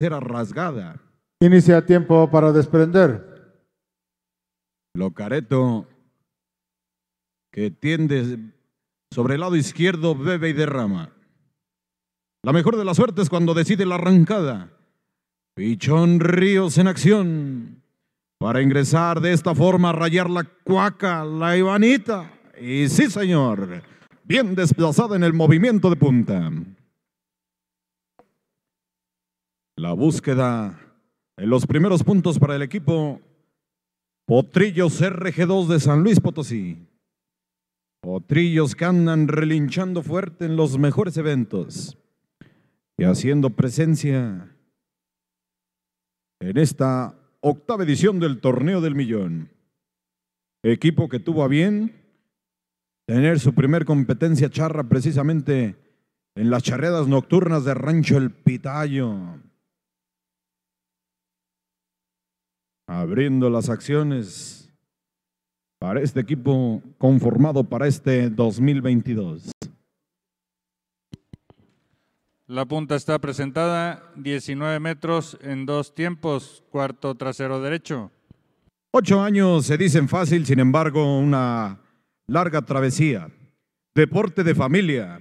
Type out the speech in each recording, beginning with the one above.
era rasgada. Inicia tiempo para desprender. Locareto, que tiende sobre el lado izquierdo, bebe y derrama. La mejor de las suertes cuando decide la arrancada. Pichón Ríos en acción. Para ingresar de esta forma a rayar la cuaca, la Ivanita. Y sí, señor. Bien desplazada en el movimiento de punta. La búsqueda en los primeros puntos para el equipo Potrillos RG2 de San Luis Potosí. Potrillos que andan relinchando fuerte en los mejores eventos y haciendo presencia en esta octava edición del Torneo del Millón. Equipo que tuvo a bien tener su primer competencia charra precisamente en las charreadas nocturnas de Rancho El Pitayo. abriendo las acciones para este equipo conformado para este 2022. La punta está presentada, 19 metros en dos tiempos, cuarto trasero derecho. Ocho años se dicen fácil, sin embargo, una larga travesía. Deporte de familia.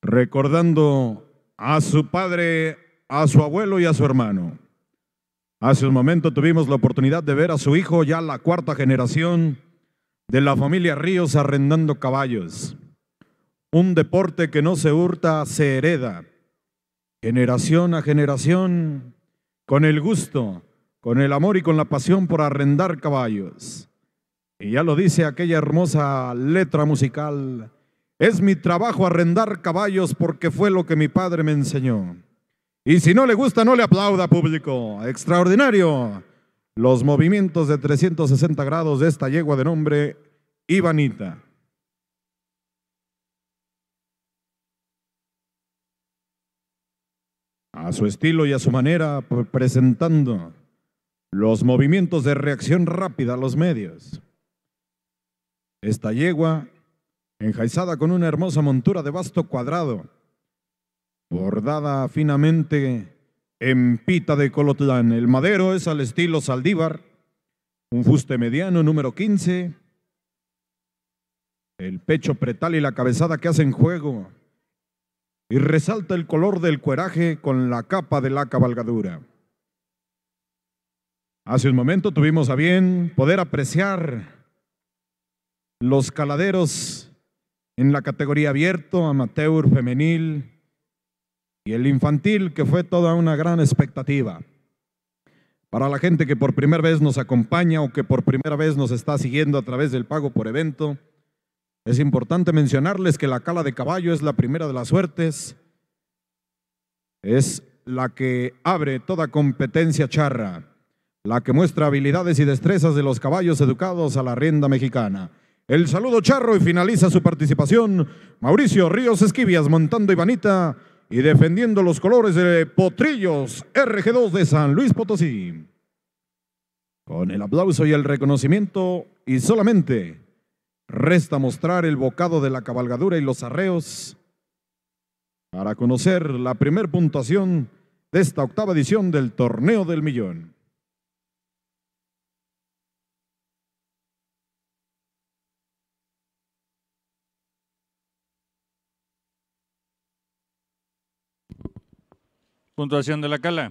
Recordando a su padre, a su abuelo y a su hermano. Hace un momento tuvimos la oportunidad de ver a su hijo, ya la cuarta generación de la familia Ríos, arrendando caballos. Un deporte que no se hurta, se hereda. Generación a generación, con el gusto, con el amor y con la pasión por arrendar caballos. Y ya lo dice aquella hermosa letra musical, es mi trabajo arrendar caballos porque fue lo que mi padre me enseñó. Y si no le gusta, no le aplauda, público. Extraordinario. Los movimientos de 360 grados de esta yegua de nombre Ivanita. A su estilo y a su manera, presentando los movimientos de reacción rápida a los medios. Esta yegua, enjaizada con una hermosa montura de vasto cuadrado, bordada finamente en pita de Colotlán. El madero es al estilo Saldívar, un fuste mediano número 15. El pecho pretal y la cabezada que hacen juego. Y resalta el color del cueraje con la capa de la cabalgadura. Hace un momento tuvimos a bien poder apreciar los caladeros en la categoría abierto, amateur, femenil, y el infantil, que fue toda una gran expectativa. Para la gente que por primera vez nos acompaña o que por primera vez nos está siguiendo a través del pago por evento, es importante mencionarles que la cala de caballo es la primera de las suertes, es la que abre toda competencia charra, la que muestra habilidades y destrezas de los caballos educados a la rienda mexicana. El saludo charro y finaliza su participación Mauricio Ríos Esquivias montando Ivanita y defendiendo los colores de Potrillos RG2 de San Luis Potosí. Con el aplauso y el reconocimiento y solamente resta mostrar el bocado de la cabalgadura y los arreos para conocer la primer puntuación de esta octava edición del Torneo del Millón. Puntuación de la cala.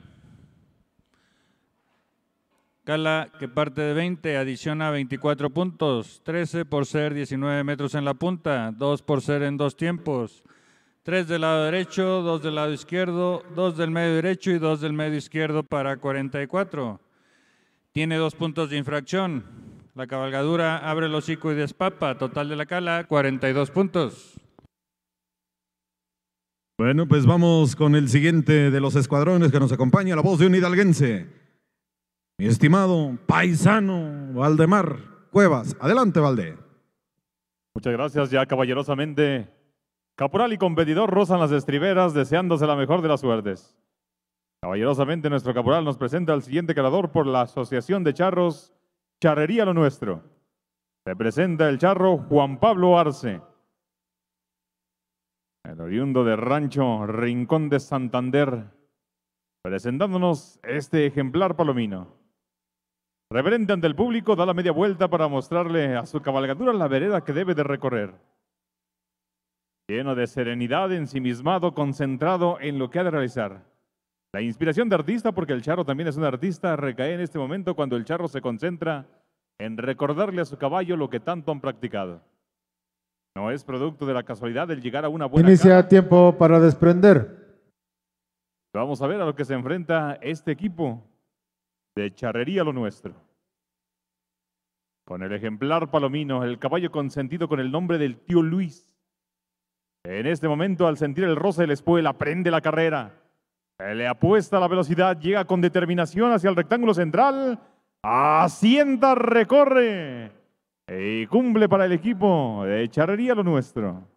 Cala que parte de 20, adiciona 24 puntos, 13 por ser 19 metros en la punta, 2 por ser en dos tiempos, 3 del lado derecho, 2 del lado izquierdo, 2 del medio derecho y 2 del medio izquierdo para 44. Tiene 2 puntos de infracción. La cabalgadura abre el hocico y despapa. Total de la cala, 42 puntos. Bueno, pues vamos con el siguiente de los escuadrones que nos acompaña, la voz de un hidalguense. Mi estimado paisano Valdemar Cuevas. Adelante, Valde. Muchas gracias, ya caballerosamente. Caporal y competidor rozan las estriberas deseándose la mejor de las suertes. Caballerosamente, nuestro caporal nos presenta al siguiente creador por la Asociación de Charros, Charrería Lo Nuestro. Se presenta el charro Juan Pablo Arce el oriundo de Rancho Rincón de Santander, presentándonos este ejemplar palomino. Reverente ante el público, da la media vuelta para mostrarle a su cabalgadura la vereda que debe de recorrer. Lleno de serenidad, ensimismado, concentrado en lo que ha de realizar. La inspiración de artista, porque el charro también es un artista, recae en este momento cuando el charro se concentra en recordarle a su caballo lo que tanto han practicado. No es producto de la casualidad el llegar a una buena. Inicia tiempo para desprender. Vamos a ver a lo que se enfrenta este equipo de charrería lo nuestro. Con el ejemplar palomino, el caballo consentido con el nombre del tío Luis. En este momento, al sentir el roce del espuel, aprende la carrera. Le apuesta la velocidad, llega con determinación hacia el rectángulo central. Asienta, recorre. Y cumple para el equipo de lo nuestro.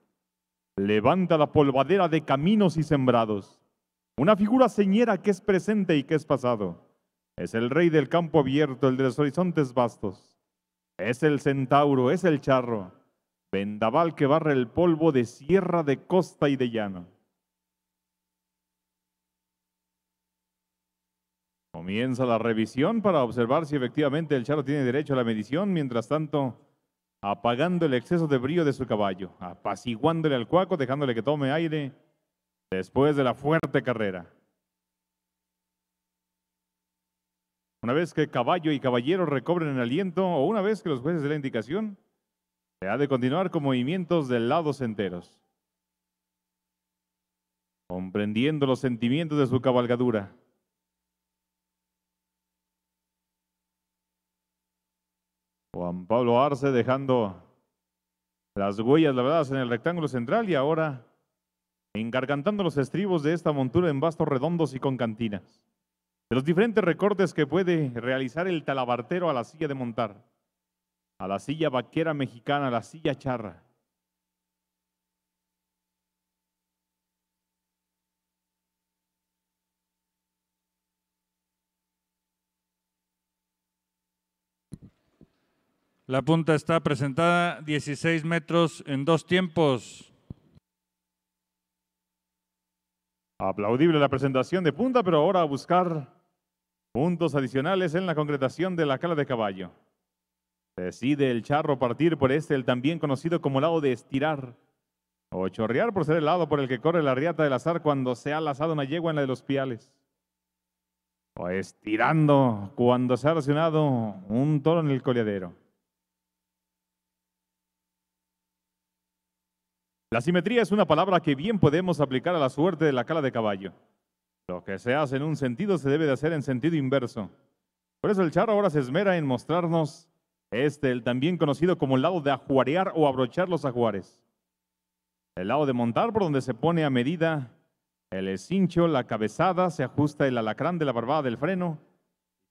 Levanta la polvadera de caminos y sembrados. Una figura señera que es presente y que es pasado. Es el rey del campo abierto, el de los horizontes vastos. Es el centauro, es el charro. Vendaval que barre el polvo de sierra, de costa y de llano. Comienza la revisión para observar si efectivamente el charo tiene derecho a la medición, mientras tanto apagando el exceso de brío de su caballo, apaciguándole al cuaco, dejándole que tome aire después de la fuerte carrera. Una vez que caballo y caballero recobren el aliento o una vez que los jueces de la indicación, se ha de continuar con movimientos de lados enteros, comprendiendo los sentimientos de su cabalgadura. Juan Pablo Arce dejando las huellas, labradas en el rectángulo central y ahora encargantando los estribos de esta montura en bastos redondos y con cantinas. De los diferentes recortes que puede realizar el talabartero a la silla de montar, a la silla vaquera mexicana, a la silla charra. La punta está presentada 16 metros en dos tiempos. Aplaudible la presentación de punta, pero ahora a buscar puntos adicionales en la concretación de la cala de caballo. Decide el charro partir por este, el también conocido como lado de estirar o chorrear por ser el lado por el que corre la riata del azar cuando se ha lazado una yegua en la de los piales. O estirando cuando se ha alazado un toro en el coladero. La simetría es una palabra que bien podemos aplicar a la suerte de la cala de caballo. Lo que se hace en un sentido se debe de hacer en sentido inverso. Por eso el charro ahora se esmera en mostrarnos este, el también conocido como el lado de ajuarear o abrochar los ajuares. El lado de montar por donde se pone a medida el cincho, la cabezada, se ajusta el alacrán de la barbada del freno,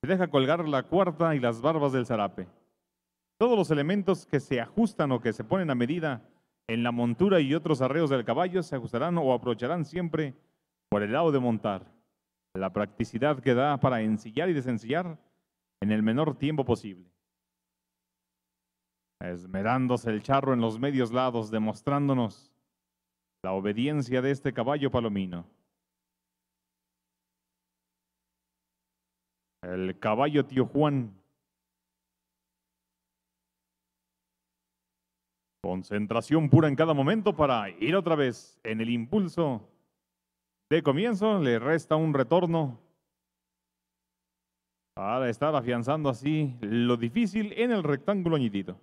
se deja colgar la cuarta y las barbas del zarape. Todos los elementos que se ajustan o que se ponen a medida en la montura y otros arreos del caballo se ajustarán o aprovecharán siempre por el lado de montar. La practicidad que da para ensillar y desensillar en el menor tiempo posible. Esmerándose el charro en los medios lados, demostrándonos la obediencia de este caballo palomino. El caballo tío Juan Concentración pura en cada momento para ir otra vez en el impulso de comienzo. Le resta un retorno para estar afianzando así lo difícil en el rectángulo añadido.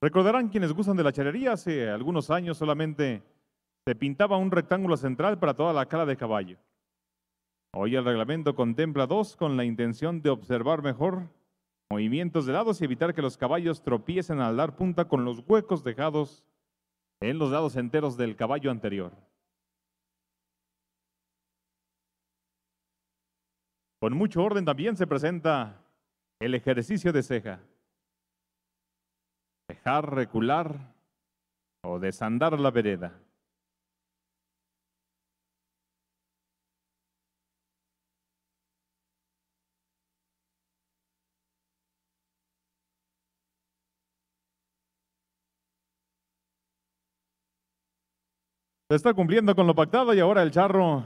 Recordarán quienes gustan de la charrería, hace algunos años solamente se pintaba un rectángulo central para toda la cara de caballo. Hoy el reglamento contempla dos con la intención de observar mejor movimientos de lados y evitar que los caballos tropiecen al dar punta con los huecos dejados en los lados enteros del caballo anterior. Con mucho orden también se presenta el ejercicio de ceja. Dejar recular o desandar la vereda. está cumpliendo con lo pactado y ahora el charro,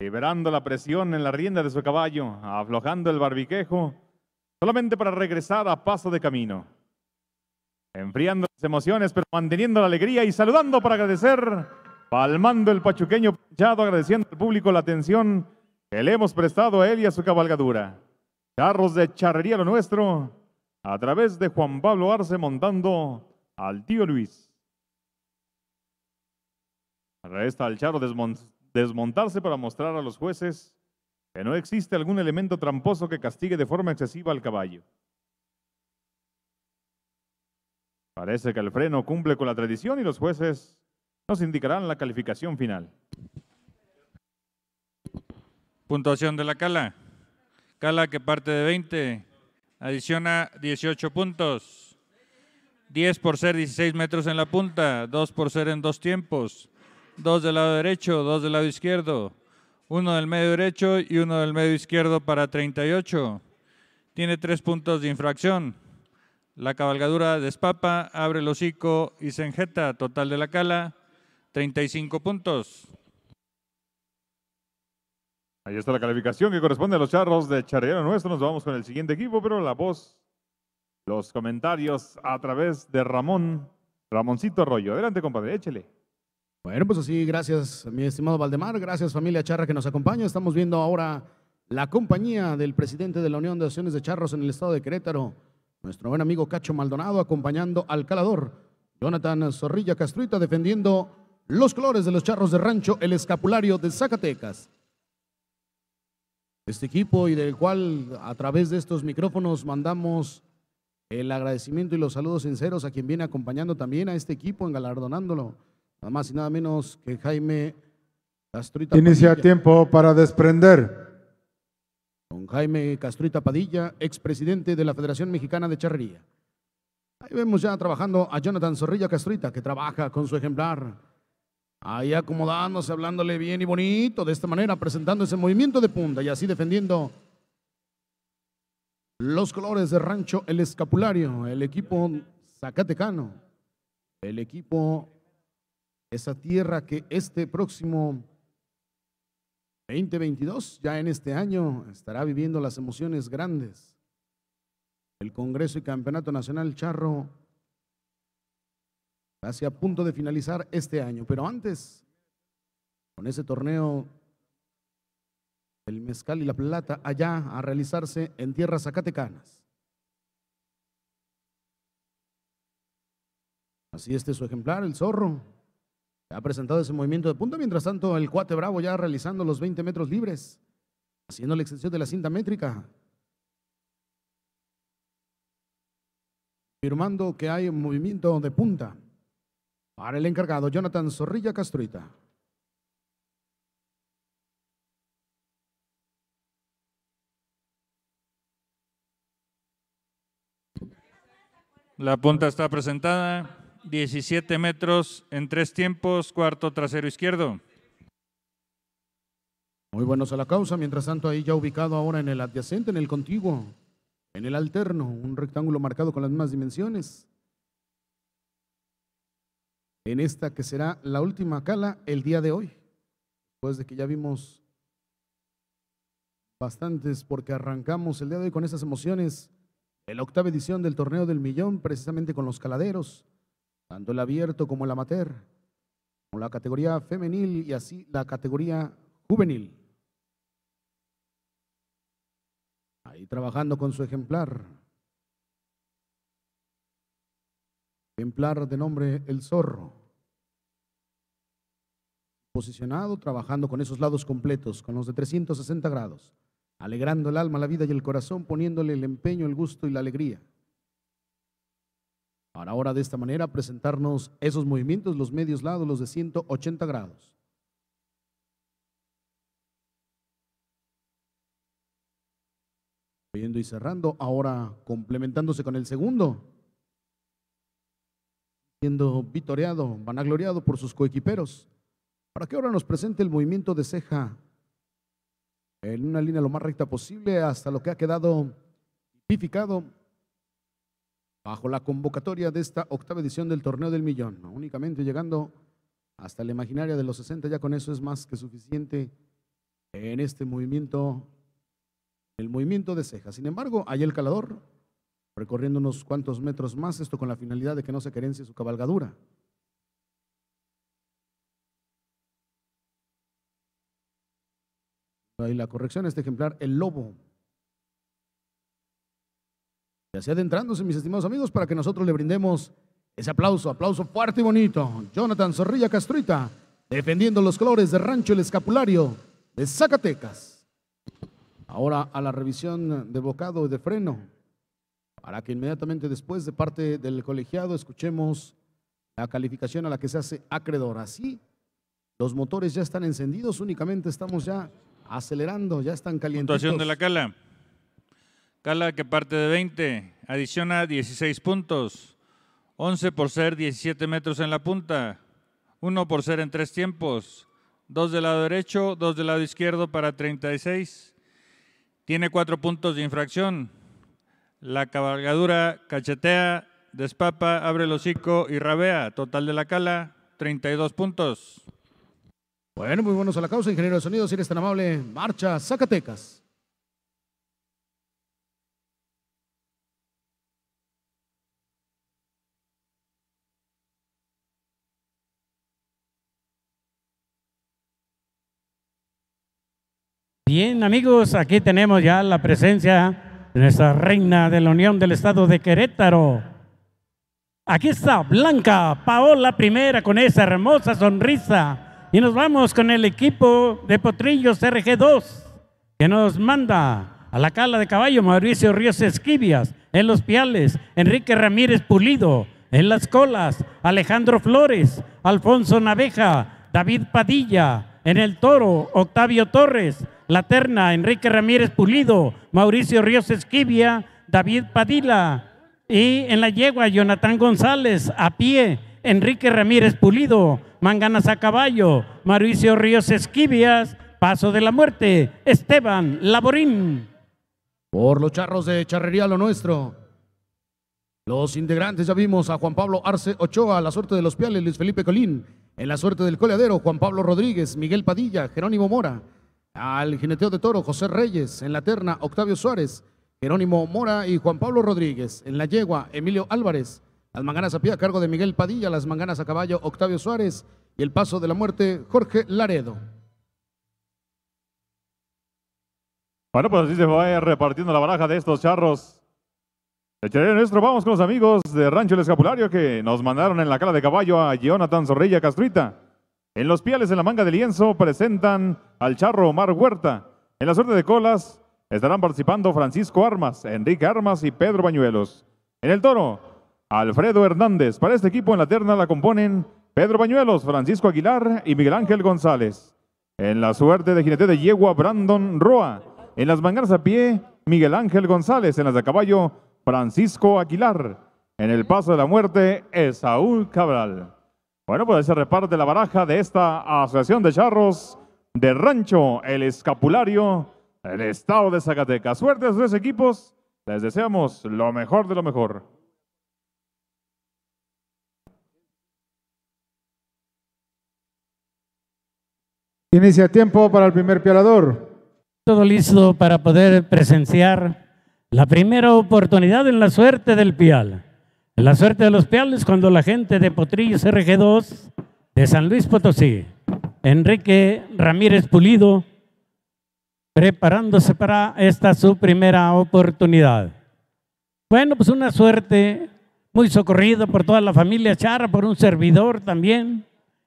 liberando la presión en la rienda de su caballo, aflojando el barbiquejo, solamente para regresar a paso de camino. Enfriando las emociones, pero manteniendo la alegría y saludando para agradecer, palmando el pachuqueño agradeciendo al público la atención que le hemos prestado a él y a su cabalgadura. Charros de charrería lo nuestro, a través de Juan Pablo Arce montando al tío Luis. Resta al charro desmontarse para mostrar a los jueces que no existe algún elemento tramposo que castigue de forma excesiva al caballo. Parece que el freno cumple con la tradición y los jueces nos indicarán la calificación final. Puntuación de la Cala. Cala que parte de 20, adiciona 18 puntos. 10 por ser 16 metros en la punta, 2 por ser en dos tiempos, dos del lado derecho, dos del lado izquierdo, uno del medio derecho y uno del medio izquierdo para 38. Tiene tres puntos de infracción. La cabalgadura despapa, abre el hocico y se enjeta. Total de la cala, 35 puntos. Ahí está la calificación que corresponde a los charros de charrero Nuestro. Nos vamos con el siguiente equipo, pero la voz, los comentarios a través de Ramón, Ramoncito Arroyo. Adelante, compadre, échele. Bueno, pues así, gracias mi estimado Valdemar, gracias familia Charra que nos acompaña. Estamos viendo ahora la compañía del presidente de la Unión de Acciones de Charros en el estado de Querétaro, nuestro buen amigo Cacho Maldonado, acompañando al calador Jonathan Zorrilla Castruita, defendiendo los colores de los Charros de Rancho, el escapulario de Zacatecas. Este equipo y del cual a través de estos micrófonos mandamos el agradecimiento y los saludos sinceros a quien viene acompañando también a este equipo, en galardonándolo nada más y nada menos que Jaime Castruita Inicia tiempo para desprender. Don Jaime Castruita Padilla, expresidente de la Federación Mexicana de Charrería. Ahí vemos ya trabajando a Jonathan Zorrilla Castruita, que trabaja con su ejemplar. Ahí acomodándose, hablándole bien y bonito, de esta manera presentando ese movimiento de punta y así defendiendo los colores de Rancho El Escapulario, el equipo Zacatecano, el equipo esa tierra que este próximo 2022, ya en este año, estará viviendo las emociones grandes. El Congreso y Campeonato Nacional Charro, casi a punto de finalizar este año, pero antes, con ese torneo el mezcal y la plata allá a realizarse en tierras zacatecanas. Así este su ejemplar, el zorro, ha presentado ese movimiento de punta. Mientras tanto, el cuate bravo ya realizando los 20 metros libres, haciendo la extensión de la cinta métrica. Firmando que hay un movimiento de punta para el encargado Jonathan Zorrilla Castruita. La punta está presentada. 17 metros en tres tiempos, cuarto trasero izquierdo. Muy buenos a la causa, mientras tanto ahí ya ubicado ahora en el adyacente, en el contiguo, en el alterno, un rectángulo marcado con las mismas dimensiones. En esta que será la última cala el día de hoy, después de que ya vimos bastantes, porque arrancamos el día de hoy con esas emociones, la octava edición del torneo del millón, precisamente con los caladeros tanto el abierto como el amateur, con la categoría femenil y así la categoría juvenil. Ahí trabajando con su ejemplar. Ejemplar de nombre El Zorro. Posicionado, trabajando con esos lados completos, con los de 360 grados, alegrando el alma, la vida y el corazón, poniéndole el empeño, el gusto y la alegría para ahora de esta manera presentarnos esos movimientos, los medios lados, los de 180 grados. Yendo y cerrando, ahora complementándose con el segundo, siendo vitoreado, vanagloriado por sus coequiperos, para que ahora nos presente el movimiento de ceja en una línea lo más recta posible hasta lo que ha quedado tipificado bajo la convocatoria de esta octava edición del Torneo del Millón, únicamente llegando hasta la imaginaria de los 60, ya con eso es más que suficiente en este movimiento, el movimiento de cejas. Sin embargo, hay el calador, recorriendo unos cuantos metros más, esto con la finalidad de que no se querencie su cabalgadura. Ahí la corrección, este ejemplar, el lobo, y así adentrándose, mis estimados amigos, para que nosotros le brindemos ese aplauso, aplauso fuerte y bonito. Jonathan Zorrilla Castruita, defendiendo los colores de Rancho El Escapulario de Zacatecas. Ahora a la revisión de bocado y de freno, para que inmediatamente después, de parte del colegiado, escuchemos la calificación a la que se hace acreedor. Así, los motores ya están encendidos, únicamente estamos ya acelerando, ya están calientes. situación de la cala. Cala que parte de 20, adiciona 16 puntos, 11 por ser 17 metros en la punta, 1 por ser en tres tiempos, 2 del lado derecho, 2 del lado izquierdo para 36. Tiene 4 puntos de infracción. La cabalgadura cachetea, despapa, abre el hocico y rabea. Total de la cala, 32 puntos. Bueno, muy buenos a la causa, ingeniero de sonidos, si eres tan amable, marcha Zacatecas. amigos, aquí tenemos ya la presencia de nuestra reina de la Unión del Estado de Querétaro. Aquí está Blanca Paola primera con esa hermosa sonrisa. Y nos vamos con el equipo de Potrillos RG2 que nos manda a la cala de caballo Mauricio Ríos Esquivias, en los piales Enrique Ramírez Pulido, en las colas Alejandro Flores, Alfonso Naveja, David Padilla, en el toro Octavio Torres, la terna, Enrique Ramírez Pulido, Mauricio Ríos Esquivia, David Padilla. Y en la yegua, Jonathan González, a pie, Enrique Ramírez Pulido, Manganas a caballo, Mauricio Ríos Esquivias, Paso de la Muerte, Esteban Laborín. Por los charros de charrería lo nuestro. Los integrantes ya vimos a Juan Pablo Arce Ochoa, la suerte de los piales, Luis Felipe Colín, en la suerte del coleadero, Juan Pablo Rodríguez, Miguel Padilla, Jerónimo Mora, al jineteo de toro, José Reyes. En la terna, Octavio Suárez, Jerónimo Mora y Juan Pablo Rodríguez. En la yegua, Emilio Álvarez. Las manganas a pie a cargo de Miguel Padilla. Las manganas a caballo, Octavio Suárez. Y el paso de la muerte, Jorge Laredo. Bueno, pues así se va repartiendo la baraja de estos charros. Echaré nuestro, vamos con los amigos de Rancho El Escapulario que nos mandaron en la cara de caballo a Jonathan Zorrilla Castrita. En los piales de la manga de lienzo presentan al charro Omar Huerta. En la suerte de colas estarán participando Francisco Armas, Enrique Armas y Pedro Bañuelos. En el toro, Alfredo Hernández. Para este equipo en la terna la componen Pedro Bañuelos, Francisco Aguilar y Miguel Ángel González. En la suerte de jinete de yegua, Brandon Roa. En las mangas a pie, Miguel Ángel González. En las de caballo, Francisco Aguilar. En el paso de la muerte, Saúl Cabral. Bueno, pues se reparte la baraja de esta asociación de charros de rancho, el escapulario, el estado de Zacatecas. Suerte a sus equipos. Les deseamos lo mejor de lo mejor. Inicia tiempo para el primer pialador. Todo listo para poder presenciar la primera oportunidad en la suerte del pial. La suerte de los Peales cuando la gente de Potrillos RG2 de San Luis Potosí, Enrique Ramírez Pulido, preparándose para esta su primera oportunidad. Bueno, pues una suerte muy socorrida por toda la familia Charra, por un servidor también,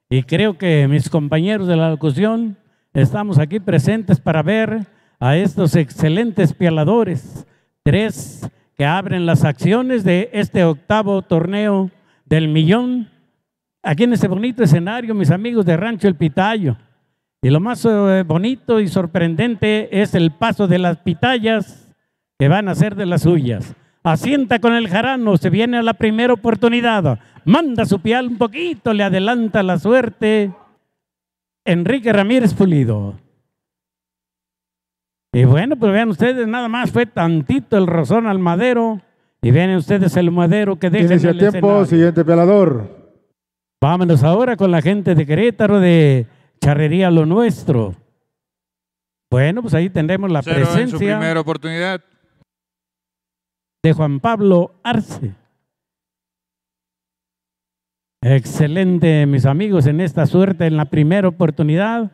y creo que mis compañeros de la locución estamos aquí presentes para ver a estos excelentes pialadores, tres que abren las acciones de este octavo torneo del millón, aquí en este bonito escenario, mis amigos de Rancho El Pitayo. Y lo más eh, bonito y sorprendente es el paso de las pitayas que van a ser de las suyas. Asienta con el jarano, se viene a la primera oportunidad, manda su pial un poquito, le adelanta la suerte. Enrique Ramírez Pulido. Y bueno, pues vean ustedes, nada más fue tantito el razón al madero. Y vean ustedes el madero que deja. Inicia el tiempo, siguiente pelador. Vámonos ahora con la gente de Querétaro de Charrería Lo Nuestro. Bueno, pues ahí tendremos la presencia. En su primera oportunidad. De Juan Pablo Arce. Excelente, mis amigos, en esta suerte, en la primera oportunidad.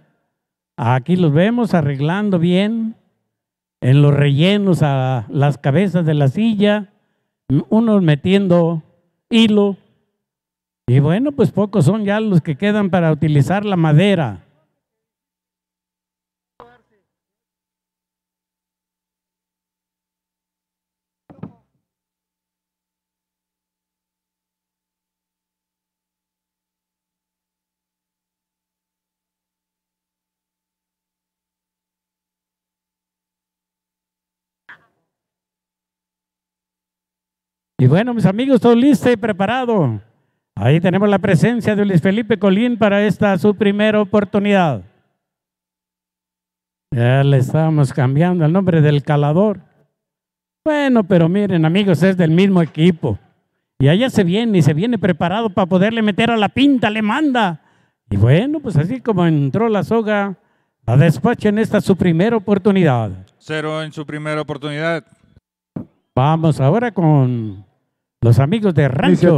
Aquí los vemos arreglando bien en los rellenos a las cabezas de la silla, unos metiendo hilo. Y bueno, pues pocos son ya los que quedan para utilizar la madera. Y bueno, mis amigos, todo listo y preparado. Ahí tenemos la presencia de Luis Felipe Colín para esta su primera oportunidad. Ya le estábamos cambiando el nombre del calador. Bueno, pero miren, amigos, es del mismo equipo. Y allá se viene y se viene preparado para poderle meter a la pinta, le manda. Y bueno, pues así como entró la soga, la despacha en esta su primera oportunidad. Cero en su primera oportunidad. Vamos ahora con los amigos de Rancho.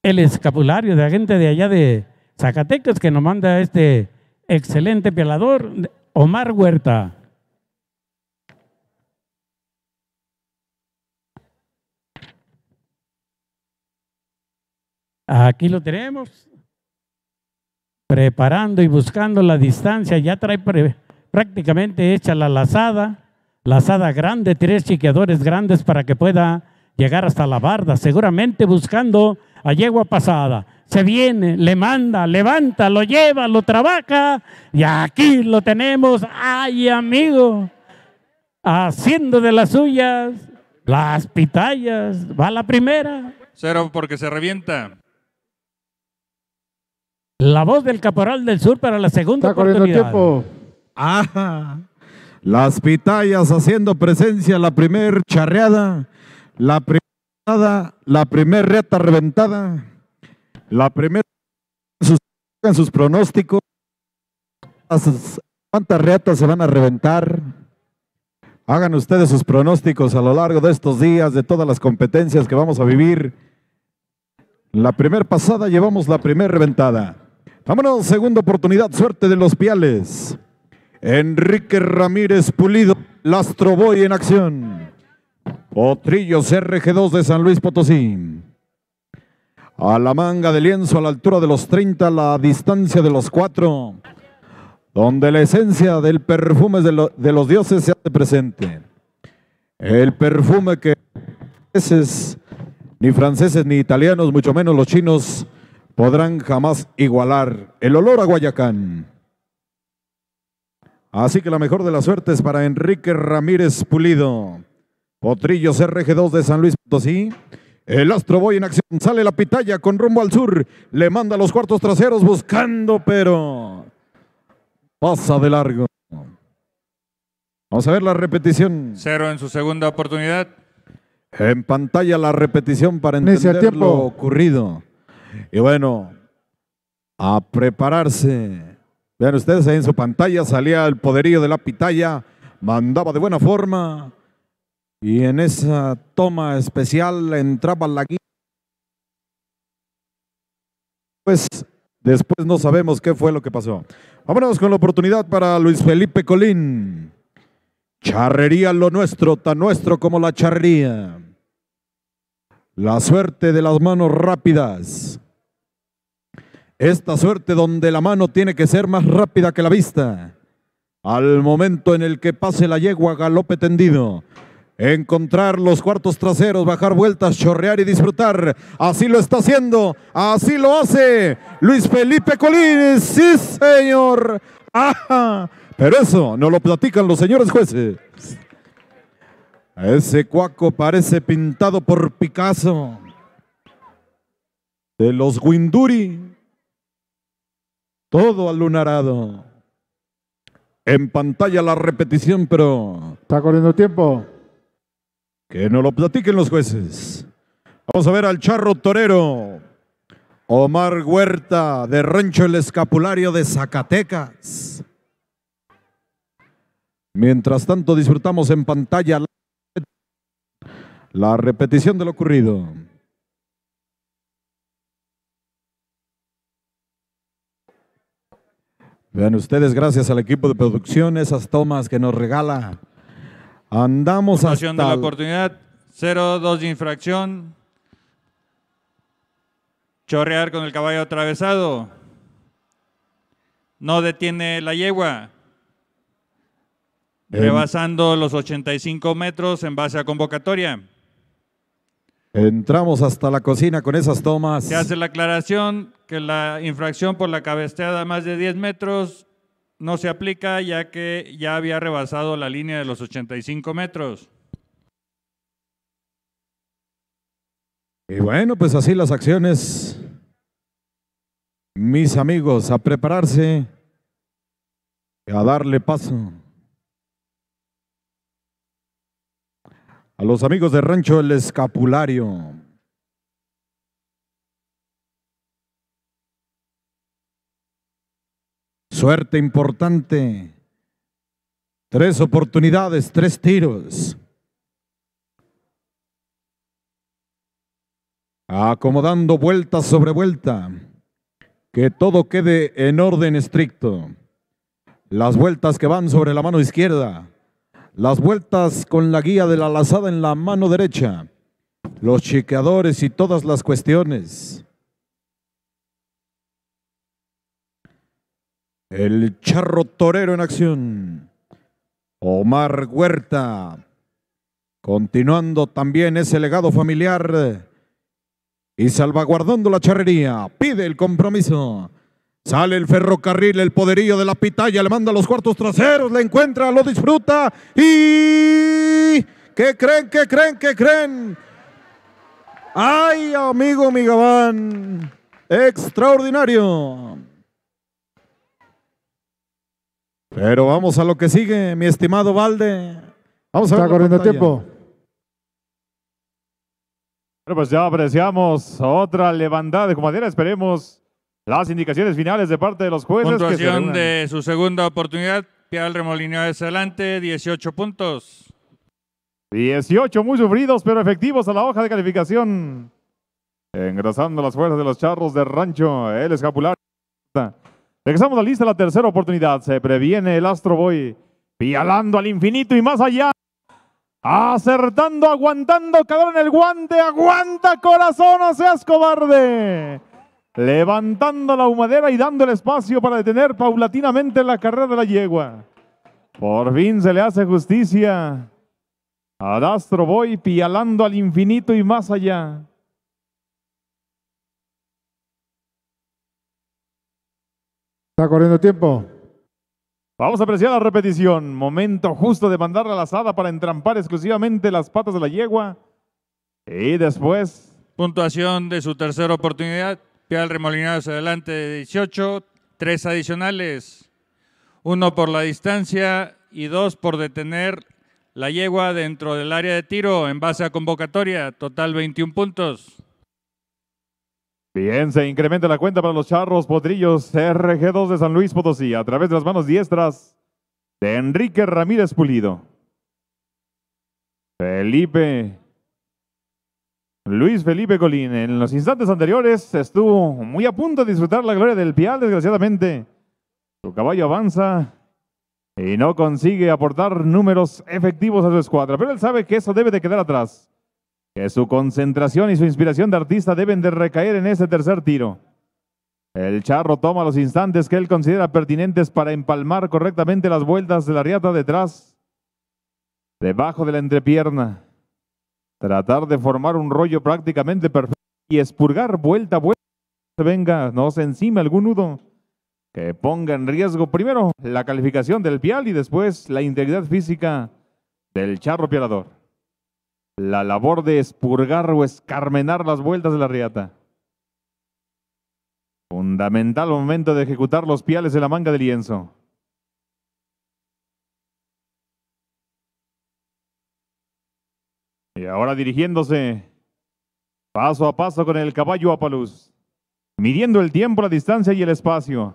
El escapulario de la gente de allá de Zacatecas que nos manda este excelente pelador, Omar Huerta. Aquí lo tenemos. Preparando y buscando la distancia. Ya trae prácticamente hecha la lazada lazada grande, tres chiqueadores grandes para que pueda llegar hasta la barda, seguramente buscando a yegua pasada. Se viene, le manda, levanta, lo lleva, lo trabaja y aquí lo tenemos, ay amigo, haciendo de las suyas las pitayas, va la primera. Cero porque se revienta. La voz del caporal del sur para la segunda Está oportunidad. tiempo. Ajá. Las pitayas haciendo presencia, la primer charreada, la primera, la primer reata reventada, la primera sus, en sus pronósticos, cuántas reatas se van a reventar. Hagan ustedes sus pronósticos a lo largo de estos días, de todas las competencias que vamos a vivir. La primera pasada llevamos la primera reventada. Vámonos, segunda oportunidad, suerte de los piales. Enrique Ramírez Pulido, Lastroboy en acción. Potrillos RG2 de San Luis Potosí. A la manga de lienzo a la altura de los 30, la distancia de los 4. Donde la esencia del perfume de, los dioses se hace presente. El perfume que ni franceses ni italianos, mucho menos los chinos, podrán jamás igualar. El olor a Guayacán. Así que la mejor de las suertes para Enrique Ramírez Pulido. Potrillo crg 2 de San Luis Potosí. El Astro Boy en acción. Sale la pitaya con rumbo al sur. Le manda a los cuartos traseros buscando, pero pasa de largo. Vamos a ver la repetición. Cero en su segunda oportunidad. En pantalla la repetición para entender lo ocurrido. Y bueno, a prepararse. Vean ustedes ahí en su pantalla, salía el poderío de la pitaya, mandaba de buena forma. Y en esa toma especial entraba la guía. Pues después no sabemos qué fue lo que pasó. Vámonos con la oportunidad para Luis Felipe Colín. Charrería lo nuestro, tan nuestro como la charrería. La suerte de las manos rápidas. Esta suerte donde la mano tiene que ser más rápida que la vista. Al momento en el que pase la yegua, galope tendido. Encontrar los cuartos traseros, bajar vueltas, chorrear y disfrutar. Así lo está haciendo, así lo hace Luis Felipe Colín, Sí, señor. Ajá. Pero eso no lo platican los señores jueces. Ese cuaco parece pintado por Picasso. De los Winduri todo alunarado. En pantalla la repetición, pero... Está corriendo tiempo. Que no lo platiquen los jueces. Vamos a ver al charro torero. Omar Huerta de Rancho El Escapulario de Zacatecas. Mientras tanto disfrutamos en pantalla la repetición de lo ocurrido. Vean ustedes, gracias al equipo de producción, esas tomas que nos regala. Andamos hasta... de la oportunidad, 0-2 de infracción. Chorrear con el caballo atravesado. No detiene la yegua. Rebasando los 85 metros en base a convocatoria. Entramos hasta la cocina con esas tomas. Se hace la aclaración que la infracción por la cabeceada más de 10 metros no se aplica ya que ya había rebasado la línea de los 85 metros. Y bueno, pues así las acciones. Mis amigos, a prepararse, a darle paso. a los amigos de Rancho El Escapulario. Suerte importante. Tres oportunidades, tres tiros. Acomodando vuelta sobre vuelta. Que todo quede en orden estricto. Las vueltas que van sobre la mano izquierda las vueltas con la guía de la lazada en la mano derecha. Los chequeadores y todas las cuestiones. El charro torero en acción. Omar Huerta. Continuando también ese legado familiar y salvaguardando la charrería. Pide el compromiso. Sale el ferrocarril, el poderío de la pitaya, le manda a los cuartos traseros, le encuentra, lo disfruta y... ¿Qué creen? ¿Qué creen? ¿Qué creen? ¡Ay, amigo Migabán! ¡Extraordinario! Pero vamos a lo que sigue, mi estimado Valde. Vamos a Está corriendo tiempo. Bueno, pues ya apreciamos otra levantada de comadera. Esperemos las indicaciones finales de parte de los jueces. de su segunda oportunidad. Pial Remolino es adelante, 18 puntos. 18 muy sufridos, pero efectivos a la hoja de calificación. Engrasando las fuerzas de los charros de rancho, el escapular. Regresamos a la lista, la tercera oportunidad. Se previene el Astro Boy, pialando al infinito y más allá. Acertando, aguantando, calor en el guante. Aguanta, corazón, no seas cobarde levantando la humadera y dando el espacio para detener paulatinamente la carrera de la yegua. Por fin se le hace justicia Adastro voy, Boy pialando al infinito y más allá. Está corriendo tiempo. Vamos a apreciar la repetición. Momento justo de mandar la lazada para entrampar exclusivamente las patas de la yegua. Y después... Puntuación de su tercera oportunidad, Remolinado Remolinados adelante de 18, tres adicionales, uno por la distancia y dos por detener la yegua dentro del área de tiro en base a convocatoria, total 21 puntos. Bien, se incrementa la cuenta para los charros potrillos RG2 de San Luis Potosí a través de las manos diestras de Enrique Ramírez Pulido. Felipe Luis Felipe Colín, en los instantes anteriores estuvo muy a punto de disfrutar la gloria del Pial, desgraciadamente. Su caballo avanza y no consigue aportar números efectivos a su escuadra, pero él sabe que eso debe de quedar atrás, que su concentración y su inspiración de artista deben de recaer en ese tercer tiro. El charro toma los instantes que él considera pertinentes para empalmar correctamente las vueltas de la riata detrás, debajo de la entrepierna tratar de formar un rollo prácticamente perfecto y expurgar vuelta a vuelta, venga, no se encima algún nudo que ponga en riesgo primero la calificación del pial y después la integridad física del charro pialador. La labor de expurgar o escarmenar las vueltas de la riata. Fundamental momento de ejecutar los piales de la manga de lienzo. Y ahora dirigiéndose paso a paso con el caballo Apaluz, midiendo el tiempo, la distancia y el espacio,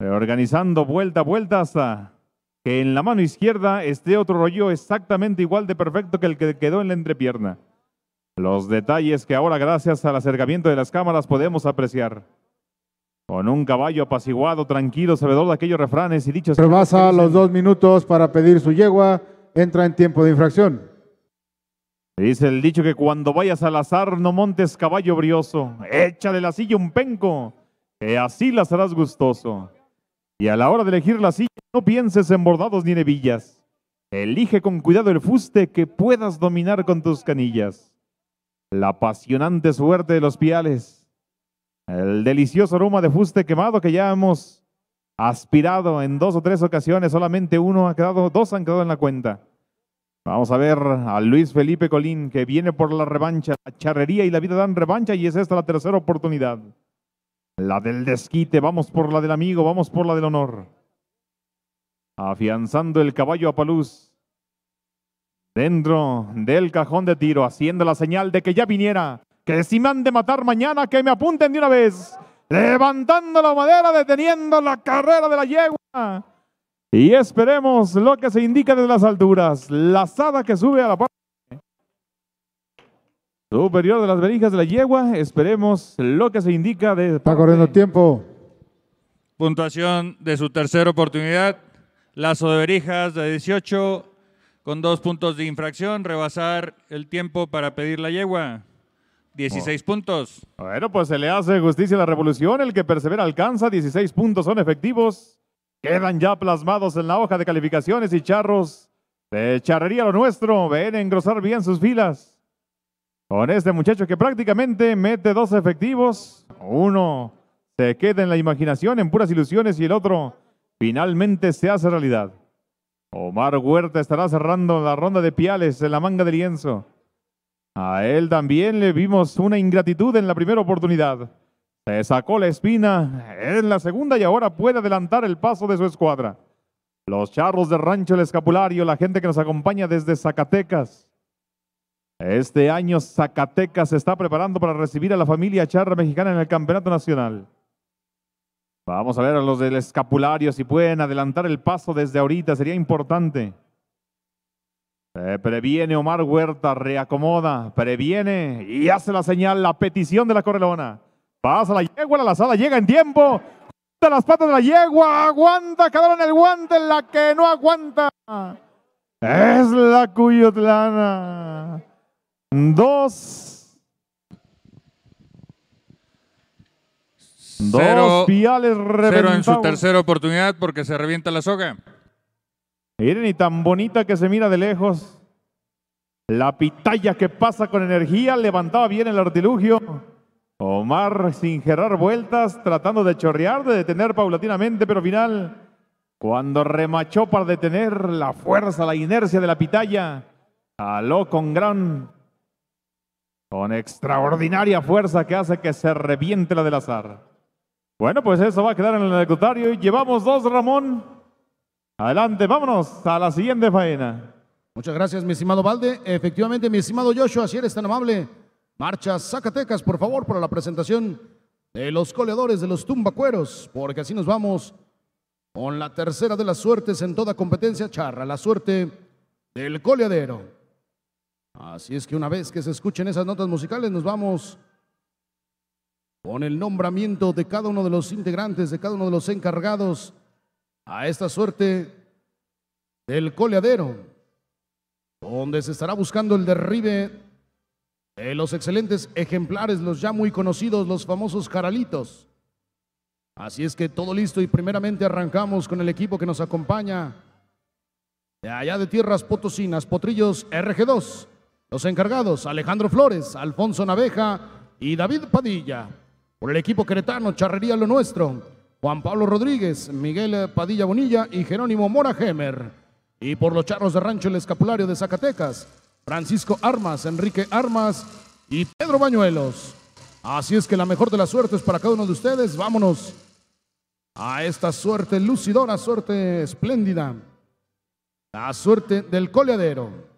organizando vuelta a vuelta hasta que en la mano izquierda esté otro rollo exactamente igual de perfecto que el que quedó en la entrepierna. Los detalles que ahora gracias al acercamiento de las cámaras podemos apreciar. Con un caballo apaciguado, tranquilo, sabedor de aquellos refranes y dichos... los dos minutos para pedir su yegua, entra en tiempo de infracción. Dice el dicho que cuando vayas al azar no montes caballo brioso, échale la silla un penco, que así la harás gustoso. Y a la hora de elegir la silla, no pienses en bordados ni nevillas. Elige con cuidado el fuste que puedas dominar con tus canillas. La apasionante suerte de los piales, el delicioso aroma de fuste quemado que ya hemos aspirado en dos o tres ocasiones, solamente uno ha quedado, dos han quedado en la cuenta. Vamos a ver a Luis Felipe Colín que viene por la revancha. La charrería y la vida dan revancha y es esta la tercera oportunidad. La del desquite, vamos por la del amigo, vamos por la del honor. Afianzando el caballo a Paluz. Dentro del cajón de tiro, haciendo la señal de que ya viniera. Que si me han de matar mañana, que me apunten de una vez. Levantando la madera, deteniendo la carrera de la yegua. Y esperemos lo que se indica desde las alturas. lazada que sube a la parte superior de las verijas de la yegua. Esperemos lo que se indica de... Está corriendo tiempo. Puntuación de su tercera oportunidad. Lazo de verijas de 18 con dos puntos de infracción. Rebasar el tiempo para pedir la yegua. 16 puntos. Bueno, pues se le hace justicia a la revolución. El que persevera alcanza. 16 puntos son efectivos quedan ya plasmados en la hoja de calificaciones y charros de charrería lo nuestro. Ven engrosar bien sus filas. Con este muchacho que prácticamente mete dos efectivos. Uno se queda en la imaginación, en puras ilusiones, y el otro finalmente se hace realidad. Omar Huerta estará cerrando la ronda de piales en la manga de lienzo. A él también le vimos una ingratitud en la primera oportunidad. Se sacó la espina en la segunda y ahora puede adelantar el paso de su escuadra. Los charros de Rancho El Escapulario, la gente que nos acompaña desde Zacatecas. Este año Zacatecas se está preparando para recibir a la familia charra mexicana en el Campeonato Nacional. Vamos a ver a los del Escapulario si pueden adelantar el paso desde ahorita, sería importante. previene Omar Huerta, reacomoda, previene y hace la señal, la petición de la correlona. Pasa la yegua, la lazada llega en tiempo. De las patas de la yegua, aguanta, quedaron el guante, en la que no aguanta. Es la Cuyotlana. Dos. dos Pero Cero en su tercera oportunidad porque se revienta la soga. Miren, y tan bonita que se mira de lejos. La pitaya que pasa con energía, levantaba bien el artilugio. Omar sin gerar vueltas, tratando de chorrear, de detener paulatinamente, pero final, cuando remachó para detener la fuerza, la inercia de la pitaya, aló con gran, con extraordinaria fuerza que hace que se reviente la del azar. Bueno, pues eso va a quedar en el y Llevamos dos, Ramón. Adelante, vámonos a la siguiente faena. Muchas gracias, mi estimado Valde. Efectivamente, mi estimado Joshua, así eres tan amable, Marcha Zacatecas, por favor, para la presentación de los coleadores de los tumbacueros, porque así nos vamos con la tercera de las suertes en toda competencia charra, la suerte del coleadero. Así es que una vez que se escuchen esas notas musicales, nos vamos con el nombramiento de cada uno de los integrantes, de cada uno de los encargados a esta suerte del coleadero, donde se estará buscando el derribe los excelentes ejemplares, los ya muy conocidos, los famosos caralitos. Así es que todo listo y primeramente arrancamos con el equipo que nos acompaña de allá de tierras potosinas, Potrillos RG2. Los encargados, Alejandro Flores, Alfonso Naveja y David Padilla. Por el equipo queretano, Charrería Lo Nuestro, Juan Pablo Rodríguez, Miguel Padilla Bonilla y Jerónimo Mora Gemer. Y por los charros de rancho El Escapulario de Zacatecas, Francisco Armas, Enrique Armas y Pedro Bañuelos. Así es que la mejor de las suertes para cada uno de ustedes. Vámonos a esta suerte lucidora, suerte espléndida. La suerte del coleadero.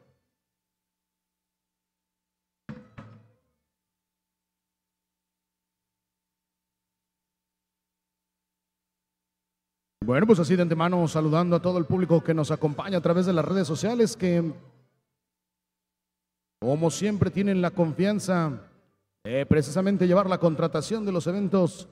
Bueno, pues así de antemano saludando a todo el público que nos acompaña a través de las redes sociales que como siempre tienen la confianza de precisamente llevar la contratación de los eventos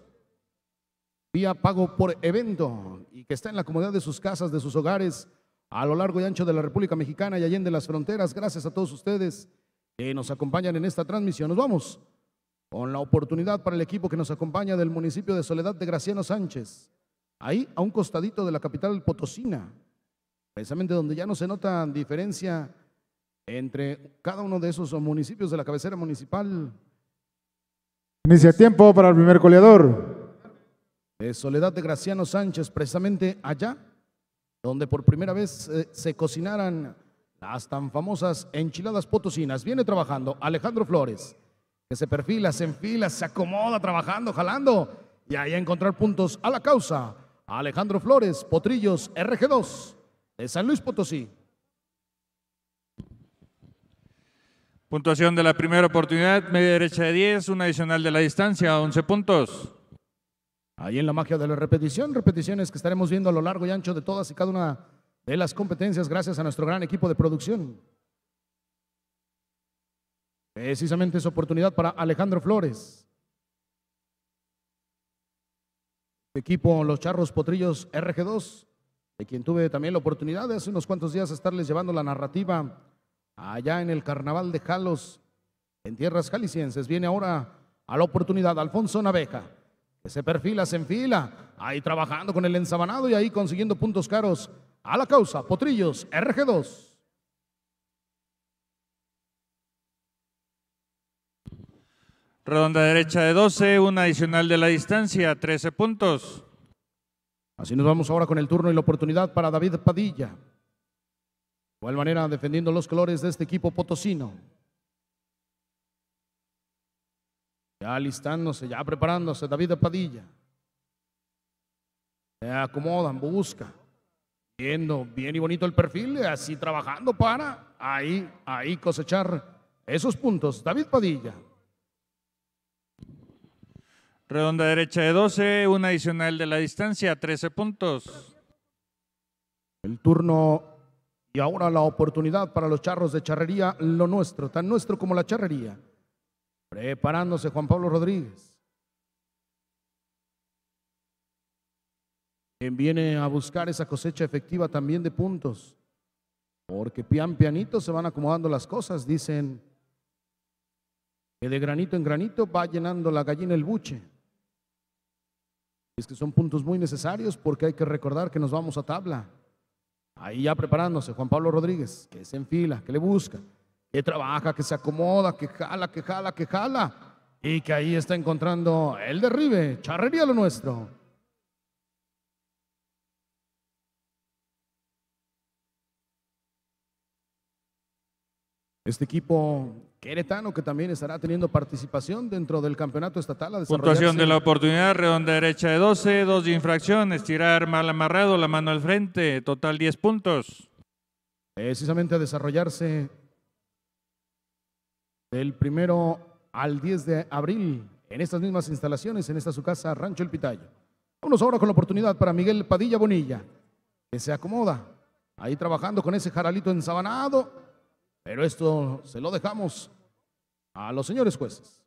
vía pago por evento y que está en la comodidad de sus casas, de sus hogares, a lo largo y ancho de la República Mexicana y allende las fronteras. Gracias a todos ustedes que nos acompañan en esta transmisión. Nos vamos con la oportunidad para el equipo que nos acompaña del municipio de Soledad de Graciano Sánchez, ahí a un costadito de la capital potosina, precisamente donde ya no se nota diferencia entre cada uno de esos municipios de la cabecera municipal. Inicia tiempo para el primer coleador. De Soledad de Graciano Sánchez, precisamente allá, donde por primera vez eh, se cocinaran las tan famosas enchiladas potosinas. Viene trabajando Alejandro Flores, que se perfila, se enfila, se acomoda trabajando, jalando, y ahí a encontrar puntos a la causa. Alejandro Flores, Potrillos, RG2, de San Luis Potosí. Puntuación de la primera oportunidad, media derecha de 10, una adicional de la distancia, 11 puntos. Ahí en la magia de la repetición, repeticiones que estaremos viendo a lo largo y ancho de todas y cada una de las competencias gracias a nuestro gran equipo de producción. Precisamente esa oportunidad para Alejandro Flores. Equipo Los Charros Potrillos RG2, de quien tuve también la oportunidad de hace unos cuantos días estarles llevando la narrativa allá en el Carnaval de Jalos, en tierras jaliscienses. Viene ahora a la oportunidad Alfonso Naveja, que se perfila, se enfila, ahí trabajando con el ensabanado y ahí consiguiendo puntos caros a la causa. Potrillos, RG2. Redonda derecha de 12, una adicional de la distancia, 13 puntos. Así nos vamos ahora con el turno y la oportunidad para David Padilla igual manera defendiendo los colores de este equipo potosino. Ya alistándose ya preparándose David Padilla. Se acomodan, busca. Viendo bien y bonito el perfil, así trabajando para ahí, ahí cosechar esos puntos. David Padilla. Redonda derecha de 12, un adicional de la distancia, 13 puntos. El turno y ahora la oportunidad para los charros de charrería, lo nuestro, tan nuestro como la charrería. Preparándose Juan Pablo Rodríguez. Quien viene a buscar esa cosecha efectiva también de puntos. Porque pian pianito se van acomodando las cosas, dicen que de granito en granito va llenando la gallina el buche. Es que son puntos muy necesarios porque hay que recordar que nos vamos a tabla. Ahí ya preparándose, Juan Pablo Rodríguez, que se enfila, que le busca, que trabaja, que se acomoda, que jala, que jala, que jala. Y que ahí está encontrando el derribe, charrería lo nuestro. Este equipo Queretano, que también estará teniendo participación dentro del campeonato estatal. Puntuación de la oportunidad, redonda derecha de 12, dos de infracción, estirar mal amarrado, la mano al frente, total 10 puntos. Precisamente a desarrollarse del primero al 10 de abril en estas mismas instalaciones, en esta su casa, Rancho El Pitayo. Vámonos ahora con la oportunidad para Miguel Padilla Bonilla, que se acomoda ahí trabajando con ese jaralito ensabanado pero esto se lo dejamos a los señores jueces.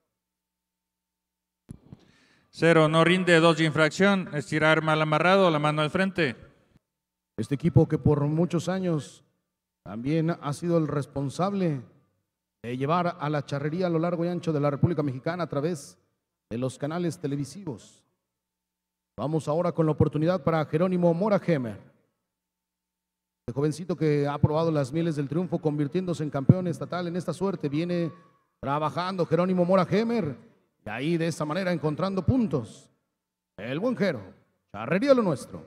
Cero, no rinde, dos de infracción, estirar mal amarrado, la mano al frente. Este equipo que por muchos años también ha sido el responsable de llevar a la charrería a lo largo y ancho de la República Mexicana a través de los canales televisivos. Vamos ahora con la oportunidad para Jerónimo Mora Gemer. El jovencito que ha probado las mieles del triunfo, convirtiéndose en campeón estatal en esta suerte, viene trabajando Jerónimo Mora Gemer, y ahí de esa manera encontrando puntos. El buen Jero, charrería lo nuestro.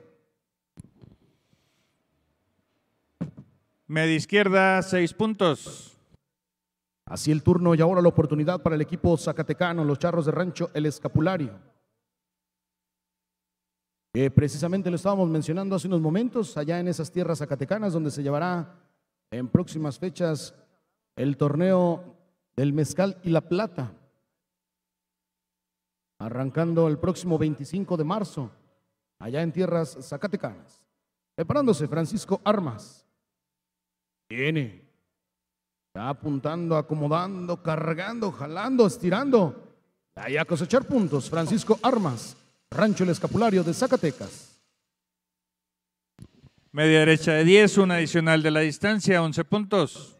Media izquierda, seis puntos. Así el turno y ahora la oportunidad para el equipo zacatecano, los charros de rancho, el escapulario. Eh, precisamente lo estábamos mencionando hace unos momentos, allá en esas tierras zacatecanas, donde se llevará en próximas fechas el torneo del Mezcal y la Plata, arrancando el próximo 25 de marzo, allá en tierras zacatecanas. Preparándose Francisco Armas. Viene. Está apuntando, acomodando, cargando, jalando, estirando. Ahí a cosechar puntos, Francisco Armas. Rancho El Escapulario de Zacatecas. Media derecha de 10, un adicional de la distancia, 11 puntos.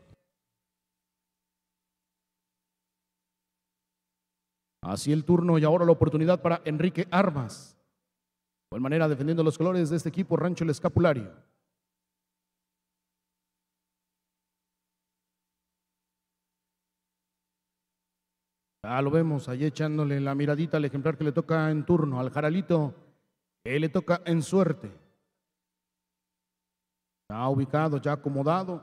Así el turno y ahora la oportunidad para Enrique Armas. De manera defendiendo los colores de este equipo Rancho El Escapulario. Ah, lo vemos ahí echándole la miradita al ejemplar que le toca en turno, al jaralito que le toca en suerte. Está ubicado, ya acomodado,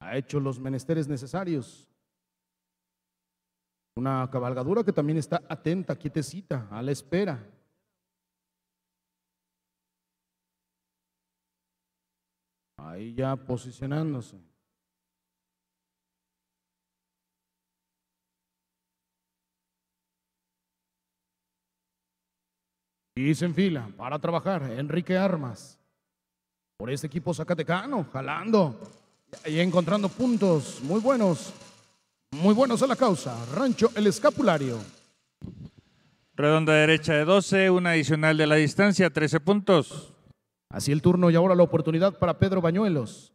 ha hecho los menesteres necesarios. Una cabalgadura que también está atenta, quietecita, a la espera. Ahí ya posicionándose. Y se enfila para trabajar Enrique Armas. Por este equipo Zacatecano, jalando y encontrando puntos muy buenos, muy buenos a la causa. Rancho El Escapulario. Redonda derecha de 12, una adicional de la distancia, 13 puntos. Así el turno y ahora la oportunidad para Pedro Bañuelos.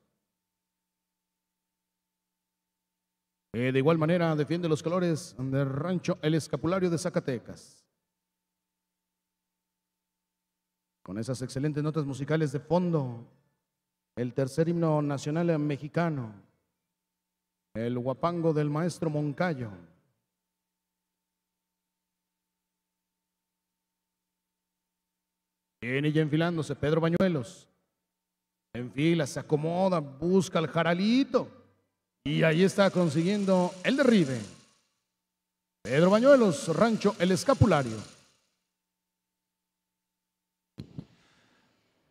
Eh, de igual manera defiende los colores del rancho El Escapulario de Zacatecas. con esas excelentes notas musicales de fondo, el tercer himno nacional mexicano, el guapango del maestro Moncayo. Viene ya enfilándose Pedro Bañuelos. Enfila, se acomoda, busca el jaralito. Y ahí está consiguiendo el derribe. Pedro Bañuelos, Rancho El Escapulario.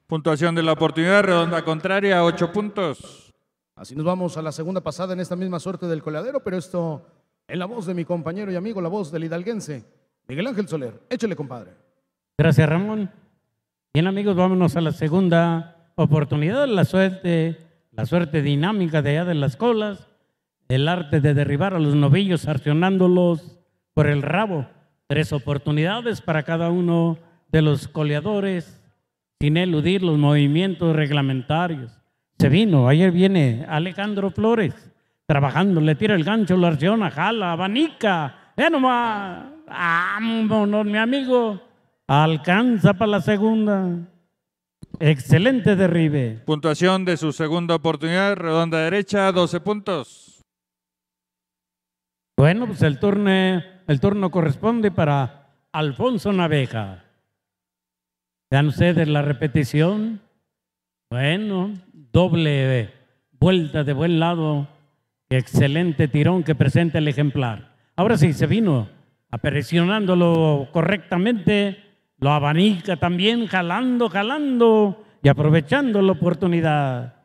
Puntuación de la oportunidad, redonda contraria, ocho puntos. Así nos vamos a la segunda pasada en esta misma suerte del coladero, pero esto en la voz de mi compañero y amigo, la voz del hidalguense, Miguel Ángel Soler. Échale, compadre. Gracias, Ramón. Bien, amigos, vámonos a la segunda oportunidad, la suerte, la suerte dinámica de allá de las colas, el arte de derribar a los novillos, accionándolos por el rabo. Tres oportunidades para cada uno de los coleadores sin eludir los movimientos reglamentarios. Se vino, ayer viene Alejandro Flores trabajando, le tira el gancho, la arciona, jala, abanica, ve eh, nomás, vámonos, mi amigo, alcanza para la segunda. Excelente derribe. Puntuación de su segunda oportunidad, redonda derecha, 12 puntos. Bueno, pues el turno, el turno corresponde para Alfonso Naveja. ¿Vean ustedes la repetición? Bueno, doble vuelta de buen lado. Excelente tirón que presenta el ejemplar. Ahora sí, se vino apresionándolo correctamente. Lo abanica también, jalando, jalando y aprovechando la oportunidad.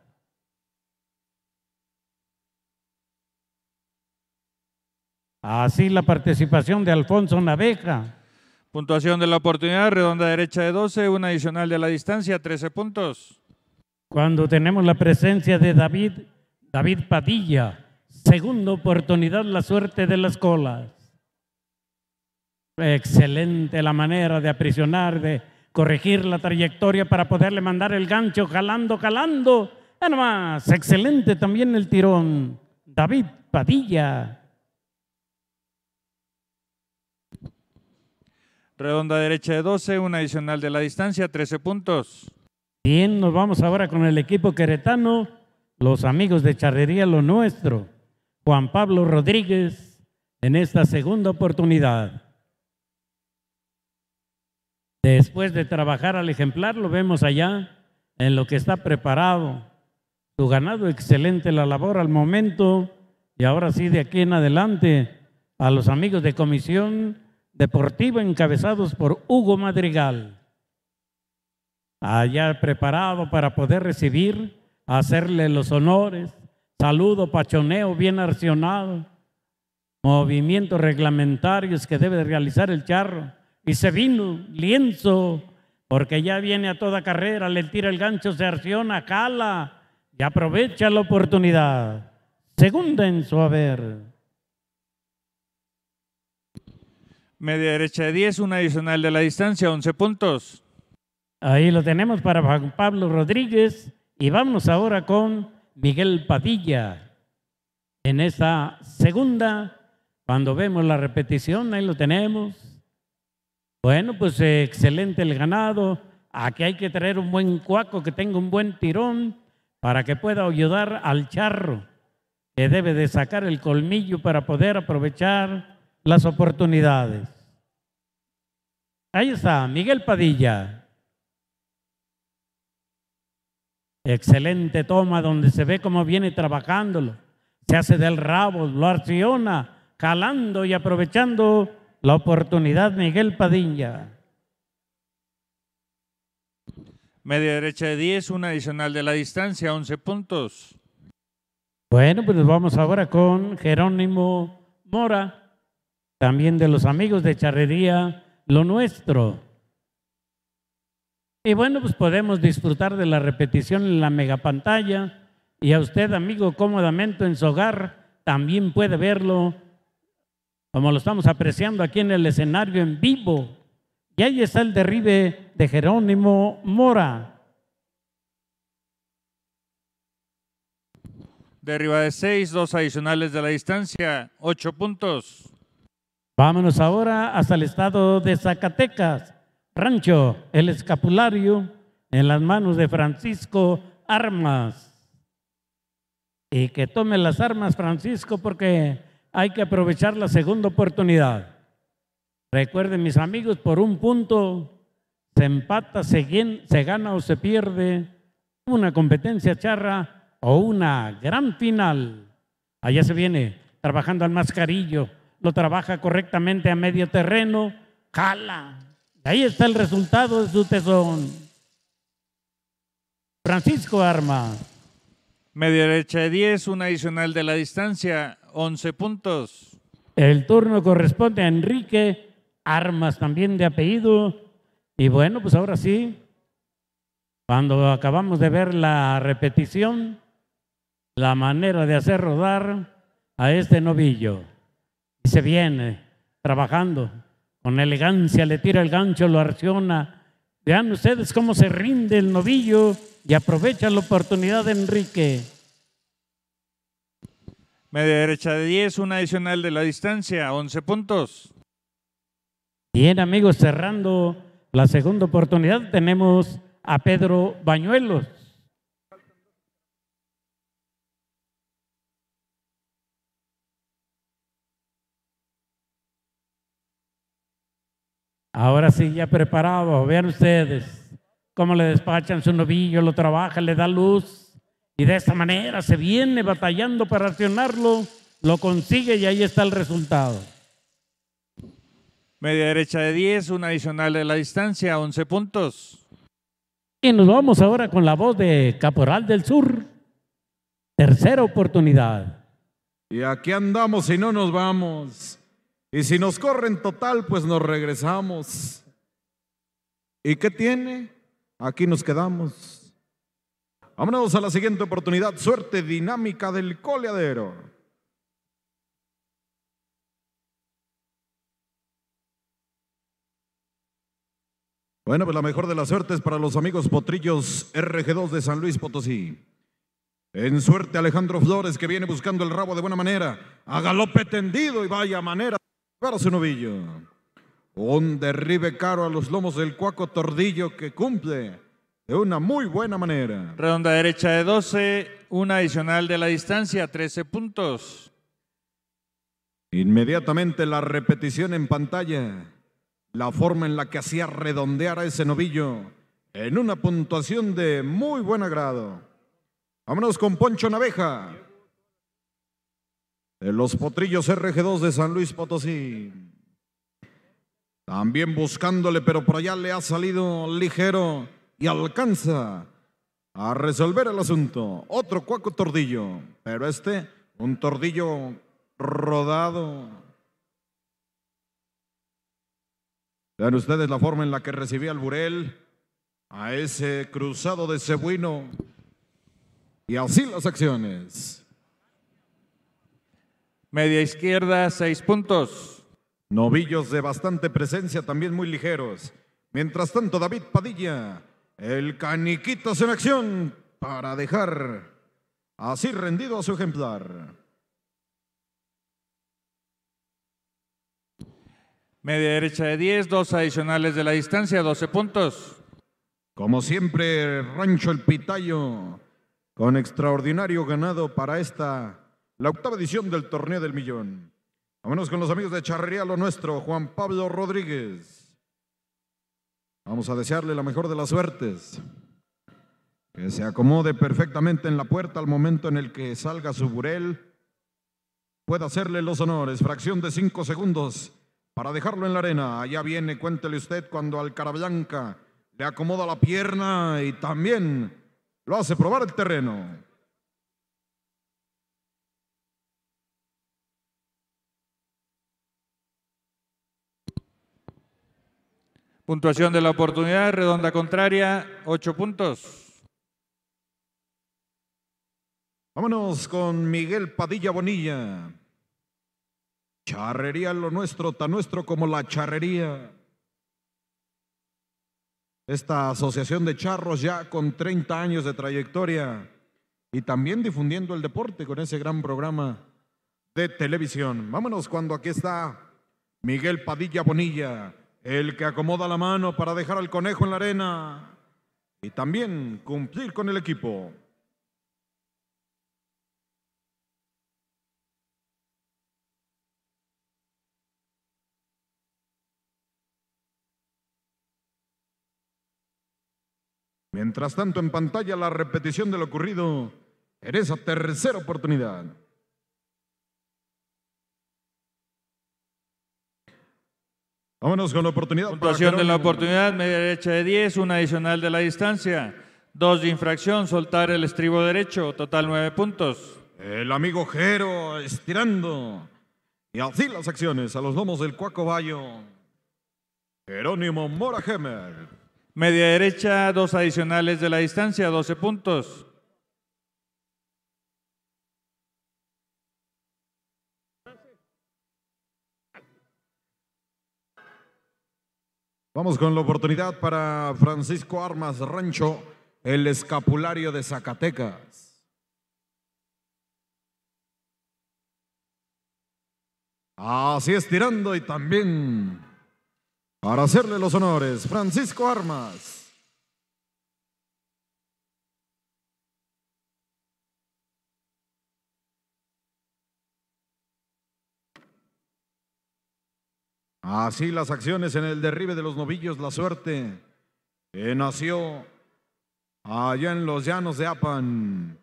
Así la participación de Alfonso Naveja. Puntuación de la oportunidad, redonda derecha de 12, una adicional de la distancia, 13 puntos. Cuando tenemos la presencia de David, David Padilla, segunda oportunidad, la suerte de las colas. Excelente la manera de aprisionar, de corregir la trayectoria para poderle mandar el gancho, jalando, jalando. Nada más, excelente también el tirón. David Padilla. redonda derecha de 12, un adicional de la distancia, 13 puntos. Bien, nos vamos ahora con el equipo queretano, los amigos de Charrería Lo Nuestro, Juan Pablo Rodríguez, en esta segunda oportunidad. Después de trabajar al ejemplar, lo vemos allá en lo que está preparado. Su ganado, excelente la labor al momento. Y ahora sí, de aquí en adelante, a los amigos de comisión, Deportivo encabezados por Hugo Madrigal. Allá preparado para poder recibir, hacerle los honores, saludo, pachoneo bien arcionado, movimientos reglamentarios que debe realizar el charro. Y se vino lienzo, porque ya viene a toda carrera, le tira el gancho, se arciona, cala y aprovecha la oportunidad. Segunda en su haber. media derecha de 10, un adicional de la distancia, 11 puntos. Ahí lo tenemos para Juan Pablo Rodríguez y vamos ahora con Miguel Padilla. En esta segunda, cuando vemos la repetición, ahí lo tenemos. Bueno, pues eh, excelente el ganado. Aquí hay que traer un buen cuaco que tenga un buen tirón para que pueda ayudar al charro, que debe de sacar el colmillo para poder aprovechar las oportunidades. Ahí está, Miguel Padilla. Excelente toma donde se ve cómo viene trabajándolo. Se hace del rabo, lo acciona, calando y aprovechando la oportunidad Miguel Padilla. Media derecha de 10, un adicional de la distancia, 11 puntos. Bueno, pues vamos ahora con Jerónimo Mora también de los amigos de charrería, lo nuestro. Y bueno, pues podemos disfrutar de la repetición en la megapantalla y a usted, amigo, cómodamente en su hogar, también puede verlo, como lo estamos apreciando aquí en el escenario en vivo. Y ahí está el derribe de Jerónimo Mora. Derriba de seis, dos adicionales de la distancia, ocho puntos. Vámonos ahora hasta el estado de Zacatecas, Rancho, el escapulario en las manos de Francisco Armas. Y que tome las armas, Francisco, porque hay que aprovechar la segunda oportunidad. Recuerden, mis amigos, por un punto se empata, se, se gana o se pierde una competencia charra o una gran final. Allá se viene trabajando al mascarillo lo trabaja correctamente a medio terreno, jala. Ahí está el resultado de su tesón. Francisco Armas. Media derecha de 10, un adicional de la distancia, 11 puntos. El turno corresponde a Enrique Armas, también de apellido. Y bueno, pues ahora sí, cuando acabamos de ver la repetición, la manera de hacer rodar a este novillo. Y se viene trabajando con elegancia, le tira el gancho, lo arciona. Vean ustedes cómo se rinde el novillo y aprovecha la oportunidad de Enrique. Media derecha de 10, una adicional de la distancia, 11 puntos. Bien amigos, cerrando la segunda oportunidad tenemos a Pedro Bañuelos. Ahora sí, ya preparado. Vean ustedes cómo le despachan su novillo, lo trabaja, le da luz. Y de esta manera se viene batallando para accionarlo, lo consigue y ahí está el resultado. Media derecha de 10, un adicional de la distancia, 11 puntos. Y nos vamos ahora con la voz de Caporal del Sur. Tercera oportunidad. Y aquí andamos y no nos vamos. Y si nos corren total, pues nos regresamos. ¿Y qué tiene? Aquí nos quedamos. Vámonos a la siguiente oportunidad. Suerte dinámica del coleadero. Bueno, pues la mejor de las suertes para los amigos potrillos RG2 de San Luis Potosí. En suerte Alejandro Flores que viene buscando el rabo de buena manera. A galope tendido y vaya manera. Para su Novillo. Un derribe caro a los lomos del Cuaco Tordillo que cumple de una muy buena manera. Redonda derecha de 12, una adicional de la distancia, 13 puntos. Inmediatamente la repetición en pantalla, la forma en la que hacía redondear a ese novillo en una puntuación de muy buen agrado. Vámonos con Poncho Naveja de eh, los Potrillos RG2 de San Luis Potosí. También buscándole, pero por allá le ha salido ligero y alcanza a resolver el asunto. Otro cuaco tordillo, pero este, un tordillo rodado. Vean ustedes la forma en la que recibía el Burel a ese cruzado de Cebuino. Y así las acciones. Media izquierda, seis puntos. Novillos de bastante presencia, también muy ligeros. Mientras tanto, David Padilla, el caniquito en acción para dejar así rendido a su ejemplar. Media derecha de 10, dos adicionales de la distancia, 12 puntos. Como siempre, Rancho el Pitayo, con extraordinario ganado para esta la octava edición del Torneo del Millón. Vámonos con los amigos de Charrería Lo Nuestro, Juan Pablo Rodríguez. Vamos a desearle la mejor de las suertes. Que se acomode perfectamente en la puerta al momento en el que salga su burel. Pueda hacerle los honores. Fracción de cinco segundos para dejarlo en la arena. Allá viene, cuéntele usted, cuando al cara le acomoda la pierna y también lo hace probar el terreno. Puntuación de la oportunidad, redonda contraria, ocho puntos. Vámonos con Miguel Padilla Bonilla. Charrería lo nuestro, tan nuestro como la charrería. Esta asociación de charros ya con 30 años de trayectoria y también difundiendo el deporte con ese gran programa de televisión. Vámonos cuando aquí está Miguel Padilla Bonilla el que acomoda la mano para dejar al conejo en la arena y también cumplir con el equipo. Mientras tanto, en pantalla la repetición de lo ocurrido en esa tercera oportunidad. Vámonos con la oportunidad. Puntuación de la oportunidad, media derecha de 10, una adicional de la distancia, dos de infracción, soltar el estribo derecho, total nueve puntos. El amigo Jero estirando. Y así las acciones a los lomos del Cuaco Bayo. Jerónimo Mora Gemer. Media derecha, dos adicionales de la distancia, 12 puntos. Vamos con la oportunidad para Francisco Armas Rancho, el escapulario de Zacatecas. Así es, tirando y también para hacerle los honores, Francisco Armas. Así las acciones en el derribe de los novillos, la suerte que nació allá en los llanos de Apan,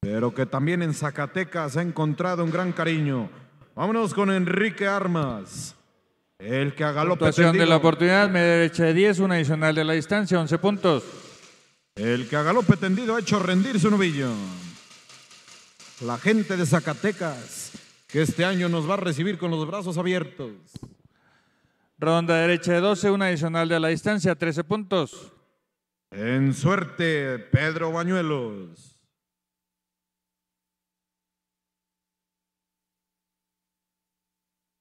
pero que también en Zacatecas ha encontrado un gran cariño. Vámonos con Enrique Armas. El que haga de la oportunidad, media derecha de 10, una adicional de la distancia, 11 puntos. El que a galope tendido ha hecho rendir su novillo. La gente de Zacatecas que este año nos va a recibir con los brazos abiertos. Ronda derecha de 12, una adicional de la distancia, 13 puntos. En suerte, Pedro Bañuelos.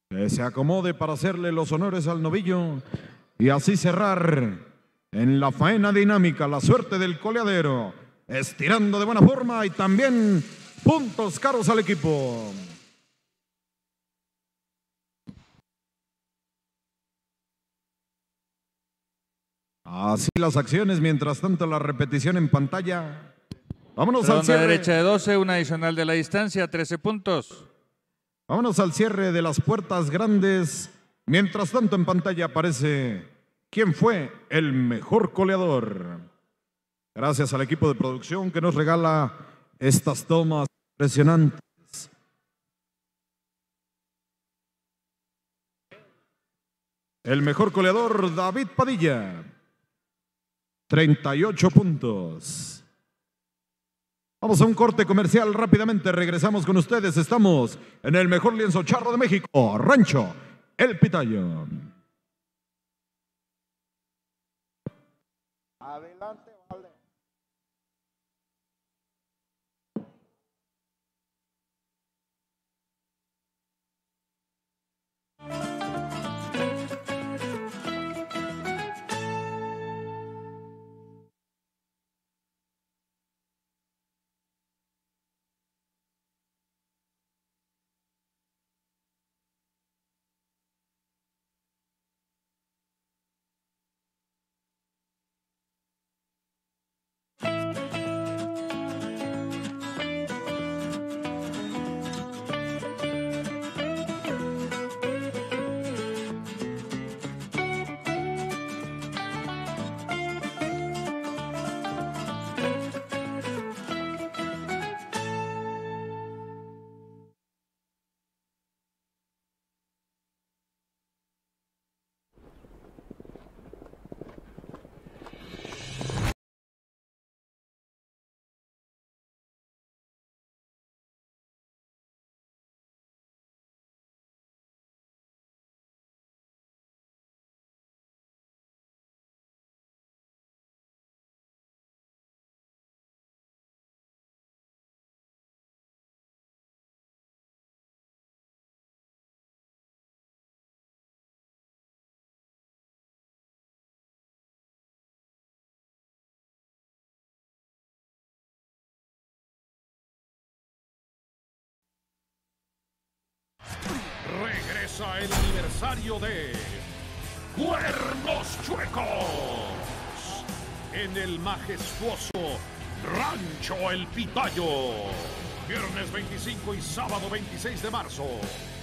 Que se acomode para hacerle los honores al novillo y así cerrar en la faena dinámica la suerte del coleadero, estirando de buena forma y también puntos caros al equipo. Así las acciones, mientras tanto la repetición en pantalla. Vámonos al cierre. derecha de 12, una adicional de la distancia, 13 puntos. Vámonos al cierre de las puertas grandes. Mientras tanto en pantalla aparece quién fue el mejor coleador. Gracias al equipo de producción que nos regala estas tomas impresionantes. El mejor coleador, David Padilla. 38 puntos. Vamos a un corte comercial rápidamente. Regresamos con ustedes. Estamos en el mejor lienzo charro de México, Rancho El Pitayo. Adelante, vale. el aniversario de Cuernos Chuecos en el majestuoso Rancho El Pitayo. Viernes 25 y sábado 26 de marzo.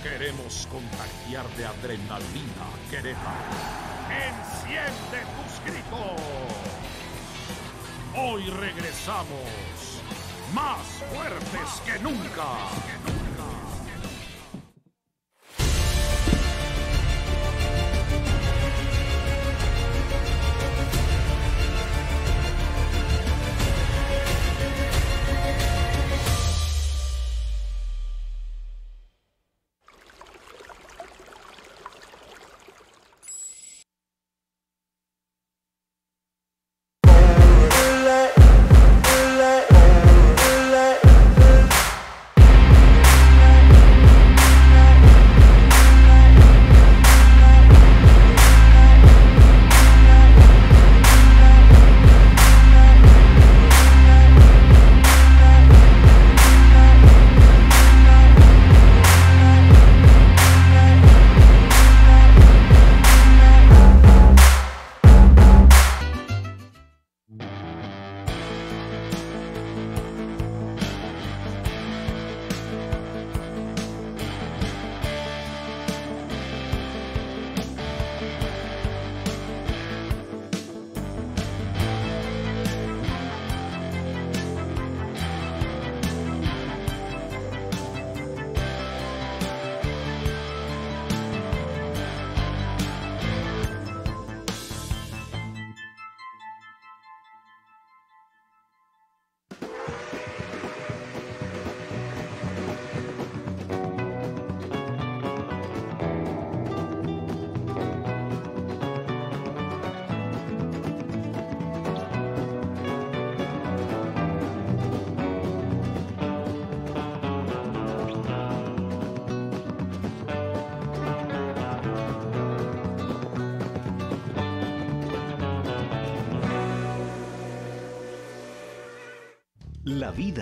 Queremos contagiar de adrenalina, Querétaro. Enciende tus gritos. Hoy regresamos más fuertes que nunca.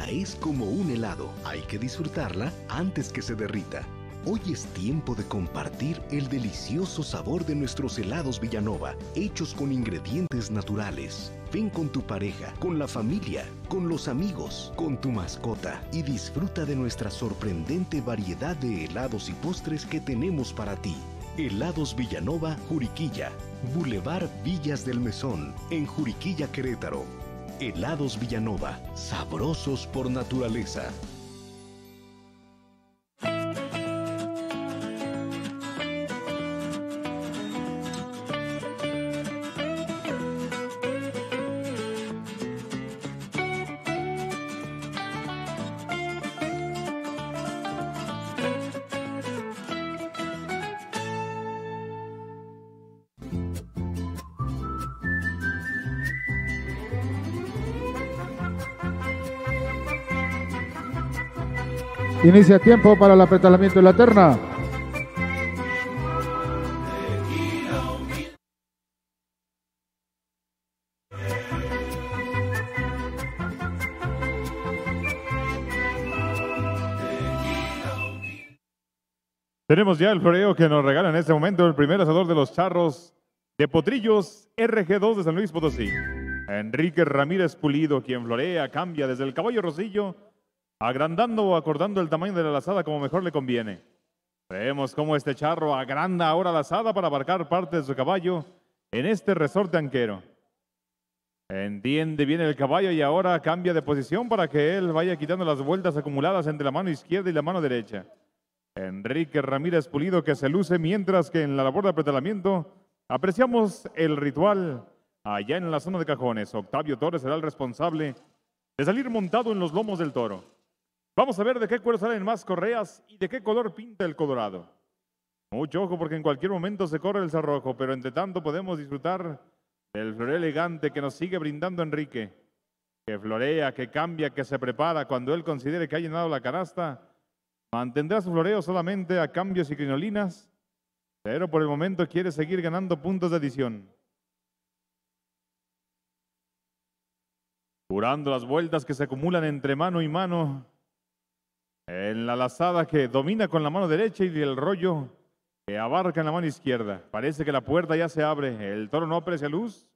es como un helado, hay que disfrutarla antes que se derrita. Hoy es tiempo de compartir el delicioso sabor de nuestros helados Villanova, hechos con ingredientes naturales. Ven con tu pareja, con la familia, con los amigos, con tu mascota y disfruta de nuestra sorprendente variedad de helados y postres que tenemos para ti. Helados Villanova, Juriquilla, Boulevard Villas del Mesón, en Juriquilla, Querétaro. Helados Villanova, sabrosos por naturaleza. Inicia tiempo para el apretalamiento de la terna. Tenemos ya el floreo que nos regala en este momento el primer asador de los charros de potrillos RG2 de San Luis Potosí. Enrique Ramírez Pulido, quien florea, cambia desde el caballo rosillo agrandando o acordando el tamaño de la lazada como mejor le conviene. Vemos cómo este charro agranda ahora la lazada para abarcar parte de su caballo en este resorte anquero. Entiende bien el caballo y ahora cambia de posición para que él vaya quitando las vueltas acumuladas entre la mano izquierda y la mano derecha. Enrique Ramírez Pulido que se luce mientras que en la labor de apretalamiento apreciamos el ritual allá en la zona de cajones. Octavio Torres será el responsable de salir montado en los lomos del toro. Vamos a ver de qué cuero salen más correas y de qué color pinta el colorado. Mucho ojo porque en cualquier momento se corre el cerrojo, pero entre tanto podemos disfrutar del floreo elegante que nos sigue brindando Enrique, que florea, que cambia, que se prepara cuando él considere que ha llenado la canasta. Mantendrá su floreo solamente a cambios y crinolinas, pero por el momento quiere seguir ganando puntos de adición. Curando las vueltas que se acumulan entre mano y mano, en la lazada que domina con la mano derecha y el rollo que abarca en la mano izquierda. Parece que la puerta ya se abre. El toro no aprecia luz.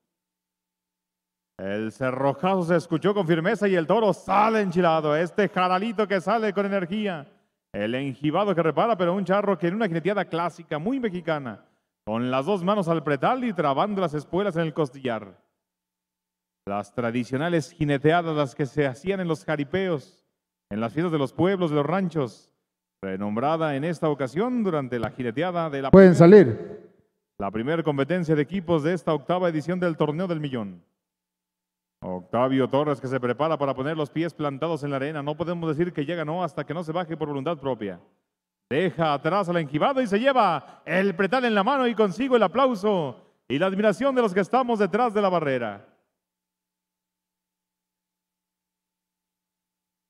El cerrojazo se escuchó con firmeza y el toro sale enchilado. Este jaralito que sale con energía. El engibado que repara, pero un charro que en una jineteada clásica muy mexicana, con las dos manos al pretal y trabando las espuelas en el costillar. Las tradicionales jineteadas, las que se hacían en los jaripeos, en las fiestas de los pueblos, de los ranchos, renombrada en esta ocasión durante la jineteada de la... Pueden salir. La primera competencia de equipos de esta octava edición del Torneo del Millón. Octavio Torres que se prepara para poner los pies plantados en la arena. No podemos decir que llega no hasta que no se baje por voluntad propia. Deja atrás al la y se lleva el pretal en la mano y consigo el aplauso y la admiración de los que estamos detrás de la barrera.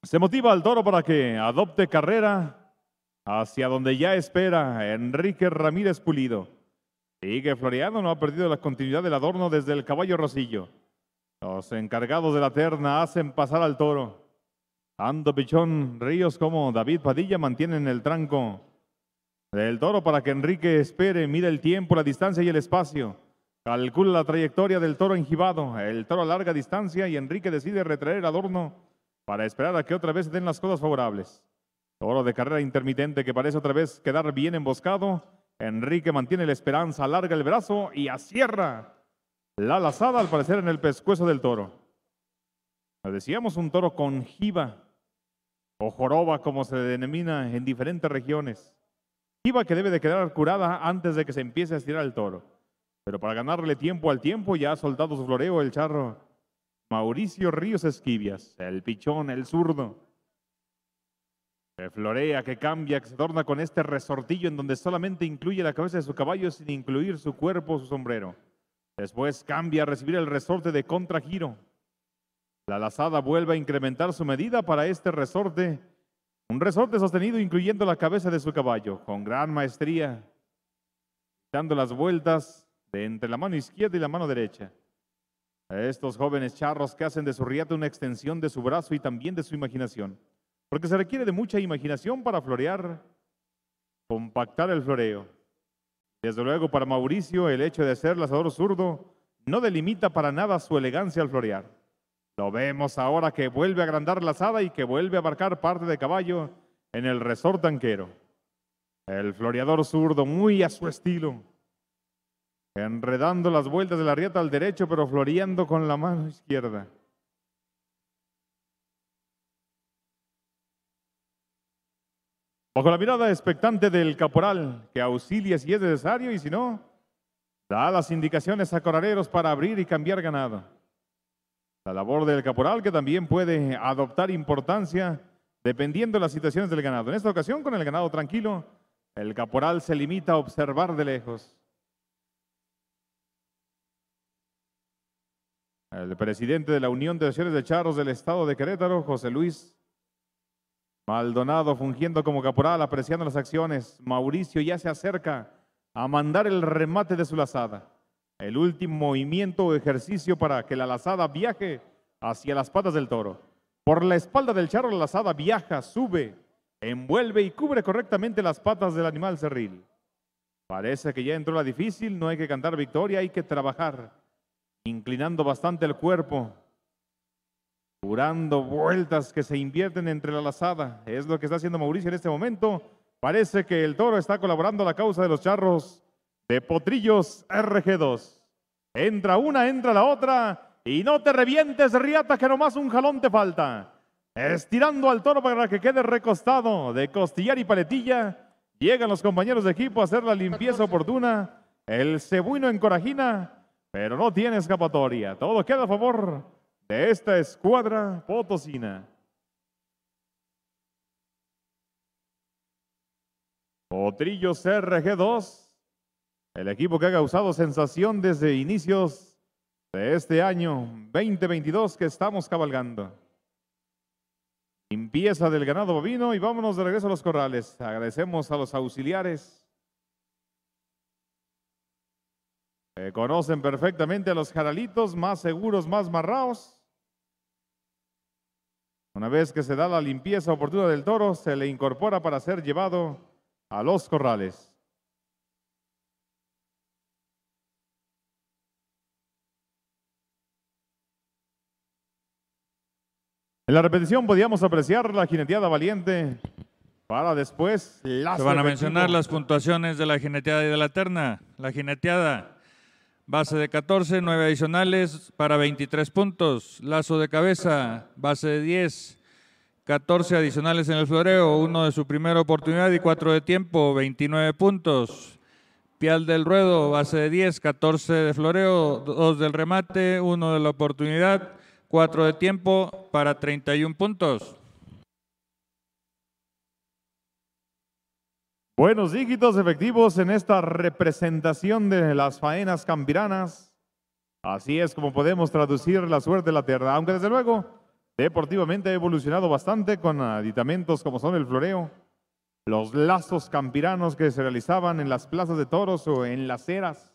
Se motiva al toro para que adopte carrera hacia donde ya espera Enrique Ramírez Pulido. Sigue que no ha perdido la continuidad del adorno desde el caballo Rosillo. Los encargados de la terna hacen pasar al toro. Ando Pichón, Ríos como David Padilla mantienen el tranco del toro para que Enrique espere, mire el tiempo, la distancia y el espacio. Calcula la trayectoria del toro engibado. El toro a larga distancia y Enrique decide retraer el adorno para esperar a que otra vez den las cosas favorables. Toro de carrera intermitente que parece otra vez quedar bien emboscado. Enrique mantiene la esperanza, alarga el brazo y acierra la lazada al parecer en el pescuezo del toro. decíamos un toro con jiba o joroba como se denomina en diferentes regiones. Jiba que debe de quedar curada antes de que se empiece a estirar el toro. Pero para ganarle tiempo al tiempo ya ha soltado su floreo el charro Mauricio Ríos Esquivias, el pichón, el zurdo, que florea, que cambia, que se adorna con este resortillo en donde solamente incluye la cabeza de su caballo sin incluir su cuerpo o su sombrero. Después cambia a recibir el resorte de contragiro. La lazada vuelve a incrementar su medida para este resorte, un resorte sostenido incluyendo la cabeza de su caballo, con gran maestría, dando las vueltas de entre la mano izquierda y la mano derecha estos jóvenes charros que hacen de su riata una extensión de su brazo y también de su imaginación. Porque se requiere de mucha imaginación para florear, compactar el floreo. Desde luego, para Mauricio, el hecho de ser lanzador zurdo no delimita para nada su elegancia al florear. Lo vemos ahora que vuelve a agrandar la y que vuelve a abarcar parte de caballo en el resort tanquero. El floreador zurdo, muy a su estilo, enredando las vueltas de la rieta al derecho, pero floreando con la mano izquierda. Bajo la mirada expectante del caporal, que auxilia si es necesario y si no, da las indicaciones a corareros para abrir y cambiar ganado. La labor del caporal que también puede adoptar importancia dependiendo de las situaciones del ganado. En esta ocasión, con el ganado tranquilo, el caporal se limita a observar de lejos. El presidente de la Unión de Asociaciones de Charros del Estado de Querétaro, José Luis Maldonado, fungiendo como caporal, apreciando las acciones. Mauricio ya se acerca a mandar el remate de su lazada. El último movimiento o ejercicio para que la lazada viaje hacia las patas del toro. Por la espalda del charro, la lazada viaja, sube, envuelve y cubre correctamente las patas del animal cerril. Parece que ya entró la difícil, no hay que cantar victoria, hay que trabajar inclinando bastante el cuerpo, curando vueltas que se invierten entre la lazada. Es lo que está haciendo Mauricio en este momento. Parece que el toro está colaborando a la causa de los charros de Potrillos RG2. Entra una, entra la otra y no te revientes, Riata, que nomás un jalón te falta. Estirando al toro para que quede recostado de costillar y paletilla. Llegan los compañeros de equipo a hacer la limpieza oportuna. El cebuino en corajina pero no tiene escapatoria. Todo queda a favor de esta escuadra potosina. Potrillo crg 2 el equipo que ha causado sensación desde inicios de este año 2022 que estamos cabalgando. Limpieza del ganado bovino y vámonos de regreso a los corrales. Agradecemos a los auxiliares Eh, conocen perfectamente a los jaralitos más seguros, más marraos. Una vez que se da la limpieza oportuna del toro, se le incorpora para ser llevado a los corrales. En la repetición podíamos apreciar la jineteada valiente para después... se van a mencionar las puntuaciones de la jineteada y de la terna. La jineteada Base de 14, 9 adicionales para 23 puntos. Lazo de cabeza, base de 10, 14 adicionales en el floreo, uno de su primera oportunidad y 4 de tiempo, 29 puntos. Pial del ruedo, base de 10, 14 de floreo, 2 del remate, 1 de la oportunidad, 4 de tiempo para 31 puntos. Buenos dígitos efectivos en esta representación de las faenas campiranas. Así es como podemos traducir la suerte de la tierra, aunque desde luego deportivamente ha evolucionado bastante con aditamentos como son el floreo, los lazos campiranos que se realizaban en las plazas de toros o en las eras.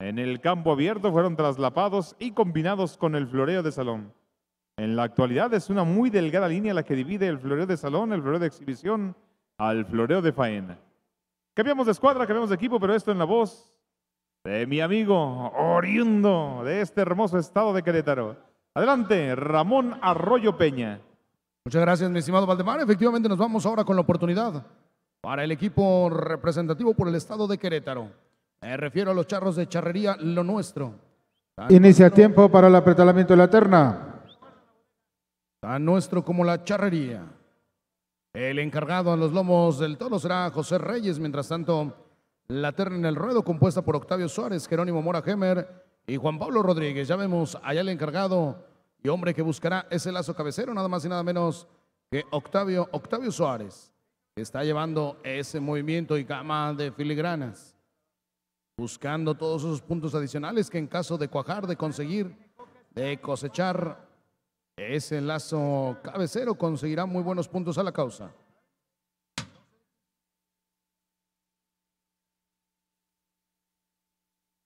En el campo abierto fueron traslapados y combinados con el floreo de salón. En la actualidad es una muy delgada línea la que divide el floreo de salón, el floreo de exhibición al floreo de faena. Cambiamos de escuadra, cambiamos de equipo, pero esto en la voz de mi amigo oriundo de este hermoso estado de Querétaro. Adelante, Ramón Arroyo Peña. Muchas gracias, mi estimado Valdemar. Efectivamente, nos vamos ahora con la oportunidad para el equipo representativo por el estado de Querétaro. Me refiero a los charros de charrería, lo nuestro. Inicia tiempo para el apretalamiento de la terna. Tan nuestro como la charrería. El encargado a los lomos del toro será José Reyes. Mientras tanto, la terna en el ruedo compuesta por Octavio Suárez, Jerónimo Mora Hemer y Juan Pablo Rodríguez. Ya vemos allá el encargado y hombre que buscará ese lazo cabecero, nada más y nada menos que Octavio, Octavio Suárez, que está llevando ese movimiento y cama de filigranas, buscando todos esos puntos adicionales que en caso de cuajar, de conseguir, de cosechar, ese lazo cabecero conseguirá muy buenos puntos a la causa.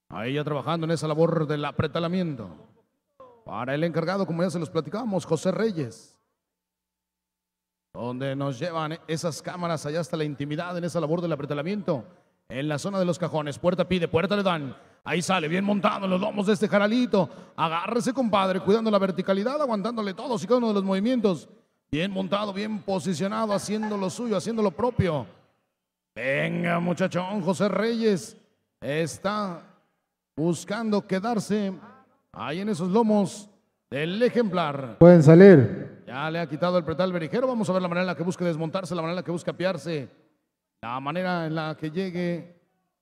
Ahí ya trabajando en esa labor del apretalamiento. Para el encargado, como ya se los platicábamos, José Reyes. Donde nos llevan esas cámaras allá hasta la intimidad en esa labor del apretalamiento en la zona de los cajones. Puerta pide, puerta le dan. Ahí sale, bien montado en los lomos de este jaralito. Agárrese, compadre, cuidando la verticalidad, aguantándole todos y cada uno de los movimientos. Bien montado, bien posicionado, haciendo lo suyo, haciendo lo propio. Venga, muchachón, José Reyes está buscando quedarse ahí en esos lomos del ejemplar. Pueden salir. Ya le ha quitado el pretal verijero. Vamos a ver la manera en la que busca desmontarse, la manera en la que busca apiarse la manera en la que llegue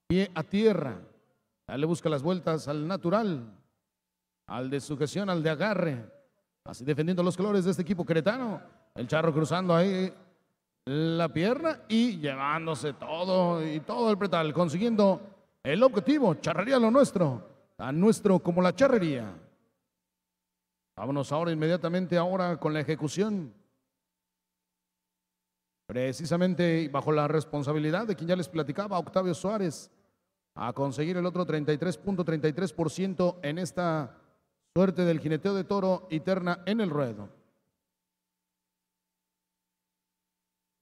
pie a tierra. le busca las vueltas al natural, al de sujeción, al de agarre. Así defendiendo los colores de este equipo cretano, El charro cruzando ahí la pierna y llevándose todo y todo el pretal, consiguiendo el objetivo. Charrería lo nuestro, tan nuestro como la charrería. Vámonos ahora inmediatamente ahora con la ejecución precisamente bajo la responsabilidad de quien ya les platicaba, Octavio Suárez, a conseguir el otro 33.33% en esta suerte del jineteo de toro y terna en el ruedo.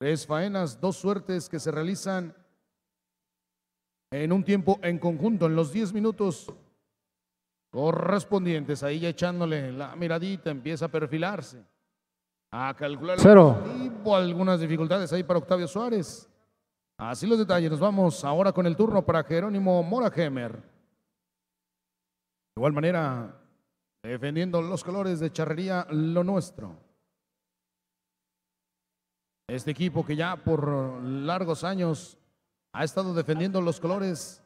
Tres faenas, dos suertes que se realizan en un tiempo en conjunto, en los 10 minutos correspondientes. Ahí ya echándole la miradita, empieza a perfilarse. A calcular Cero. algunas dificultades ahí para Octavio Suárez. Así los detalles. Nos vamos ahora con el turno para Jerónimo Mora Morahemer. De igual manera, defendiendo los colores de charrería lo nuestro. Este equipo que ya por largos años ha estado defendiendo los colores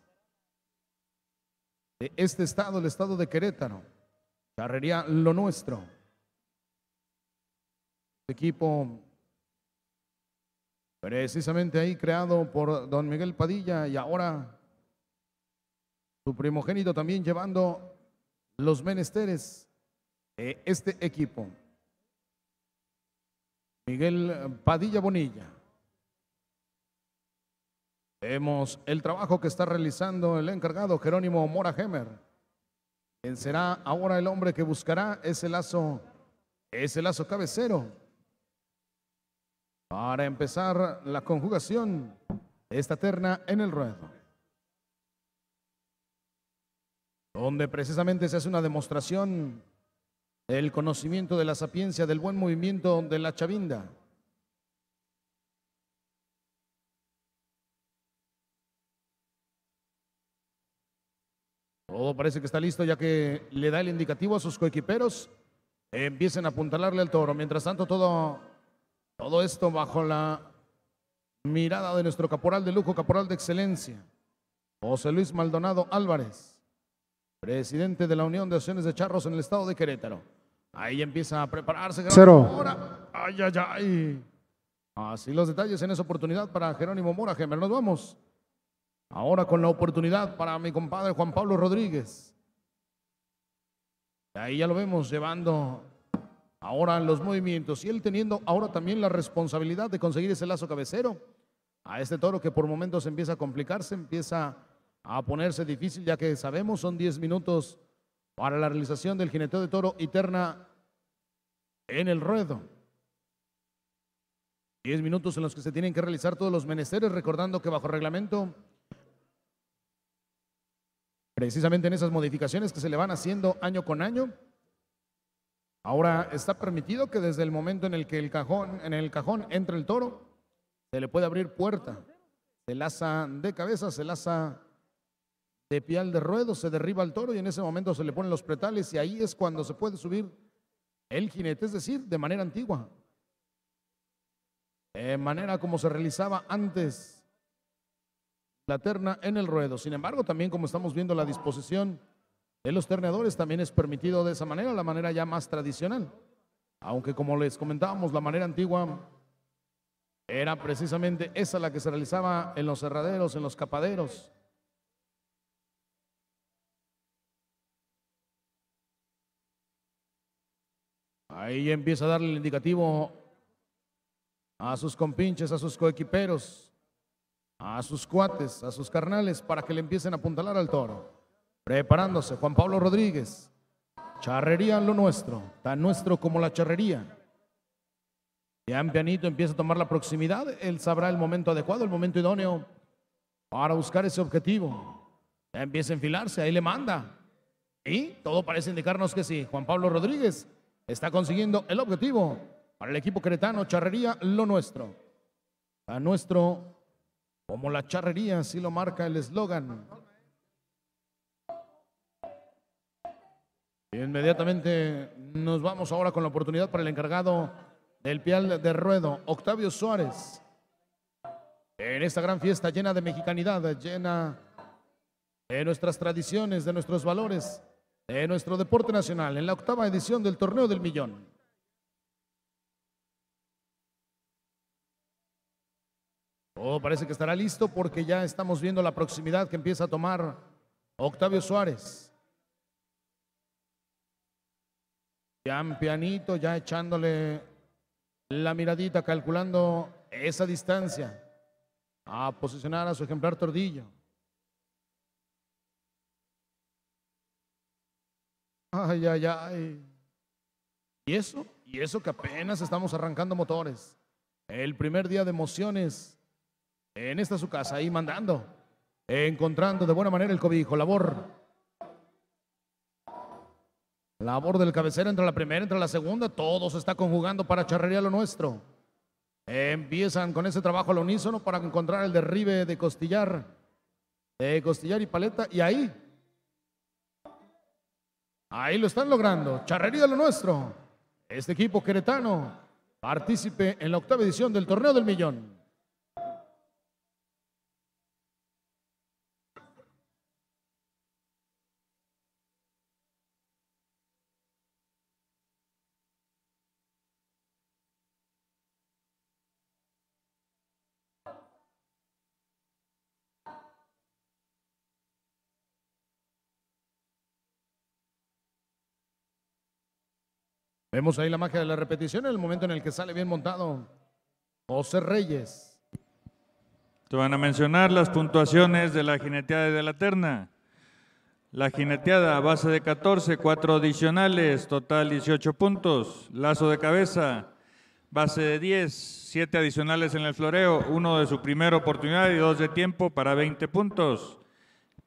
de este estado, el estado de Querétaro. Charrería lo nuestro equipo precisamente ahí creado por don Miguel Padilla y ahora su primogénito también llevando los menesteres de este equipo. Miguel Padilla Bonilla. Vemos el trabajo que está realizando el encargado Jerónimo Mora Hemer. Quien será ahora el hombre que buscará ese lazo, ese lazo cabecero para empezar la conjugación esta terna en el ruedo. Donde precisamente se hace una demostración del conocimiento de la sapiencia, del buen movimiento de la chavinda. Todo parece que está listo ya que le da el indicativo a sus coequiperos. Empiecen a apuntalarle al toro. Mientras tanto, todo todo esto bajo la mirada de nuestro caporal de lujo, caporal de excelencia, José Luis Maldonado Álvarez, presidente de la Unión de Acciones de Charros en el estado de Querétaro. Ahí empieza a prepararse. Cero. Mora. Ay, ay, ay. Así los detalles en esa oportunidad para Jerónimo Mora, Gemer. Nos vamos. Ahora con la oportunidad para mi compadre Juan Pablo Rodríguez. Ahí ya lo vemos llevando ahora los movimientos y él teniendo ahora también la responsabilidad de conseguir ese lazo cabecero a este toro que por momentos empieza a complicarse, empieza a ponerse difícil ya que sabemos son 10 minutos para la realización del jineteo de toro eterna en el ruedo. 10 minutos en los que se tienen que realizar todos los menesteres, recordando que bajo reglamento, precisamente en esas modificaciones que se le van haciendo año con año, Ahora está permitido que desde el momento en el que el cajón, en el cajón entra el toro, se le puede abrir puerta. Se laza de cabeza, se laza de pial de ruedo, se derriba el toro y en ese momento se le ponen los pretales y ahí es cuando se puede subir el jinete, es decir, de manera antigua. De manera como se realizaba antes la terna en el ruedo. Sin embargo, también como estamos viendo la disposición de los terneadores también es permitido de esa manera, la manera ya más tradicional. Aunque como les comentábamos, la manera antigua era precisamente esa la que se realizaba en los cerraderos, en los capaderos. Ahí empieza a darle el indicativo a sus compinches, a sus coequiperos, a sus cuates, a sus carnales, para que le empiecen a apuntalar al toro. Preparándose, Juan Pablo Rodríguez. Charrería lo nuestro, tan nuestro como la charrería. Ya en pianito empieza a tomar la proximidad. Él sabrá el momento adecuado, el momento idóneo para buscar ese objetivo. Ya empieza a enfilarse, ahí le manda. Y todo parece indicarnos que sí. Juan Pablo Rodríguez está consiguiendo el objetivo para el equipo cretano, Charrería, lo nuestro. A nuestro, como la charrería, así lo marca el eslogan. Inmediatamente nos vamos ahora con la oportunidad para el encargado del pial de ruedo, Octavio Suárez. En esta gran fiesta llena de mexicanidad, llena de nuestras tradiciones, de nuestros valores, de nuestro deporte nacional, en la octava edición del Torneo del Millón. Oh, parece que estará listo porque ya estamos viendo la proximidad que empieza a tomar Octavio Suárez. Ya pianito, ya echándole la miradita, calculando esa distancia. A posicionar a su ejemplar tordillo. Ay, ay, ay. Y eso, y eso que apenas estamos arrancando motores. El primer día de emociones. En esta su casa, ahí mandando. Encontrando de buena manera el cobijo, labor Labor del cabecero entre la primera, entre la segunda. Todo se está conjugando para charrería lo nuestro. Empiezan con ese trabajo al unísono para encontrar el derribe de costillar. De costillar y paleta. Y ahí. Ahí lo están logrando. Charrería lo nuestro. Este equipo queretano. Partícipe en la octava edición del Torneo del Millón. Vemos ahí la magia de la repetición en el momento en el que sale bien montado José Reyes. Te van a mencionar las puntuaciones de la jineteada de la terna. La jineteada base de 14, 4 adicionales, total 18 puntos. Lazo de cabeza, base de 10, 7 adicionales en el floreo, uno de su primera oportunidad y dos de tiempo para 20 puntos.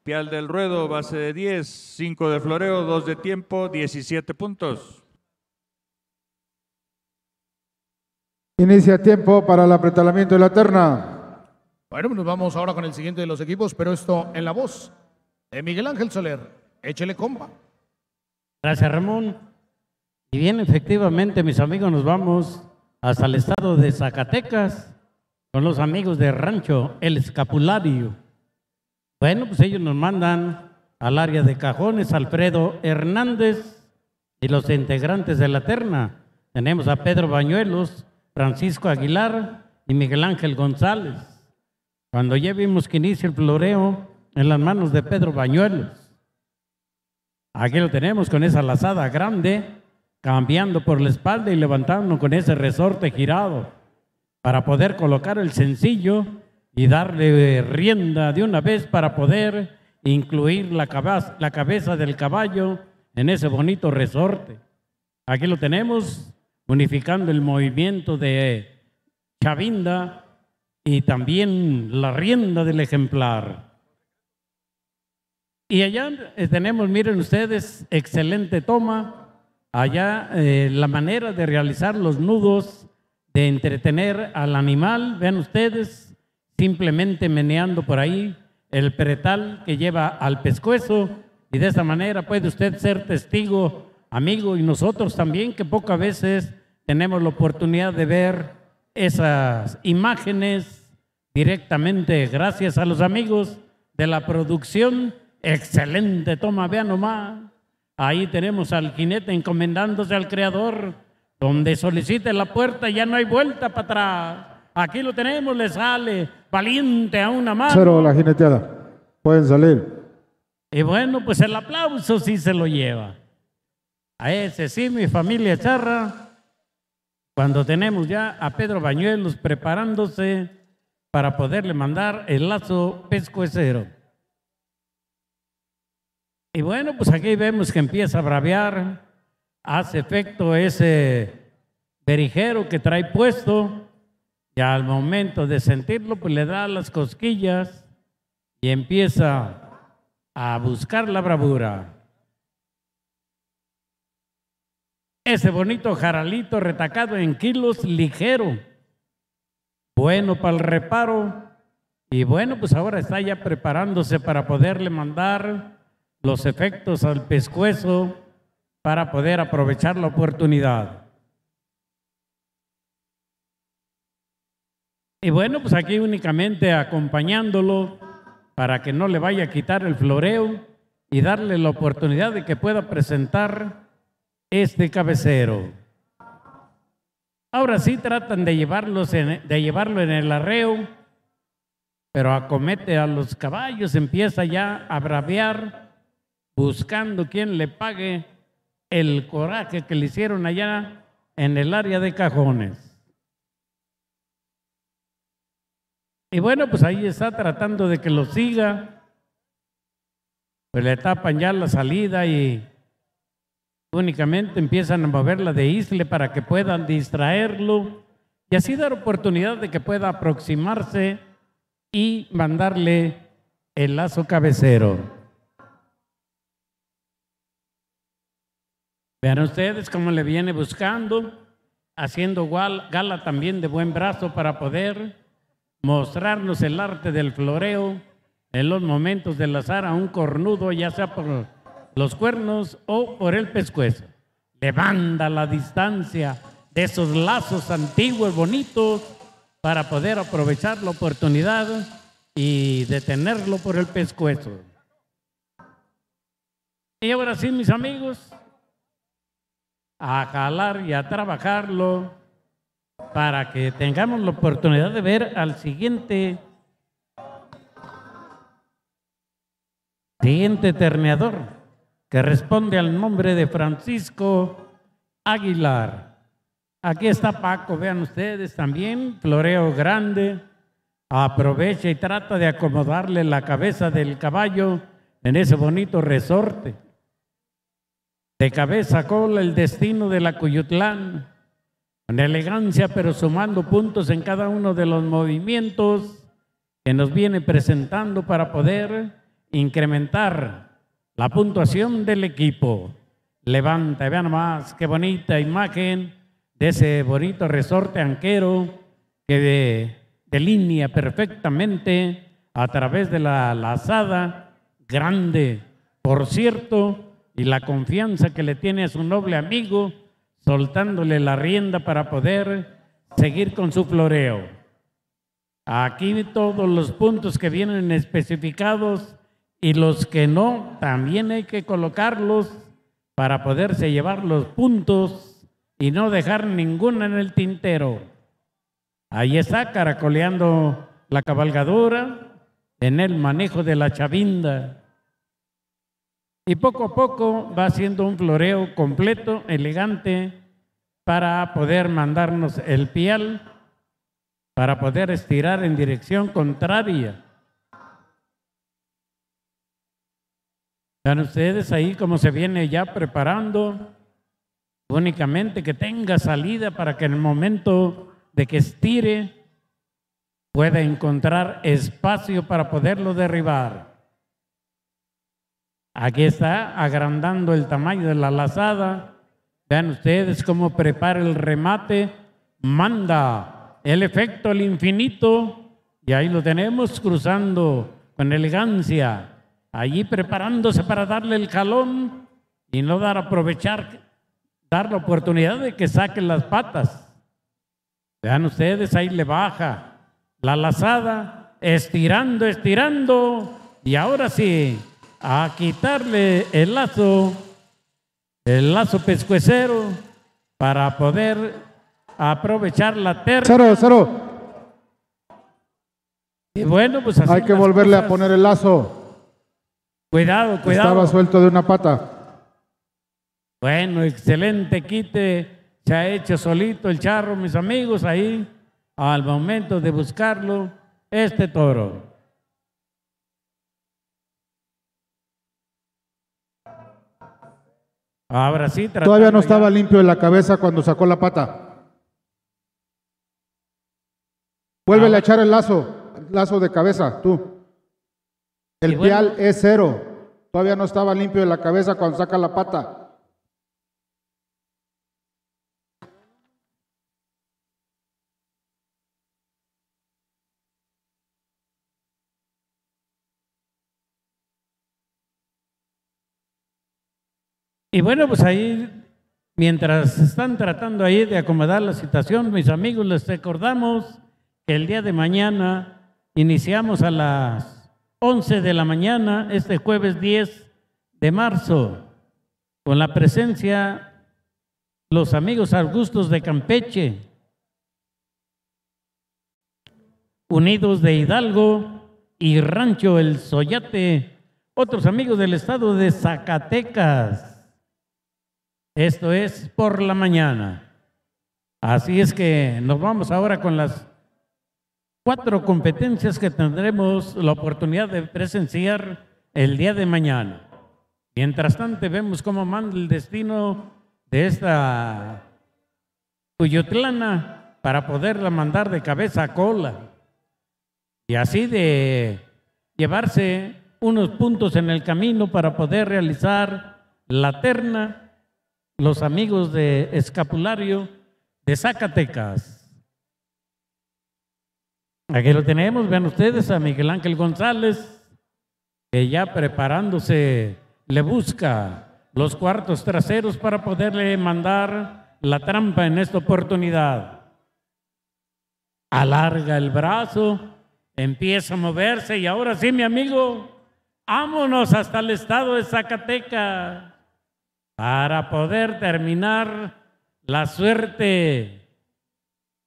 Pial del ruedo, base de 10, 5 de floreo, 2 de tiempo, 17 puntos. Inicia tiempo para el apretalamiento de la terna. Bueno, nos vamos ahora con el siguiente de los equipos, pero esto en la voz de Miguel Ángel Soler. Échele comba. Gracias, Ramón. Y bien, efectivamente, mis amigos, nos vamos hasta el estado de Zacatecas con los amigos de Rancho El Escapulario. Bueno, pues ellos nos mandan al área de cajones Alfredo Hernández y los integrantes de la terna. Tenemos a Pedro Bañuelos, Francisco Aguilar y Miguel Ángel González. Cuando ya vimos que inicia el floreo en las manos de Pedro Bañuelos. Aquí lo tenemos con esa lazada grande, cambiando por la espalda y levantando con ese resorte girado para poder colocar el sencillo y darle rienda de una vez para poder incluir la cabeza, la cabeza del caballo en ese bonito resorte. Aquí lo tenemos, unificando el movimiento de cabinda y también la rienda del ejemplar. Y allá eh, tenemos, miren ustedes, excelente toma, allá eh, la manera de realizar los nudos, de entretener al animal, ven ustedes, simplemente meneando por ahí el pretal que lleva al pescuezo y de esa manera puede usted ser testigo amigo, y nosotros también, que pocas veces tenemos la oportunidad de ver esas imágenes directamente, gracias a los amigos de la producción. Excelente toma, vean nomás. Ahí tenemos al jinete encomendándose al Creador. Donde solicite la puerta ya no hay vuelta para atrás. Aquí lo tenemos, le sale valiente a una mano. Pero la jineteada. Pueden salir. Y bueno, pues el aplauso sí se lo lleva. A ese sí, mi familia charra, cuando tenemos ya a Pedro Bañuelos preparándose para poderle mandar el lazo pescuecero. Y bueno, pues aquí vemos que empieza a braviar, hace efecto ese berijero que trae puesto, y al momento de sentirlo, pues le da las cosquillas y empieza a buscar la bravura. Ese bonito jaralito retacado en kilos, ligero, bueno para el reparo. Y bueno, pues ahora está ya preparándose para poderle mandar los efectos al pescuezo para poder aprovechar la oportunidad. Y bueno, pues aquí únicamente acompañándolo para que no le vaya a quitar el floreo y darle la oportunidad de que pueda presentar este cabecero. Ahora sí tratan de, llevarlos de llevarlo en el arreo, pero acomete a los caballos, empieza ya a bravear, buscando quien le pague el coraje que le hicieron allá en el área de cajones. Y bueno, pues ahí está tratando de que lo siga. Pues le tapan ya la salida y Únicamente empiezan a moverla de isle para que puedan distraerlo y así dar oportunidad de que pueda aproximarse y mandarle el lazo cabecero. Vean ustedes cómo le viene buscando, haciendo gala también de buen brazo para poder mostrarnos el arte del floreo en los momentos de azar a un cornudo, ya sea por los cuernos o por el pescuezo. Levanta la distancia de esos lazos antiguos, bonitos, para poder aprovechar la oportunidad y detenerlo por el pescuezo. Y ahora sí, mis amigos, a jalar y a trabajarlo para que tengamos la oportunidad de ver al siguiente, siguiente terneador que responde al nombre de Francisco Aguilar. Aquí está Paco, vean ustedes también, floreo grande, aprovecha y trata de acomodarle la cabeza del caballo en ese bonito resorte. De cabeza cola el destino de la Cuyutlán, con elegancia pero sumando puntos en cada uno de los movimientos que nos viene presentando para poder incrementar la puntuación del equipo. Levanta, vean más, qué bonita imagen de ese bonito resorte anquero que delinea perfectamente a través de la lazada grande. Por cierto, y la confianza que le tiene a su noble amigo, soltándole la rienda para poder seguir con su floreo. Aquí todos los puntos que vienen especificados y los que no, también hay que colocarlos para poderse llevar los puntos y no dejar ninguno en el tintero. Ahí está caracoleando la cabalgadura en el manejo de la chavinda. Y poco a poco va haciendo un floreo completo, elegante, para poder mandarnos el pial, para poder estirar en dirección contraria Vean ustedes ahí como se viene ya preparando, únicamente que tenga salida para que en el momento de que estire pueda encontrar espacio para poderlo derribar. Aquí está agrandando el tamaño de la lazada. Vean ustedes cómo prepara el remate. Manda el efecto al infinito. Y ahí lo tenemos cruzando con elegancia allí preparándose para darle el jalón y no dar aprovechar, dar la oportunidad de que saquen las patas. Vean ustedes, ahí le baja la lazada, estirando, estirando, y ahora sí, a quitarle el lazo, el lazo pescuecero, para poder aprovechar la tercera. Cero, cero. Y bueno, pues Hay que volverle a poner el lazo. Cuidado, cuidado. Estaba suelto de una pata. Bueno, excelente quite. Se ha hecho solito el charro, mis amigos, ahí al momento de buscarlo este toro. Ahora sí, todavía no estaba limpio de la cabeza cuando sacó la pata. Vuelve a echar el lazo, lazo de cabeza, tú. El pial es cero. Todavía no estaba limpio de la cabeza cuando saca la pata. Y bueno, pues ahí, mientras están tratando ahí de acomodar la situación, mis amigos, les recordamos que el día de mañana iniciamos a las 11 de la mañana, este jueves 10 de marzo, con la presencia los amigos Augustos de Campeche, Unidos de Hidalgo y Rancho El Soyate, otros amigos del estado de Zacatecas. Esto es por la mañana. Así es que nos vamos ahora con las cuatro competencias que tendremos la oportunidad de presenciar el día de mañana. Mientras tanto, vemos cómo manda el destino de esta Cuyotlana para poderla mandar de cabeza a cola y así de llevarse unos puntos en el camino para poder realizar la terna, los amigos de Escapulario de Zacatecas. Aquí lo tenemos, vean ustedes a Miguel Ángel González, que ya preparándose le busca los cuartos traseros para poderle mandar la trampa en esta oportunidad. Alarga el brazo, empieza a moverse y ahora sí, mi amigo, vámonos hasta el estado de Zacatecas para poder terminar la suerte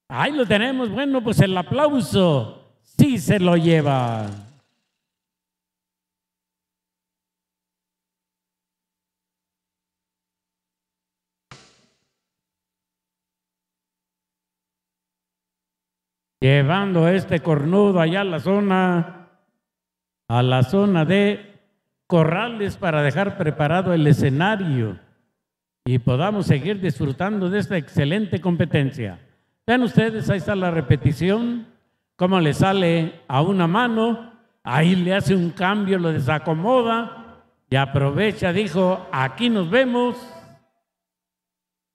Ahí lo tenemos. Bueno, pues el aplauso sí se lo lleva. Llevando este cornudo allá a la zona, a la zona de corrales para dejar preparado el escenario y podamos seguir disfrutando de esta excelente competencia. Vean ustedes, ahí está la repetición, cómo le sale a una mano, ahí le hace un cambio, lo desacomoda y aprovecha, dijo, aquí nos vemos.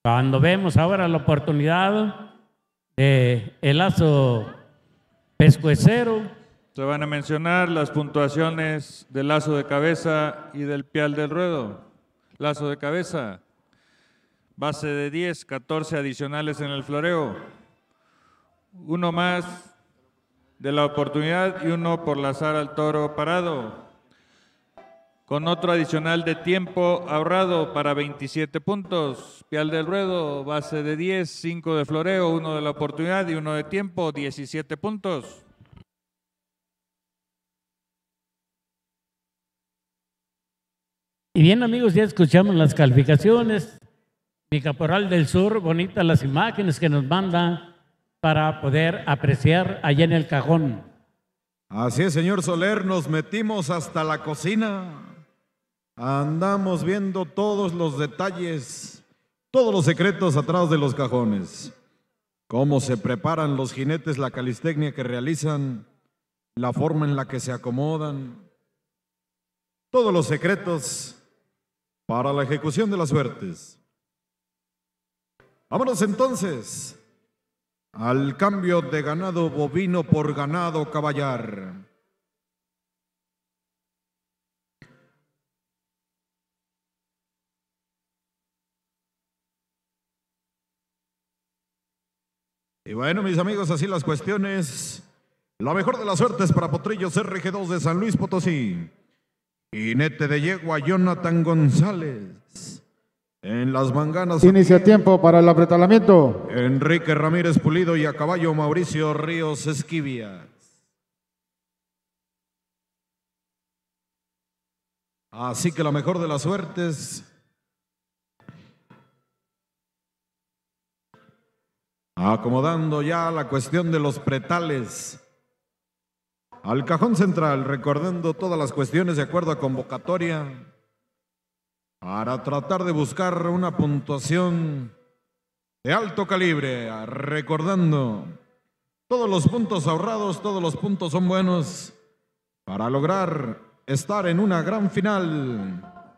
Cuando vemos ahora la oportunidad de el lazo pescuecero. Se van a mencionar las puntuaciones del lazo de cabeza y del pial del ruedo. Lazo de cabeza, base de 10, 14 adicionales en el floreo uno más de la oportunidad y uno por la zar al toro parado, con otro adicional de tiempo ahorrado para 27 puntos. Pial del ruedo, base de 10, 5 de floreo, uno de la oportunidad y uno de tiempo, 17 puntos. Y bien amigos, ya escuchamos las calificaciones. Mi caporal del sur, bonitas las imágenes que nos manda para poder apreciar allá en el cajón. Así es, señor Soler, nos metimos hasta la cocina. Andamos viendo todos los detalles, todos los secretos atrás de los cajones. Cómo se preparan los jinetes, la calistecnia que realizan, la forma en la que se acomodan. Todos los secretos para la ejecución de las suertes. Vámonos entonces al cambio de ganado bovino por ganado caballar. Y bueno, mis amigos, así las cuestiones. La mejor de las suertes para Potrillos RG2 de San Luis Potosí. Jinete de yegua Jonathan González. En las manganas. Inicia tiempo para el apretalamiento. Enrique Ramírez Pulido y a caballo Mauricio Ríos Esquivias. Así que la mejor de las suertes. Acomodando ya la cuestión de los pretales. Al cajón central, recordando todas las cuestiones de acuerdo a convocatoria para tratar de buscar una puntuación de alto calibre, recordando todos los puntos ahorrados, todos los puntos son buenos para lograr estar en una gran final.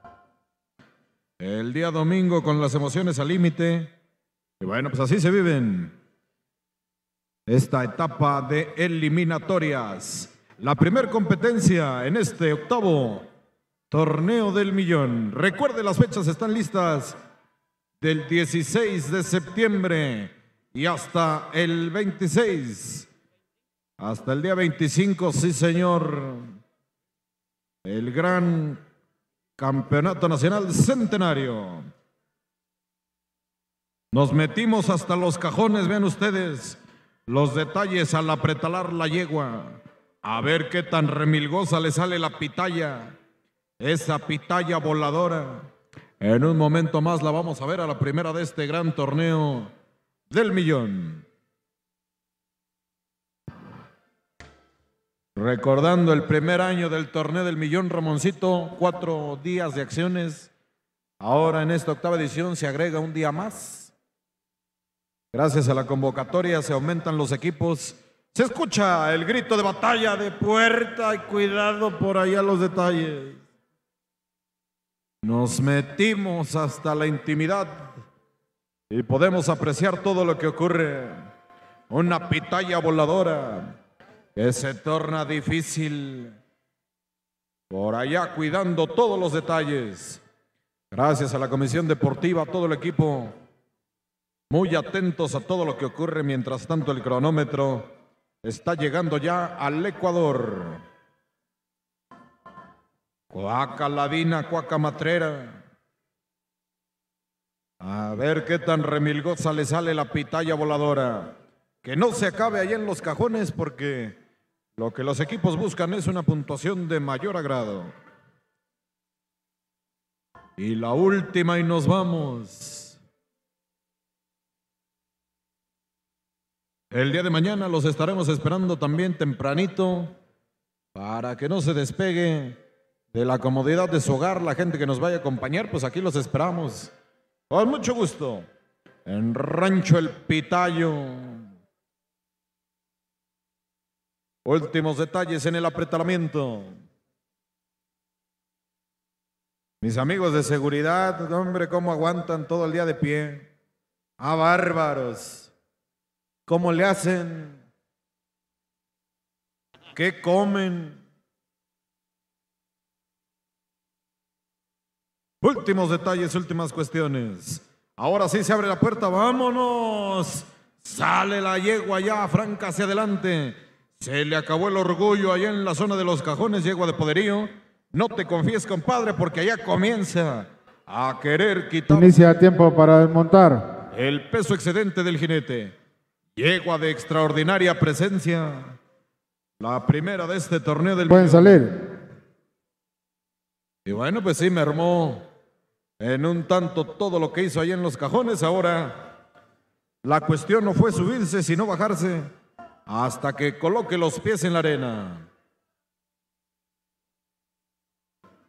El día domingo con las emociones al límite. Y bueno, pues así se viven esta etapa de eliminatorias. La primer competencia en este octavo Torneo del Millón. Recuerde, las fechas están listas del 16 de septiembre y hasta el 26. Hasta el día 25, sí señor. El gran Campeonato Nacional Centenario. Nos metimos hasta los cajones, vean ustedes los detalles al apretalar la yegua. A ver qué tan remilgosa le sale la pitaya esa pitalla voladora. En un momento más la vamos a ver a la primera de este gran torneo del millón. Recordando el primer año del torneo del millón, Ramoncito, cuatro días de acciones. Ahora en esta octava edición se agrega un día más. Gracias a la convocatoria se aumentan los equipos. Se escucha el grito de batalla de puerta y cuidado por allá los detalles. Nos metimos hasta la intimidad y podemos apreciar todo lo que ocurre. Una pitaya voladora que se torna difícil. Por allá cuidando todos los detalles. Gracias a la Comisión Deportiva, a todo el equipo. Muy atentos a todo lo que ocurre. Mientras tanto, el cronómetro está llegando ya al Ecuador. Cuaca, ladina, cuaca matrera. A ver qué tan remilgosa le sale la pitaya voladora. Que no se acabe ahí en los cajones porque lo que los equipos buscan es una puntuación de mayor agrado. Y la última y nos vamos. El día de mañana los estaremos esperando también tempranito para que no se despegue de la comodidad de su hogar, la gente que nos vaya a acompañar, pues aquí los esperamos. Con mucho gusto. En Rancho El Pitayo. Últimos detalles en el apretamiento. Mis amigos de seguridad, hombre, cómo aguantan todo el día de pie. Ah, bárbaros. ¿Cómo le hacen? ¿Qué comen? Últimos detalles, últimas cuestiones. Ahora sí se abre la puerta, vámonos. Sale la yegua ya, franca hacia adelante. Se le acabó el orgullo allá en la zona de los cajones, yegua de poderío. No te confíes, compadre, porque allá comienza a querer quitar. Inicia tiempo para desmontar. El peso excedente del jinete. Yegua de extraordinaria presencia. La primera de este torneo del. Pueden salir. Y bueno, pues sí, me armó en un tanto todo lo que hizo ahí en los cajones. Ahora la cuestión no fue subirse, sino bajarse hasta que coloque los pies en la arena.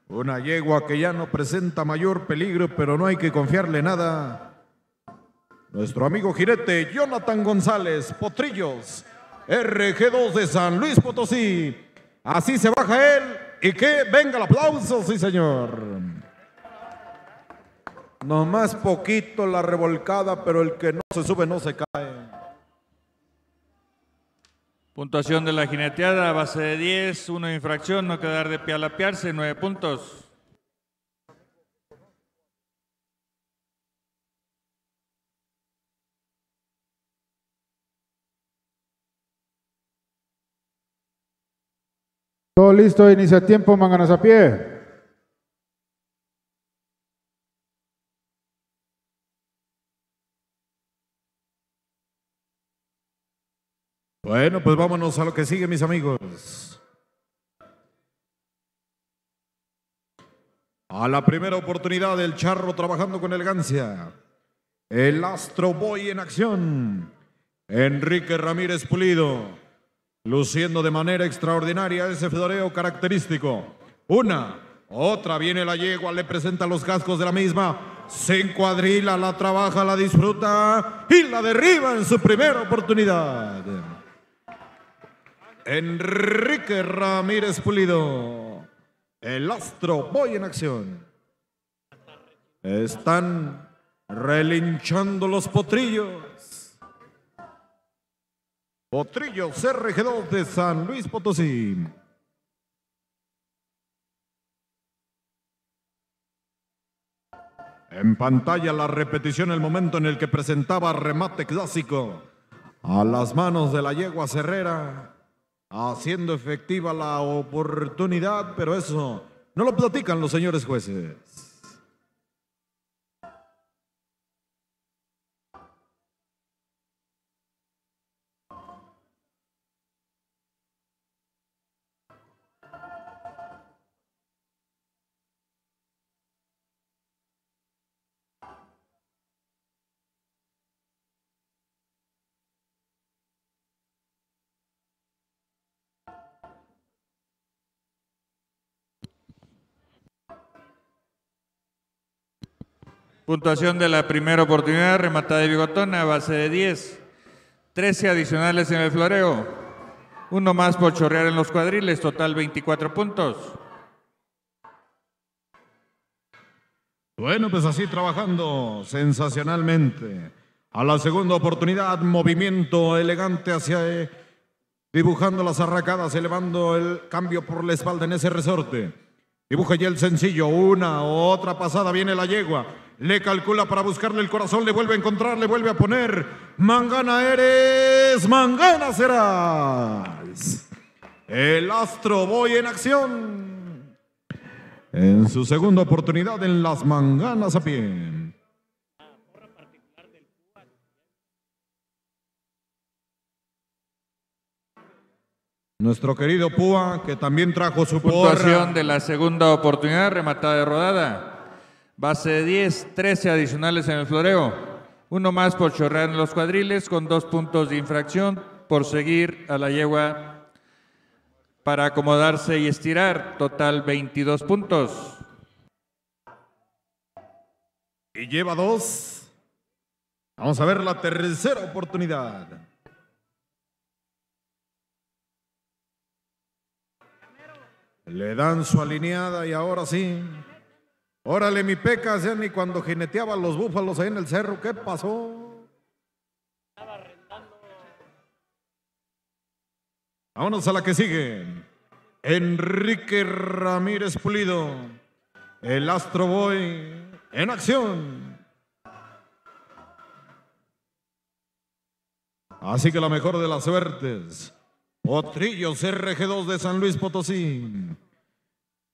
Una yegua que ya no presenta mayor peligro, pero no hay que confiarle nada. Nuestro amigo jirete Jonathan González Potrillos, RG2 de San Luis Potosí. Así se baja él y que venga el aplauso, sí señor. Nomás poquito la revolcada, pero el que no se sube no se cae. Puntuación de la jineteada, base de 10, una infracción, no quedar de pie la piarse, 9 puntos. Todo listo, inicia tiempo, manganas a pie. Bueno, pues vámonos a lo que sigue, mis amigos. A la primera oportunidad, el charro trabajando con elegancia. El Astro Boy en acción. Enrique Ramírez Pulido, luciendo de manera extraordinaria ese fedoreo característico. Una, otra viene la yegua, le presenta los cascos de la misma. Se encuadrila, la trabaja, la disfruta y la derriba en su primera oportunidad. Enrique Ramírez Pulido. El Astro voy en acción. Están relinchando los potrillos. Potrillos RG2 de San Luis Potosí. En pantalla la repetición, el momento en el que presentaba remate clásico a las manos de la yegua Herrera haciendo efectiva la oportunidad, pero eso no lo platican los señores jueces. Puntuación de la primera oportunidad, rematada de Bigotona, base de 10. 13 adicionales en el floreo. Uno más por chorrear en los cuadriles, total 24 puntos. Bueno, pues así trabajando sensacionalmente. A la segunda oportunidad, movimiento elegante hacia... Eh, dibujando las arracadas, elevando el cambio por la espalda en ese resorte. Dibuja ya el sencillo, una, otra pasada, viene la yegua. Le calcula para buscarle el corazón, le vuelve a encontrar, le vuelve a poner. Mangana eres, mangana serás. El Astro voy en acción. En su segunda oportunidad en las manganas a pie. Nuestro querido Púa, que también trajo su puntuación de la segunda oportunidad, rematada de rodada. Base 10, 13 adicionales en el floreo. Uno más por chorrear en los cuadriles con dos puntos de infracción por seguir a la yegua para acomodarse y estirar. Total 22 puntos. Y lleva dos. Vamos a ver la tercera oportunidad. Le dan su alineada y ahora sí. Órale, mi peca, ya ni cuando jineteaban los búfalos ahí en el cerro, ¿qué pasó? Estaba rentando. Vámonos a la que sigue. Enrique Ramírez Pulido, el Astro Boy en acción. Así que la mejor de las suertes. Potrillos RG2 de San Luis Potosí.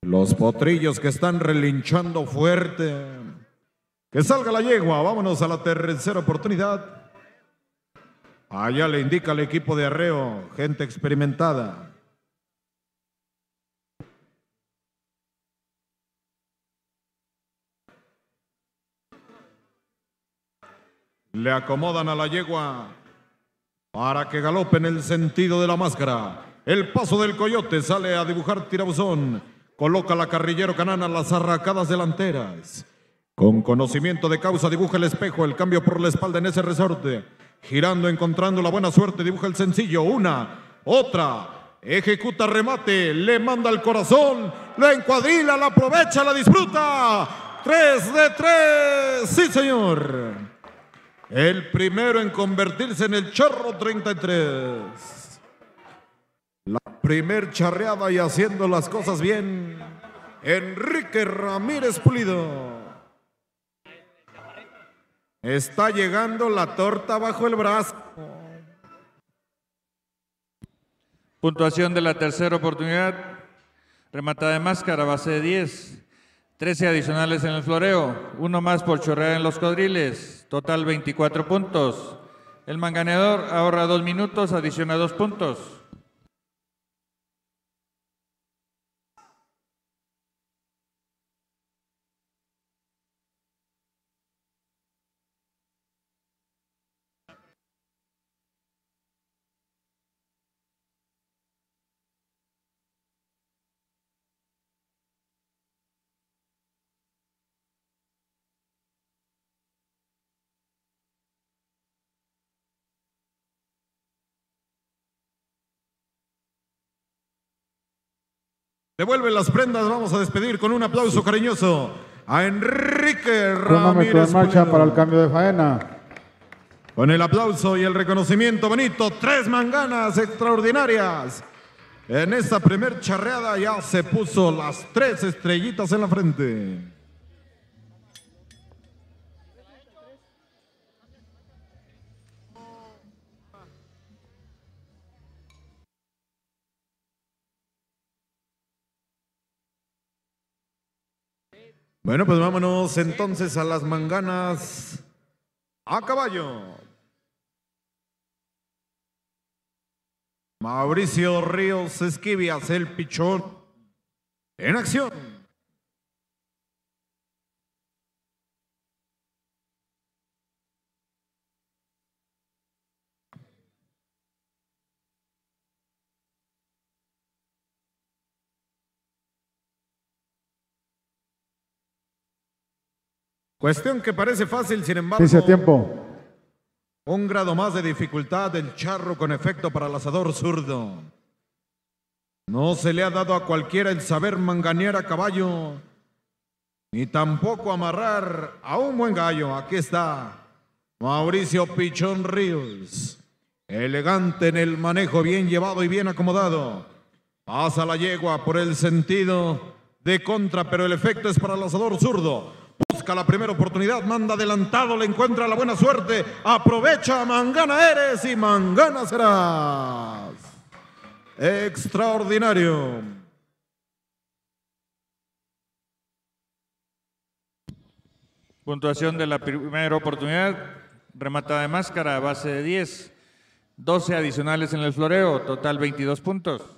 Los potrillos que están relinchando fuerte. Que salga la yegua. Vámonos a la tercera oportunidad. Allá le indica el equipo de arreo, gente experimentada. Le acomodan a la yegua para que galope en el sentido de la máscara. El paso del coyote sale a dibujar tirabuzón. Coloca la carrillero canana las arracadas delanteras. Con conocimiento de causa dibuja el espejo, el cambio por la espalda en ese resorte. Girando, encontrando la buena suerte, dibuja el sencillo. Una, otra, ejecuta remate, le manda al corazón, la encuadrila, la aprovecha, la disfruta. Tres de tres, sí señor. El primero en convertirse en el chorro 33. La primer charreada y haciendo las cosas bien, Enrique Ramírez Pulido. Está llegando la torta bajo el brazo. Puntuación de la tercera oportunidad. remata de máscara, base de 10. 13 adicionales en el floreo. Uno más por chorrear en los codriles Total 24 puntos. El manganeador ahorra dos minutos, adiciona dos puntos. Devuelven las prendas, vamos a despedir con un aplauso cariñoso a Enrique Ramírez. en marcha para el cambio de faena. Con el aplauso y el reconocimiento bonito, tres manganas extraordinarias. En esta primer charreada ya se puso las tres estrellitas en la frente. Bueno, pues vámonos entonces a las manganas a caballo. Mauricio Ríos Esquivias, el pichón, en acción. Cuestión que parece fácil, sin embargo. Dice tiempo. Un grado más de dificultad del charro con efecto para el asador zurdo. No se le ha dado a cualquiera el saber manganear a caballo, ni tampoco amarrar a un buen gallo. Aquí está Mauricio Pichón Ríos. Elegante en el manejo, bien llevado y bien acomodado. Pasa la yegua por el sentido de contra, pero el efecto es para el asador zurdo busca la primera oportunidad, manda adelantado, le encuentra la buena suerte, aprovecha, mangana eres y mangana serás. Extraordinario. Puntuación de la primera oportunidad, remata de máscara, base de 10, 12 adicionales en el floreo, total 22 puntos.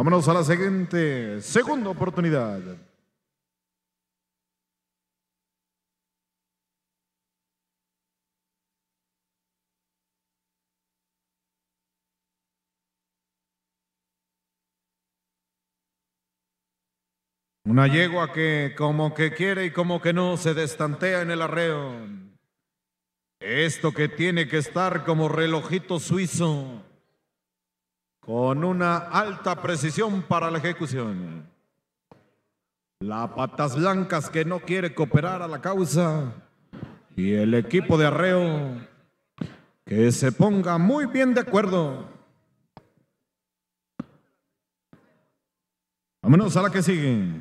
Vámonos a la siguiente, segunda oportunidad. Una yegua que como que quiere y como que no se destantea en el arreo. Esto que tiene que estar como relojito suizo con una alta precisión para la ejecución. La patas blancas que no quiere cooperar a la causa y el equipo de arreo que se ponga muy bien de acuerdo. Vámonos a la que sigue.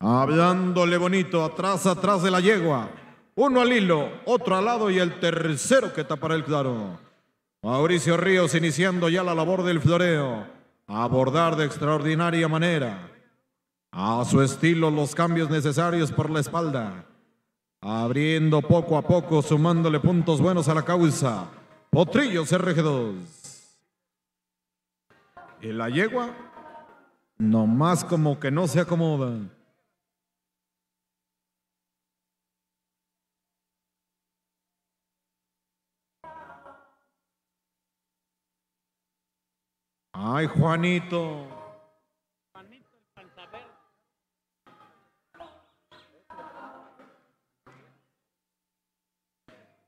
Hablándole bonito, atrás, atrás de la yegua. Uno al hilo, otro al lado y el tercero que para el claro. Mauricio Ríos iniciando ya la labor del floreo, abordar de extraordinaria manera, a su estilo los cambios necesarios por la espalda, abriendo poco a poco, sumándole puntos buenos a la causa. Potrillos RG2. Y la yegua, nomás como que no se acomoda. Ay, Juanito. Juanito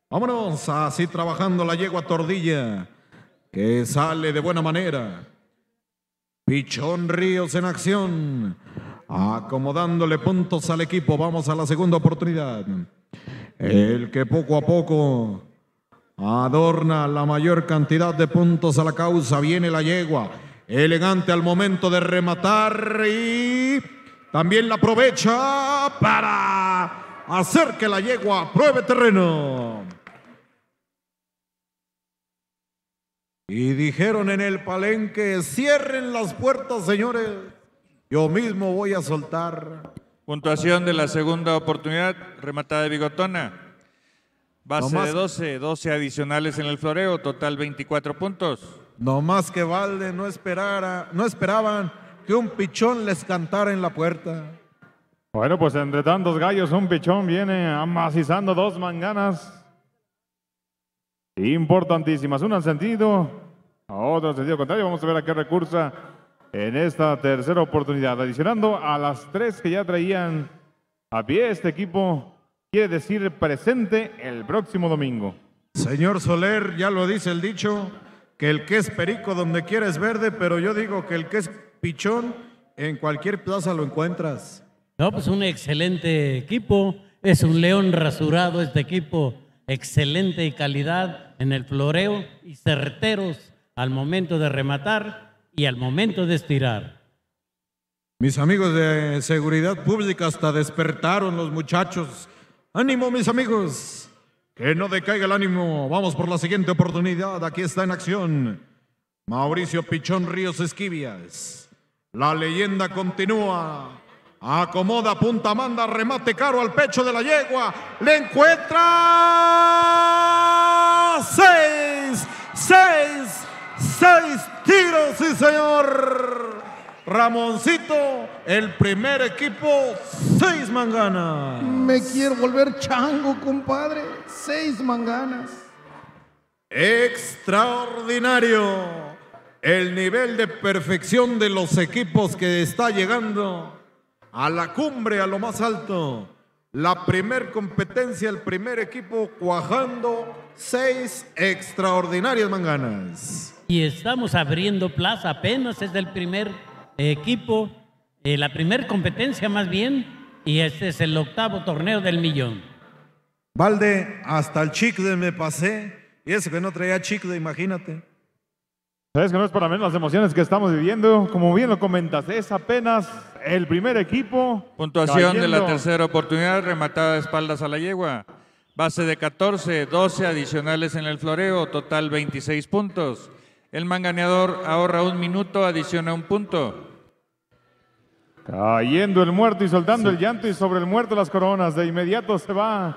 Vámonos, así trabajando la yegua tordilla, que sale de buena manera. Pichón Ríos en acción, acomodándole puntos al equipo. Vamos a la segunda oportunidad. El que poco a poco Adorna la mayor cantidad de puntos a la causa. Viene la yegua. Elegante al momento de rematar y también la aprovecha para hacer que la yegua pruebe terreno. Y dijeron en el palenque, cierren las puertas, señores. Yo mismo voy a soltar. Puntuación de la segunda oportunidad, rematada de Bigotona. Base de 12, 12 adicionales en el floreo, total 24 puntos. No más que Valde no esperara, no esperaban que un pichón les cantara en la puerta. Bueno, pues entre tantos gallos, un pichón viene amacizando dos manganas importantísimas. Una en sentido, a otra en sentido contrario. Vamos a ver a qué recursa en esta tercera oportunidad. Adicionando a las tres que ya traían a pie este equipo quiere decir presente el próximo domingo. Señor Soler, ya lo dice el dicho, que el que es perico donde quiera es verde, pero yo digo que el que es pichón en cualquier plaza lo encuentras. No, pues un excelente equipo, es un león rasurado este equipo, excelente calidad en el floreo y certeros al momento de rematar y al momento de estirar. Mis amigos de seguridad pública hasta despertaron los muchachos Ánimo, mis amigos. Que no decaiga el ánimo. Vamos por la siguiente oportunidad. Aquí está en acción Mauricio Pichón Ríos Esquivias. La leyenda continúa. Acomoda, punta, manda, remate caro al pecho de la yegua. Le encuentra. Seis, seis, seis tiros, sí, señor. Ramoncito, el primer equipo, seis manganas. Me quiero volver chango, compadre. Seis manganas. Extraordinario. El nivel de perfección de los equipos que está llegando a la cumbre, a lo más alto. La primer competencia, el primer equipo cuajando seis extraordinarias manganas. Y estamos abriendo plaza, apenas desde el primer equipo, eh, la primer competencia más bien, y este es el octavo torneo del millón. Valde, hasta el chicle me pasé, y ese que no traía chicle, imagínate. Sabes que no es para menos las emociones que estamos viviendo, como bien lo comentas, es apenas el primer equipo. Puntuación de la tercera oportunidad, rematada de espaldas a la yegua. Base de 14, 12 adicionales en el floreo, total 26 puntos. El manganeador ahorra un minuto, adiciona un punto. Cayendo el muerto y soltando el llanto y sobre el muerto las coronas. De inmediato se va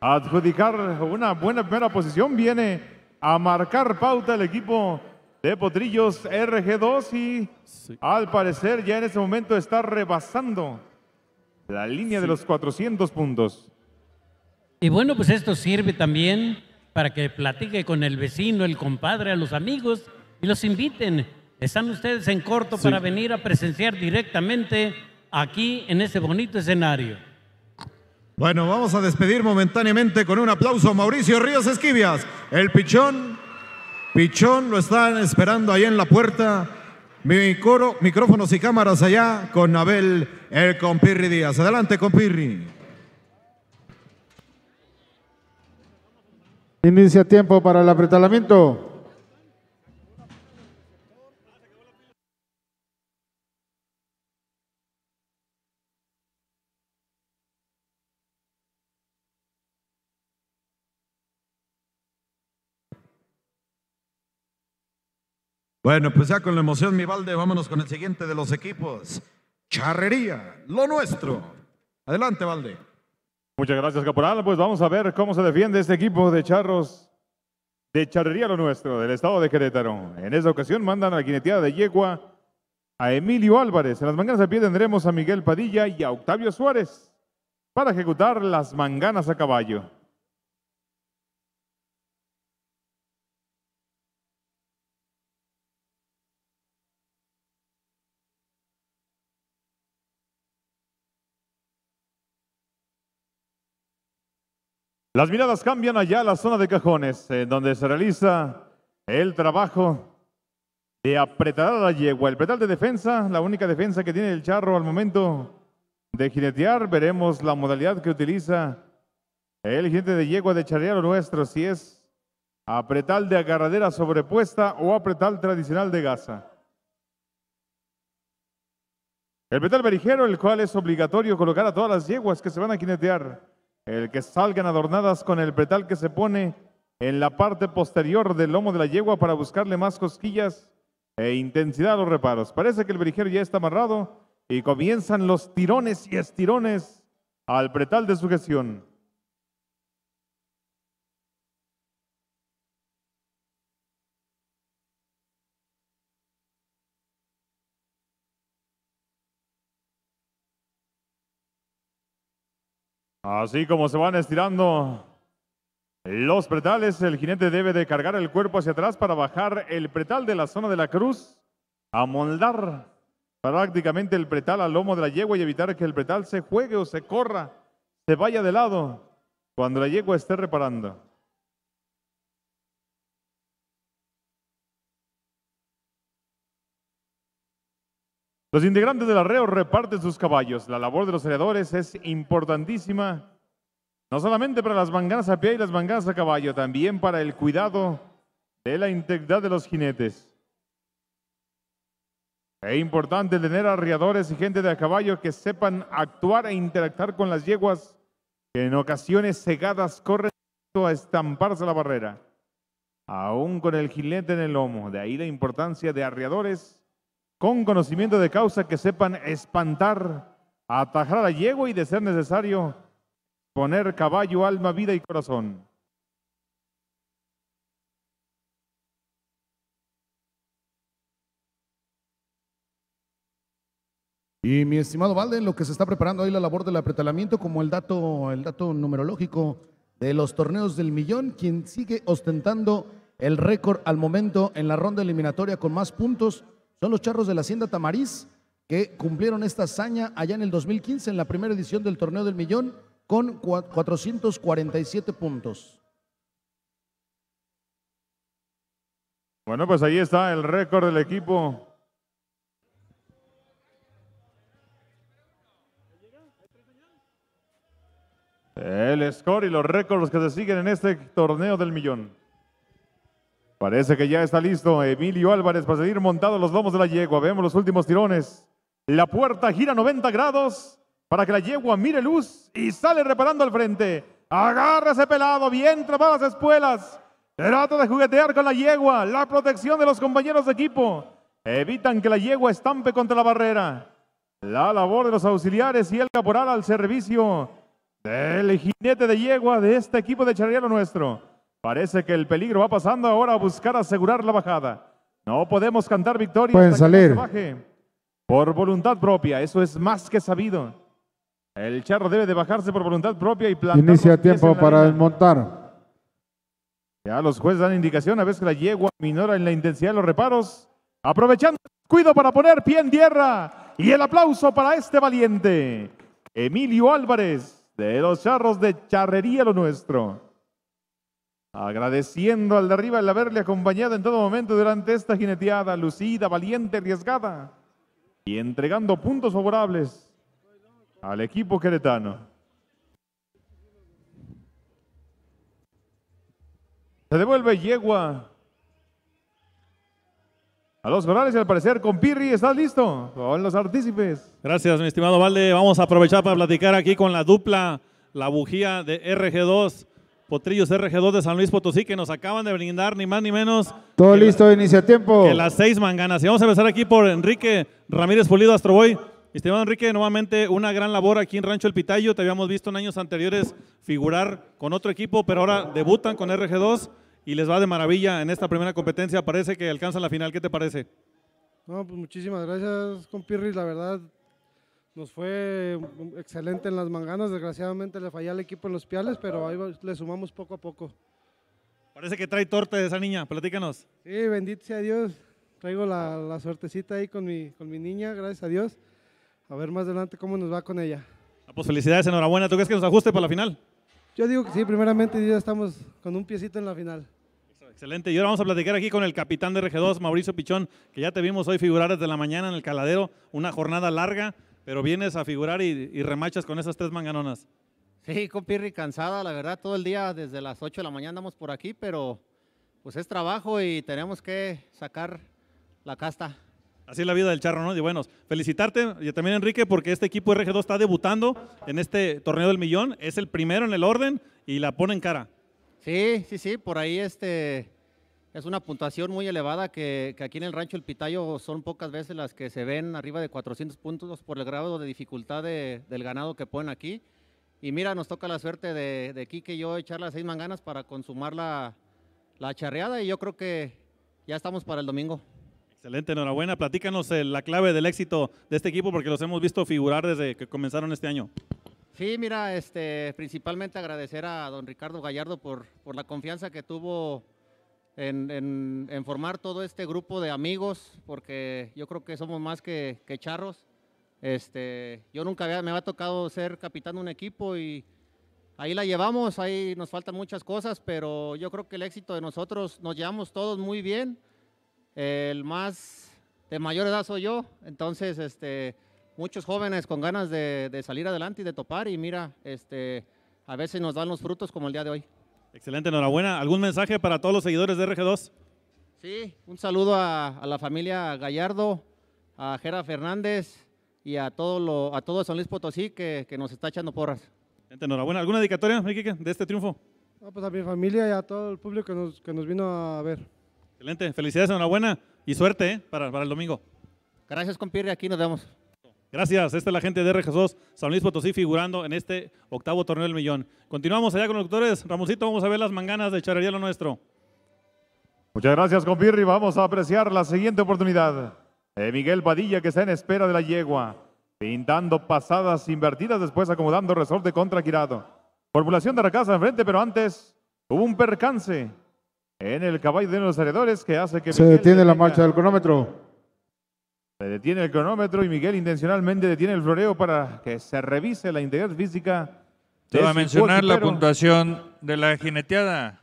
a adjudicar una buena primera posición. Viene a marcar pauta el equipo de Potrillos RG2 y al parecer ya en ese momento está rebasando la línea de los 400 puntos. Y bueno, pues esto sirve también para que platique con el vecino, el compadre, a los amigos y los inviten. Están ustedes en corto para venir a presenciar directamente aquí en este bonito escenario. Bueno, vamos a despedir momentáneamente con un aplauso a Mauricio Ríos Esquivias. El pichón, pichón lo están esperando ahí en la puerta. coro, micrófonos y cámaras allá con Abel, el compirri Díaz. Adelante, compirri. Inicia tiempo para el apretalamiento. Bueno, pues ya con la emoción, mi balde, vámonos con el siguiente de los equipos. Charrería, lo nuestro. Adelante, Valde. Muchas gracias, Caporal. Pues vamos a ver cómo se defiende este equipo de charros de Charrería Lo Nuestro, del estado de Querétaro. En esta ocasión mandan a la de yegua a Emilio Álvarez. En las manganas de pie tendremos a Miguel Padilla y a Octavio Suárez para ejecutar las manganas a caballo. Las miradas cambian allá a la zona de cajones, en eh, donde se realiza el trabajo de apretar a la yegua. El pedal de defensa, la única defensa que tiene el charro al momento de jinetear. Veremos la modalidad que utiliza el jinete de yegua de charrear nuestro, si es apretal de agarradera sobrepuesta o apretal tradicional de gasa. El pedal berijero, el cual es obligatorio colocar a todas las yeguas que se van a jinetear el que salgan adornadas con el pretal que se pone en la parte posterior del lomo de la yegua para buscarle más cosquillas e intensidad a los reparos. Parece que el berijero ya está amarrado y comienzan los tirones y estirones al pretal de sujeción. Así como se van estirando los pretales, el jinete debe de cargar el cuerpo hacia atrás para bajar el pretal de la zona de la cruz, amoldar prácticamente el pretal al lomo de la yegua y evitar que el pretal se juegue o se corra, se vaya de lado cuando la yegua esté reparando. Los integrantes del arreo reparten sus caballos. La labor de los arreadores es importantísima, no solamente para las manganas a pie y las manganas a caballo, también para el cuidado de la integridad de los jinetes. Es importante tener arreadores y gente de a caballo que sepan actuar e interactuar con las yeguas que en ocasiones cegadas corren a estamparse la barrera, aún con el jinete en el lomo. De ahí la importancia de arreadores con conocimiento de causa que sepan espantar, atajar a yegua y de ser necesario poner caballo, alma, vida y corazón. Y mi estimado Valde, lo que se está preparando ahí la labor del apretalamiento, como el dato, el dato numerológico de los torneos del millón, quien sigue ostentando el récord al momento en la ronda eliminatoria con más puntos son los charros de la Hacienda Tamariz que cumplieron esta hazaña allá en el 2015 en la primera edición del Torneo del Millón con 447 puntos. Bueno, pues ahí está el récord del equipo. El score y los récords que se siguen en este torneo del millón. Parece que ya está listo Emilio Álvarez para seguir montado los lomos de la yegua. Vemos los últimos tirones. La puerta gira 90 grados para que la yegua mire luz y sale reparando al frente. Agarra ese pelado, bien trabadas espuelas. Trata de juguetear con la yegua, la protección de los compañeros de equipo. Evitan que la yegua estampe contra la barrera. La labor de los auxiliares y el caporal al servicio del jinete de yegua de este equipo de charriero nuestro. Parece que el peligro va pasando ahora a buscar asegurar la bajada. No podemos cantar victoria. Pueden salir. Por voluntad propia, eso es más que sabido. El charro debe de bajarse por voluntad propia y plantar. Inicia tiempo para desmontar. Ya los jueces dan indicación a veces que la yegua minora en la intensidad de los reparos. Aprovechando el cuido para poner pie en tierra. Y el aplauso para este valiente, Emilio Álvarez, de los charros de Charrería Lo Nuestro agradeciendo al de arriba el haberle acompañado en todo momento durante esta jineteada, lucida, valiente, arriesgada, y entregando puntos favorables al equipo queretano. Se devuelve Yegua a los Morales y al parecer con Pirri, ¿estás listo? con los artícipes. Gracias, mi estimado Valde. Vamos a aprovechar para platicar aquí con la dupla, la bujía de RG2 Potrillos RG2 de San Luis Potosí que nos acaban de brindar ni más ni menos. Todo listo, inicio a tiempo. Que las seis manganas. Y vamos a empezar aquí por Enrique Ramírez Pulido Astroboy. Estimado Enrique, nuevamente una gran labor aquí en Rancho El Pitayo. Te habíamos visto en años anteriores figurar con otro equipo, pero ahora debutan con RG2 y les va de maravilla en esta primera competencia. Parece que alcanzan la final. ¿Qué te parece? No, pues muchísimas gracias, compirris. La verdad, nos fue um, excelente en las manganas, desgraciadamente le falló al equipo en los piales, pero ahí le sumamos poco a poco. Parece que trae torta esa niña, platícanos. Sí, bendito sea Dios, traigo la, la, suertecita ahí con mi, con mi niña, gracias a Dios. A ver más adelante cómo nos va con ella. Ah, pues felicidades, enhorabuena. ¿Tú crees que nos ajuste para la final? Yo digo que sí, primeramente ya estamos con un piecito en la final. Excelente. Y ahora vamos a platicar aquí con el capitán de RG2, Mauricio Pichón, que ya te vimos hoy figurar desde la mañana en el caladero, una jornada larga. Pero vienes a figurar y, remachas con esas tres manganonas. Sí, compirri, cansada, la verdad, todo el día desde las 8 de la mañana andamos por aquí, pero pues es trabajo y tenemos que sacar la casta. Así es la vida del charro, ¿no? Y bueno, felicitarte y también Enrique porque este equipo RG2 está debutando en este torneo del millón, es el primero en el orden y la pone en cara. Sí, sí, sí, por ahí este es una puntuación muy elevada que, aquí en el rancho El Pitayo son pocas veces las que se ven arriba de 400 puntos por el grado de dificultad del ganado que ponen aquí. Y mira, nos toca la suerte de, de que y yo echar las seis manganas para consumar la, charreada y yo creo que ya estamos para el domingo. Excelente, enhorabuena. Platícanos eh, la clave del éxito de este equipo porque los hemos visto figurar desde que comenzaron este año. Sí, mira, este, principalmente agradecer a don Ricardo Gallardo por, por la confianza que tuvo en, en, formar todo este grupo de amigos, porque yo creo que somos más que, charros. Este, yo nunca había, me había tocado ser capitán de un equipo y ahí la llevamos, ahí nos faltan muchas cosas, pero yo creo que el éxito de nosotros nos llevamos todos muy bien. El más de mayor edad soy yo, entonces este, muchos jóvenes con ganas de, de salir adelante y de topar y mira, este, a veces nos dan los frutos como el día de hoy. Excelente, enhorabuena. ¿Algún mensaje para todos los seguidores de RG2? Sí, un saludo a, la familia Gallardo, a Jera Fernández y a todo, lo, a San Luis Potosí que, nos está echando porras. Excelente, enhorabuena. ¿Alguna dedicatoria, de este triunfo? pues a mi familia y a todo el público que nos, vino a ver. Excelente, felicidades, enhorabuena y suerte eh, para, para el domingo. Gracias, compirre, aquí nos vemos. Gracias. Esta es la gente de r 2 San Luis Potosí, figurando en este octavo torneo del millón. Continuamos allá con los doctores. Ramoncito, vamos a ver las manganas de Charrería lo nuestro. Muchas gracias, Compirri. Vamos a apreciar la siguiente oportunidad. Eh, Miguel Padilla, que está en espera de la yegua. Pintando pasadas invertidas, después acomodando resorte contra Quirado. Formulación de en enfrente, pero antes hubo un percance en el caballo de los heredores que hace que... Se detiene la marcha del cronómetro detiene el cronómetro y Miguel intencionalmente detiene el floreo para que se revise la integridad física. Te va a mencionar la puntuación de la jineteada.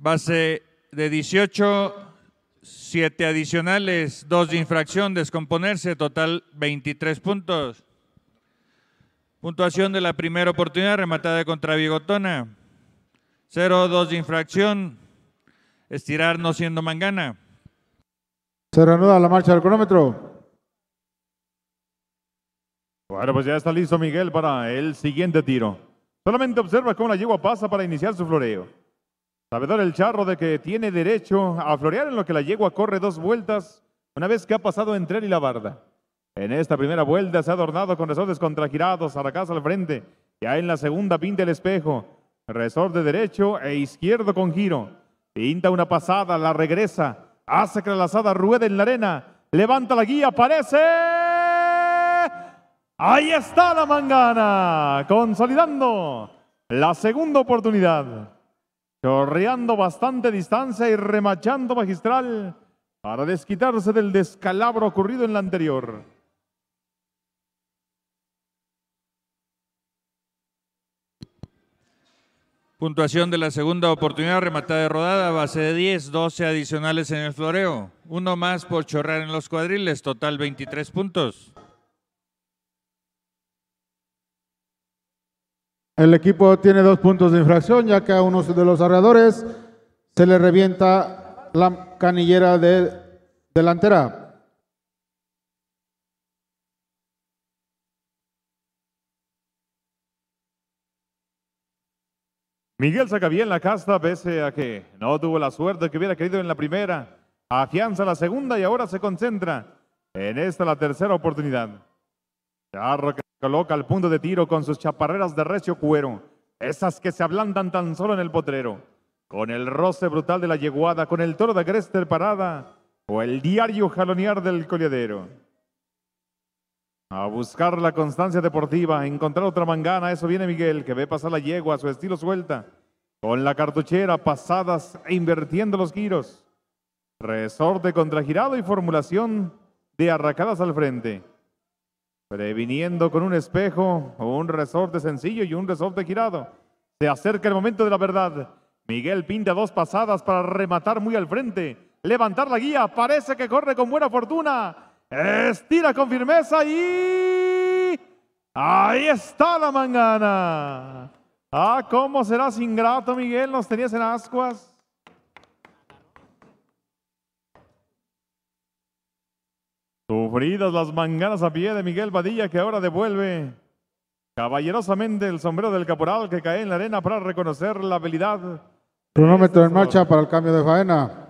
Base de 18, 7 adicionales, 2 de infracción, descomponerse, total 23 puntos. Puntuación de la primera oportunidad, rematada contra Bigotona. 02 de infracción, estirar no siendo mangana. Se reanuda la marcha del cronómetro. Bueno, pues ya está listo Miguel para el siguiente tiro. Solamente observa cómo la yegua pasa para iniciar su floreo. Sabedor el charro de que tiene derecho a florear en lo que la yegua corre dos vueltas una vez que ha pasado entre él y la barda. En esta primera vuelta se ha adornado con resortes contragirados, casa al frente. Ya en la segunda pinta el espejo. Resorte derecho e izquierdo con giro. Pinta una pasada, la regresa. Hace que la lazada ruede en la arena. Levanta la guía, aparece. Ahí está la mangana, consolidando la segunda oportunidad. Chorreando bastante distancia y remachando magistral para desquitarse del descalabro ocurrido en la anterior. Puntuación de la segunda oportunidad, rematada de rodada, base de 10, 12 adicionales en el floreo, uno más por chorrar en los cuadriles, total 23 puntos. El equipo tiene dos puntos de infracción, ya que a uno de los arreadores se le revienta la canillera de delantera. Miguel saca bien la casta pese a que no tuvo la suerte que hubiera querido en la primera. Afianza la segunda y ahora se concentra en esta la tercera oportunidad. Charro que coloca el punto de tiro con sus chaparreras de recio cuero. Esas que se ablandan tan solo en el potrero. Con el roce brutal de la yeguada, con el toro de Grester parada o el diario jalonear del coleadero. A buscar la constancia deportiva, encontrar otra mangana, eso viene Miguel, que ve pasar la yegua, a su estilo suelta, con la cartuchera, pasadas e invirtiendo los giros. Resorte contra girado y formulación de arracadas al frente. Previniendo con un espejo, un resorte sencillo y un resorte girado. Se acerca el momento de la verdad. Miguel pinta dos pasadas para rematar muy al frente. Levantar la guía, parece que corre con buena fortuna. Estira con firmeza y... Ahí está la mangana. Ah, ¿cómo serás ingrato, Miguel? Nos tenías en ascuas. Sufridas las manganas a pie de Miguel Badilla que ahora devuelve caballerosamente el sombrero del caporal que cae en la arena para reconocer la habilidad. Cronómetro en este marcha para el cambio de faena.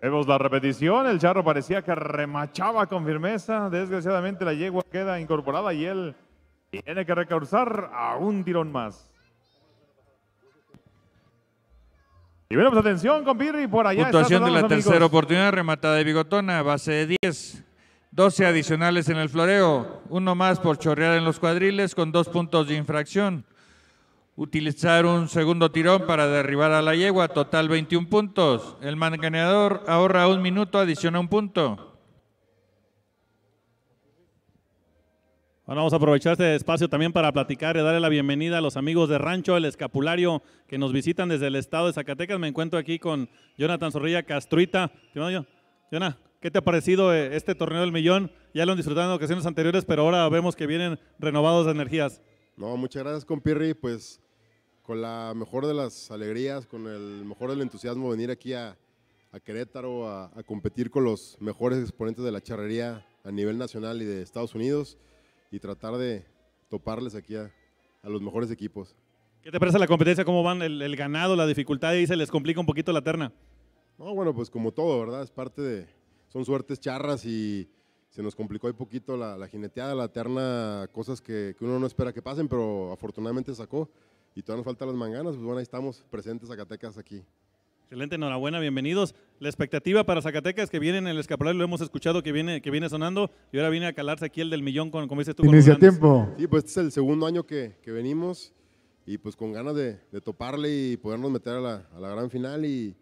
Vemos la repetición, el charro parecía que remachaba con firmeza, desgraciadamente la yegua queda incorporada y él tiene que recursar a un tirón más. Y pues atención con Pirri por allá. Puntuación de la tercera oportunidad, rematada de Bigotona, base de 10. 12 adicionales en el floreo, uno más por chorrear en los cuadriles con dos puntos de infracción utilizar un segundo tirón para derribar a la yegua, total 21 puntos. El manganeador ahorra un minuto, adiciona un punto. vamos a aprovechar este espacio también para platicar y darle la bienvenida a los amigos de Rancho El Escapulario que nos visitan desde el estado de Zacatecas. Me encuentro aquí con Jonathan Zorrilla Castruita. Jonathan, ¿qué te ha parecido eh, este torneo del millón? Ya lo han disfrutado en ocasiones anteriores, pero ahora vemos que vienen renovados de energías. No, muchas gracias, compirri. Pues con la mejor de las alegrías, con el mejor del entusiasmo venir aquí a, Querétaro a, competir con los mejores exponentes de la charrería a nivel nacional y de Estados Unidos y tratar de toparles aquí a, los mejores equipos. ¿Qué te parece la competencia? ¿Cómo van el, ganado, la dificultad y se les complica un poquito la terna? No, bueno, pues como todo, ¿verdad? Es parte de, son suertes charras y se nos complicó un poquito la, jineteada, la terna, cosas que uno no espera que pasen, pero afortunadamente sacó y todavía nos faltan las manganas, pues bueno, ahí estamos presentes Zacatecas aquí. Excelente, enhorabuena, bienvenidos. La expectativa para Zacatecas que viene en el escapulario, lo hemos escuchado que viene, que viene sonando y ahora viene a calarse aquí el del millón, con, como dices tú. Inicia tiempo. Sí, pues este es el segundo año que, que venimos y pues con ganas de, de toparle y podernos meter a la, a la, gran final y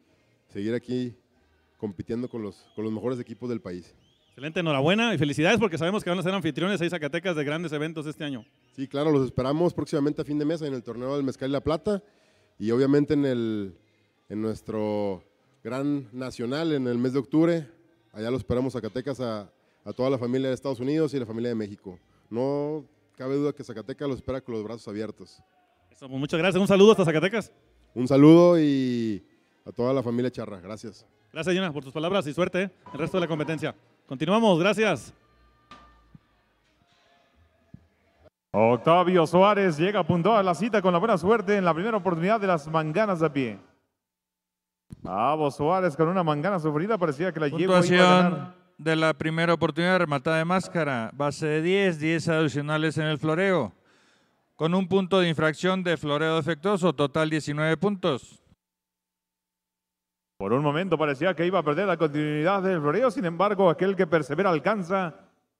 seguir aquí compitiendo con los, con los mejores equipos del país. Excelente, enhorabuena y felicidades porque sabemos que van a ser anfitriones ahí Zacatecas de grandes eventos este año. Sí, claro, los esperamos próximamente a fin de mes en el torneo del Mezcal y la Plata y obviamente en, el, en nuestro gran nacional en el mes de octubre. Allá los esperamos Zacatecas a, toda la familia de Estados Unidos y la familia de México. No cabe duda que Zacatecas los espera con los brazos abiertos. Eso, pues, muchas gracias. Un saludo hasta Zacatecas. Un saludo y a toda la familia Charra. Gracias. Gracias, Yuna, por tus palabras y suerte eh, en el resto de la competencia. Continuamos, gracias. Octavio Suárez llega punto a la cita con la buena suerte en la primera oportunidad de las manganas de pie. Bravo Suárez con una mangana sufrida, parecía que la llevó a ganar. de la primera oportunidad, rematada de máscara, base de 10, 10 adicionales en el floreo. Con un punto de infracción de floreo defectuoso, total 19 puntos. Por un momento parecía que iba a perder la continuidad del floreo, sin embargo, aquel que persevera alcanza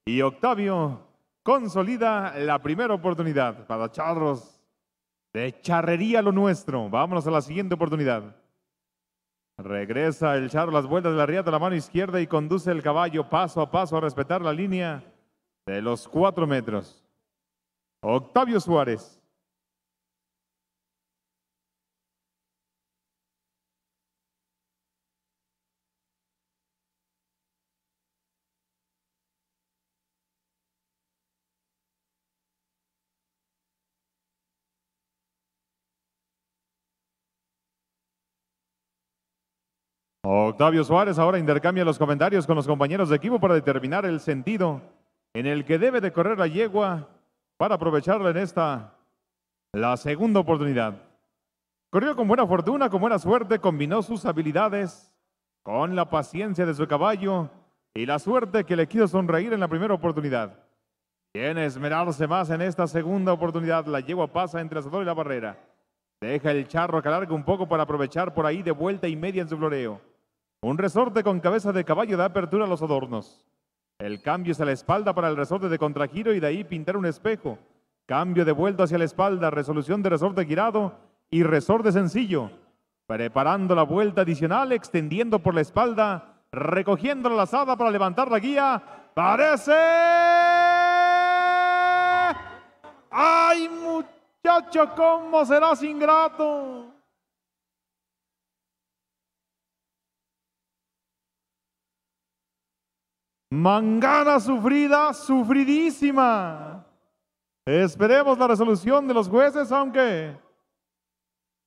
y Octavio consolida la primera oportunidad para Charros de charrería lo nuestro. Vámonos a la siguiente oportunidad. Regresa el charro las vueltas de la riata a la mano izquierda y conduce el caballo paso a paso a respetar la línea de los cuatro metros. Octavio Suárez Octavio Suárez ahora intercambia los comentarios con los compañeros de equipo para determinar el sentido en el que debe de correr la yegua para aprovecharla en esta, la segunda oportunidad. Corrió con buena fortuna, con buena suerte, combinó sus habilidades con la paciencia de su caballo y la suerte que le quiso sonreír en la primera oportunidad. Tiene esmerarse más en esta segunda oportunidad. La yegua pasa entre el asador y la barrera. Deja el charro que un poco para aprovechar por ahí de vuelta y media en su floreo. Un resorte con cabeza de caballo de apertura a los adornos. El cambio es a la espalda para el resorte de contragiro y de ahí pintar un espejo. Cambio de vuelta hacia la espalda, resolución de resorte girado y resorte sencillo. Preparando la vuelta adicional, extendiendo por la espalda, recogiendo la lazada para levantar la guía. ¡Parece! ¡Ay, muchacho, cómo serás ingrato! Mangana sufrida, sufridísima. Esperemos la resolución de los jueces, aunque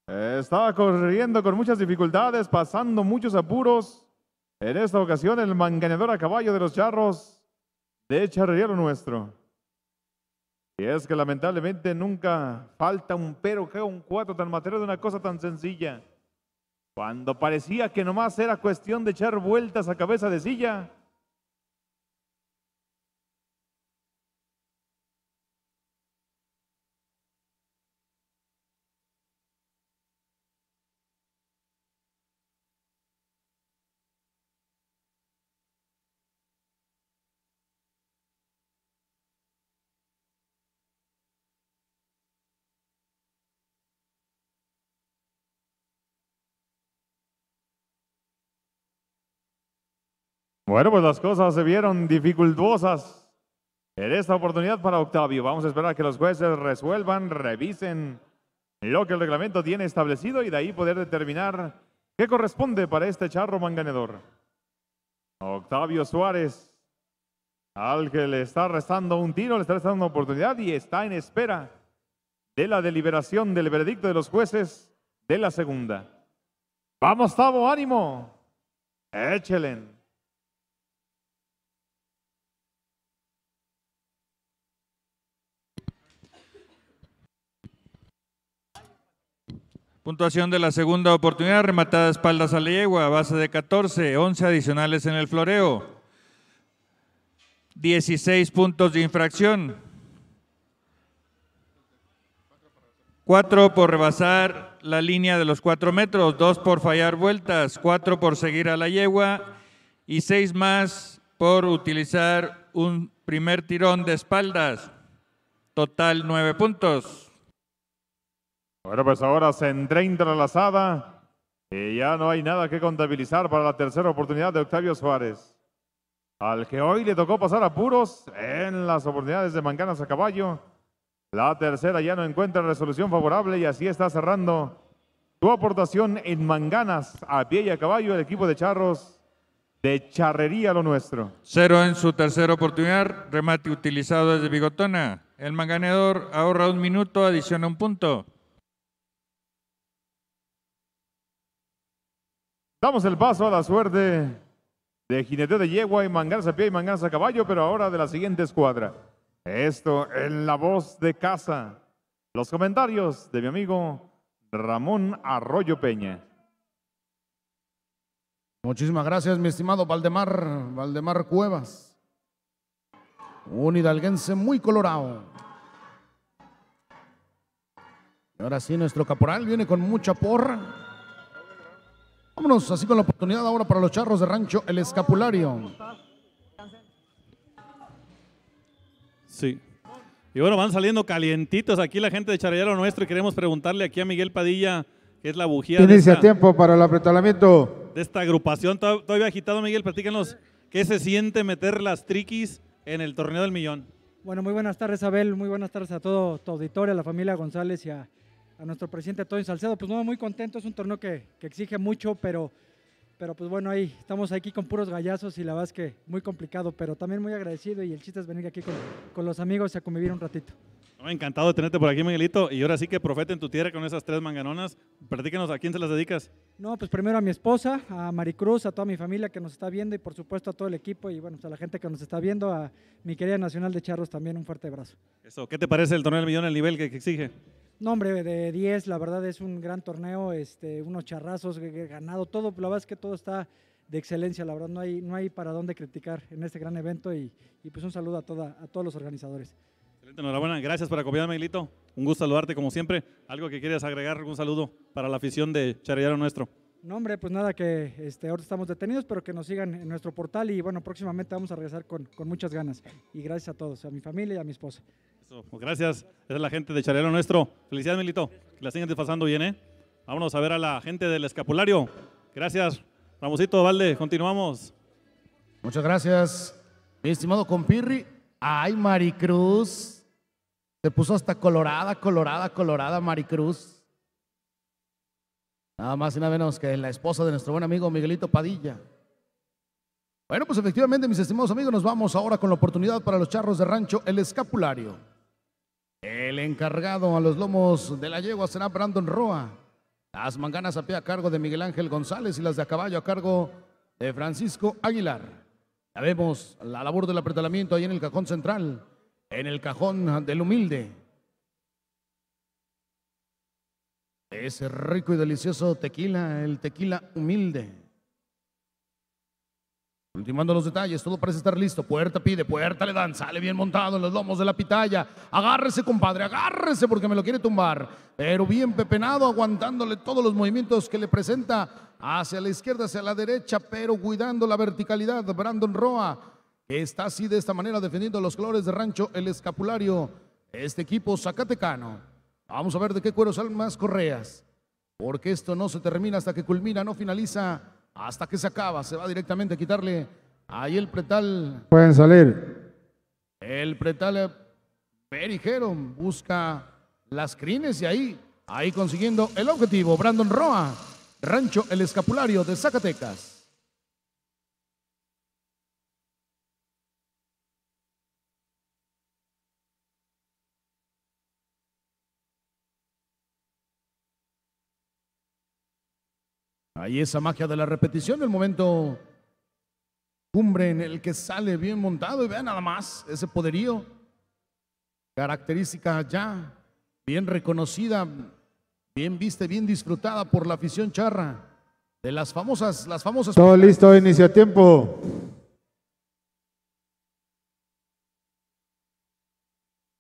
estaba corriendo con muchas dificultades, pasando muchos apuros. En esta ocasión, el manganeador a caballo de los charros de charriero nuestro. Y es que lamentablemente nunca falta un pero que un cuatro tan material de una cosa tan sencilla. Cuando parecía que nomás era cuestión de echar vueltas a cabeza de silla, Bueno, pues las cosas se vieron dificultuosas en esta oportunidad para Octavio. Vamos a esperar que los jueces resuelvan, revisen lo que el reglamento tiene establecido y de ahí poder determinar qué corresponde para este charro manganedor. Octavio Suárez, al que le está restando un tiro, le está restando una oportunidad y está en espera de la deliberación del veredicto de los jueces de la segunda. Vamos, Tavo, ánimo. Échelen. Puntuación de la segunda oportunidad, rematada espaldas a la yegua, base de 14, 11 adicionales en el floreo, 16 puntos de infracción, 4 por rebasar la línea de los 4 metros, 2 por fallar vueltas, 4 por seguir a la yegua y 6 más por utilizar un primer tirón de espaldas, total 9 puntos. Bueno, pues ahora se entra la y ya no hay nada que contabilizar para la tercera oportunidad de Octavio Suárez. Al que hoy le tocó pasar apuros en las oportunidades de manganas a caballo. La tercera ya no encuentra resolución favorable y así está cerrando su aportación en manganas a pie y a caballo el equipo de charros de charrería lo nuestro. Cero en su tercera oportunidad, remate utilizado desde Bigotona. El manganeador ahorra un minuto, adiciona un punto. Damos el paso a la suerte de jineteo de yegua y manganza pie y manganza caballo, pero ahora de la siguiente escuadra. Esto en la voz de casa. Los comentarios de mi amigo Ramón Arroyo Peña. Muchísimas gracias, mi estimado Valdemar, Valdemar Cuevas. Un hidalguense muy colorado. ahora sí, nuestro caporal viene con mucha porra. Vámonos así con la oportunidad ahora para los charros de rancho, el escapulario. Sí. Y bueno, van saliendo calientitos aquí la gente de charallero Nuestro y queremos preguntarle aquí a Miguel Padilla, que es la bujía. Inicia tiempo para el apretalamiento De esta agrupación. Todavía agitado, Miguel, platícanos qué se siente meter las triquis en el torneo del millón. Bueno, muy buenas tardes, Abel. Muy buenas tardes a todo tu auditorio, a la familia González y a a nuestro presidente Antonio Salcedo. Pues no, muy contento, es un torneo que, exige mucho, pero, pero pues bueno, ahí estamos aquí con puros gallazos y la verdad es que muy complicado, pero también muy agradecido y el chiste es venir aquí con, los amigos a convivir un ratito. encantado de tenerte por aquí, Miguelito. Y ahora sí que profeta en tu tierra con esas tres manganonas. platíquenos, ¿a quién se las dedicas? No, pues primero a mi esposa, a Maricruz, a toda mi familia que nos está viendo y por supuesto a todo el equipo y bueno, pues a la gente que nos está viendo, a mi querida Nacional de Charros también un fuerte abrazo. Eso, ¿qué te parece el torneo del millón, el nivel que exige? No, hombre, de 10, la verdad es un gran torneo, este, unos charrazos, ganado, todo, la verdad es que todo está de excelencia, la verdad no hay, no hay para dónde criticar en este gran evento y, pues un saludo a, toda, a todos los organizadores. Excelente, enhorabuena, gracias por acompañarme, Lito. Un gusto saludarte como siempre. ¿Algo que quieras agregar, Un saludo para la afición de Charillero Nuestro? No, hombre, pues nada, que este, ahora estamos detenidos, pero que nos sigan en nuestro portal y bueno, próximamente vamos a regresar con, con muchas ganas. Y gracias a todos, a mi familia y a mi esposa gracias. Esa es la gente de Charelo Nuestro. Felicidades, Milito, Que la sigan disfrazando bien, ¿eh? Vámonos a ver a la gente del escapulario. Gracias, Ramosito, Valde. Continuamos. Muchas gracias, mi estimado compirri. Ay, Maricruz. Se puso hasta colorada, colorada, colorada, Maricruz. Nada más y nada menos que la esposa de nuestro buen amigo Miguelito Padilla. Bueno, pues efectivamente, mis estimados amigos, nos vamos ahora con la oportunidad para los charros de rancho, el escapulario. El encargado a los lomos de la yegua será Brandon Roa. Las manganas a pie a cargo de Miguel Ángel González y las de a caballo a cargo de Francisco Aguilar. Ya vemos la labor del apretalamiento ahí en el cajón central, en el cajón del humilde. Ese rico y delicioso tequila, el tequila humilde. Ultimando los detalles, todo parece estar listo. Puerta pide, puerta le dan, sale bien montado en los lomos de la pitaya. Agárrese, compadre, agárrese porque me lo quiere tumbar. Pero bien pepenado, aguantándole todos los movimientos que le presenta hacia la izquierda, hacia la derecha, pero cuidando la verticalidad. Brandon Roa, que está así de esta manera defendiendo los colores de rancho, el escapulario. Este equipo zacatecano. Vamos a ver de qué cuero salen más correas. Porque esto no se termina hasta que culmina, no finaliza hasta que se acaba. Se va directamente a quitarle ahí el pretal. Pueden salir. El pretal eh, Perijero busca las crines y ahí, ahí consiguiendo el objetivo. Brandon Roa, Rancho El Escapulario de Zacatecas. Ahí esa magia de la repetición, el momento cumbre en el que sale bien montado y vean nada más ese poderío. Característica ya bien reconocida, bien vista, bien disfrutada por la afición charra de las famosas, las famosas. Todo listo, inicio tiempo.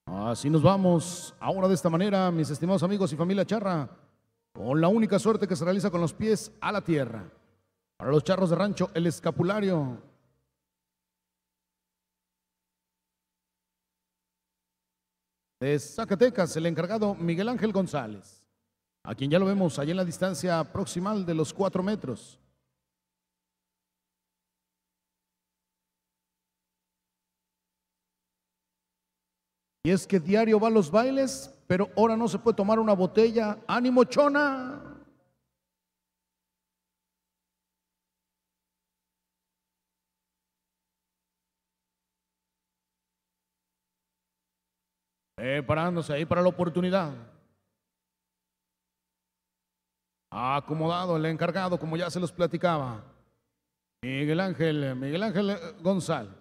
Así nos vamos ahora de esta manera, mis estimados amigos y familia charra con la única suerte que se realiza con los pies a la tierra. Para los charros de rancho, el escapulario. De Zacatecas, el encargado Miguel Ángel González, a quien ya lo vemos allí en la distancia proximal de los cuatro metros. Y es que diario va a los bailes, pero ahora no se puede tomar una botella. Ánimo, chona. Preparándose eh, ahí para la oportunidad. acomodado el encargado, como ya se los platicaba. Miguel Ángel, Miguel Ángel González.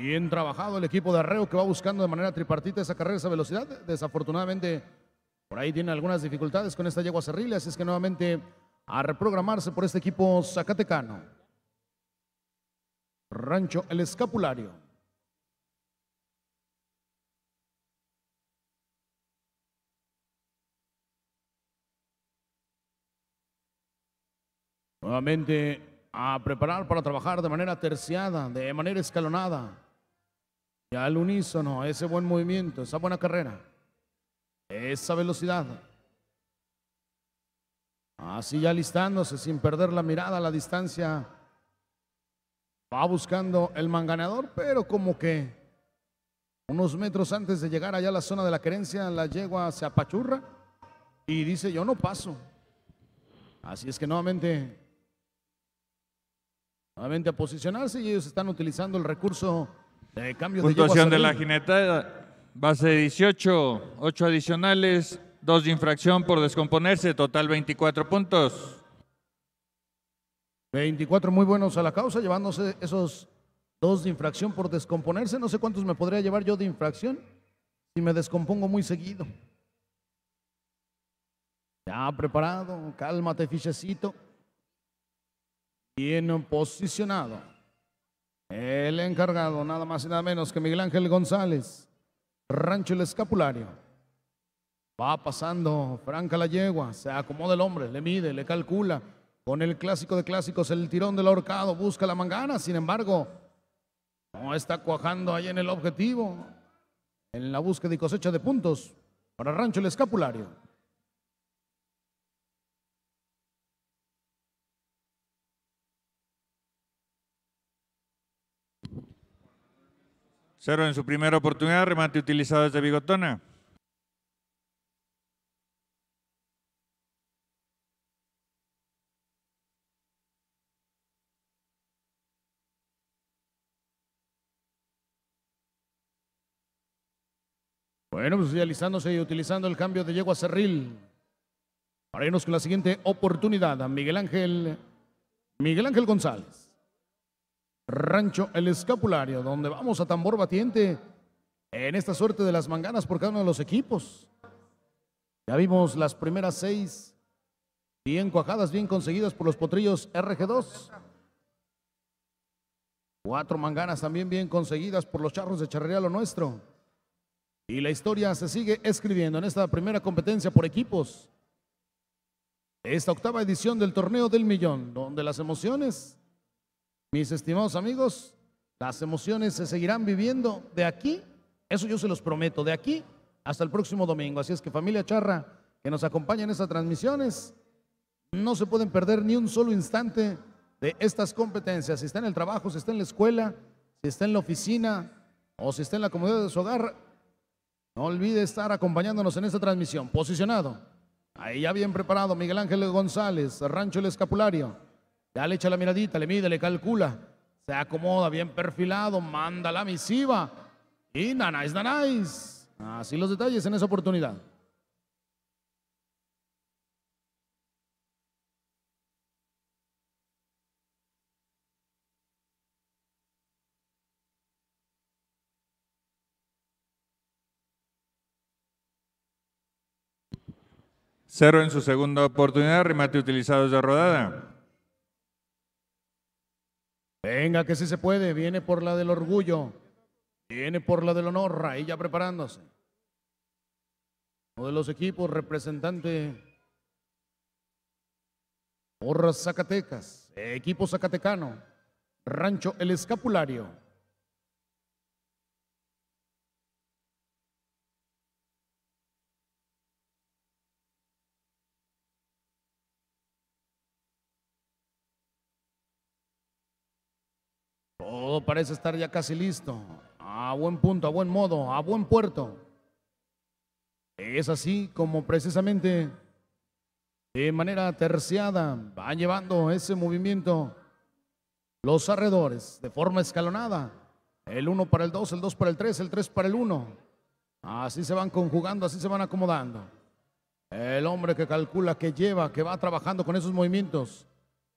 Bien trabajado el equipo de Arreo que va buscando de manera tripartita esa carrera, esa velocidad. Desafortunadamente, por ahí tiene algunas dificultades con esta yegua cerril, así es que nuevamente a reprogramarse por este equipo zacatecano. Rancho El Escapulario. Nuevamente a preparar para trabajar de manera terciada, de manera escalonada. Ya al unísono, ese buen movimiento, esa buena carrera, esa velocidad. Así ya listándose sin perder la mirada la distancia. Va buscando el manganador, pero como que unos metros antes de llegar allá a la zona de la querencia, la yegua se apachurra y dice, yo no paso. Así es que nuevamente, nuevamente a posicionarse y ellos están utilizando el recurso eh, cambio Puntuación de, la jineta, base 18, 8 adicionales, 2 de infracción por descomponerse, total 24 puntos. 24 muy buenos a la causa, llevándose esos dos de infracción por descomponerse. No sé cuántos me podría llevar yo de infracción si me descompongo muy seguido. Ya preparado, cálmate, fichecito. Bien posicionado. El encargado, nada más y nada menos que Miguel Ángel González, Rancho El Escapulario. Va pasando Franca la yegua, se acomoda el hombre, le mide, le calcula. Con el clásico de clásicos, el tirón del ahorcado, busca la mangana, sin embargo, no está cuajando ahí en el objetivo, en la búsqueda y cosecha de puntos para Rancho El Escapulario. Cero en su primera oportunidad, remate utilizado desde Bigotona. Bueno, pues realizándose y utilizando el cambio de Yegua Cerril. Para irnos con la siguiente oportunidad a Miguel Ángel, Miguel Ángel González. Rancho El Escapulario, donde vamos a tambor batiente en esta suerte de las manganas por cada uno de los equipos. Ya vimos las primeras seis bien cuajadas, bien conseguidas por los potrillos RG2. Cuatro manganas también bien conseguidas por los charros de Charrería Lo Nuestro. Y la historia se sigue escribiendo en esta primera competencia por equipos. Esta octava edición del Torneo del Millón, donde las emociones mis estimados amigos, las emociones se seguirán viviendo de aquí, eso yo se los prometo, de aquí hasta el próximo domingo. Así es que familia Charra, que nos acompaña en estas transmisiones, no se pueden perder ni un solo instante de estas competencias. Si está en el trabajo, si está en la escuela, si está en la oficina o si está en la comodidad de su hogar, no olvide estar acompañándonos en esta transmisión. Posicionado, ahí ya bien preparado, Miguel Ángel González, Rancho El Escapulario. Ya le echa la miradita, le mide, le calcula, se acomoda bien perfilado, manda la misiva y nanais, nanais. Así los detalles en esa oportunidad. Cero en su segunda oportunidad, remate utilizado de rodada. Venga, que si se puede, viene por la del orgullo, viene por la del honor, ahí ya preparándose. Uno de los equipos, representante porras Zacatecas, equipo zacatecano, Rancho El Escapulario. parece estar ya casi listo. A buen punto, a buen modo, a buen puerto. Es así como precisamente de manera terciada van llevando ese movimiento los alrededores de forma escalonada. El 1 para el 2, el 2 para el 3, el 3 para el 1. Así se van conjugando, así se van acomodando. El hombre que calcula, que lleva, que va trabajando con esos movimientos,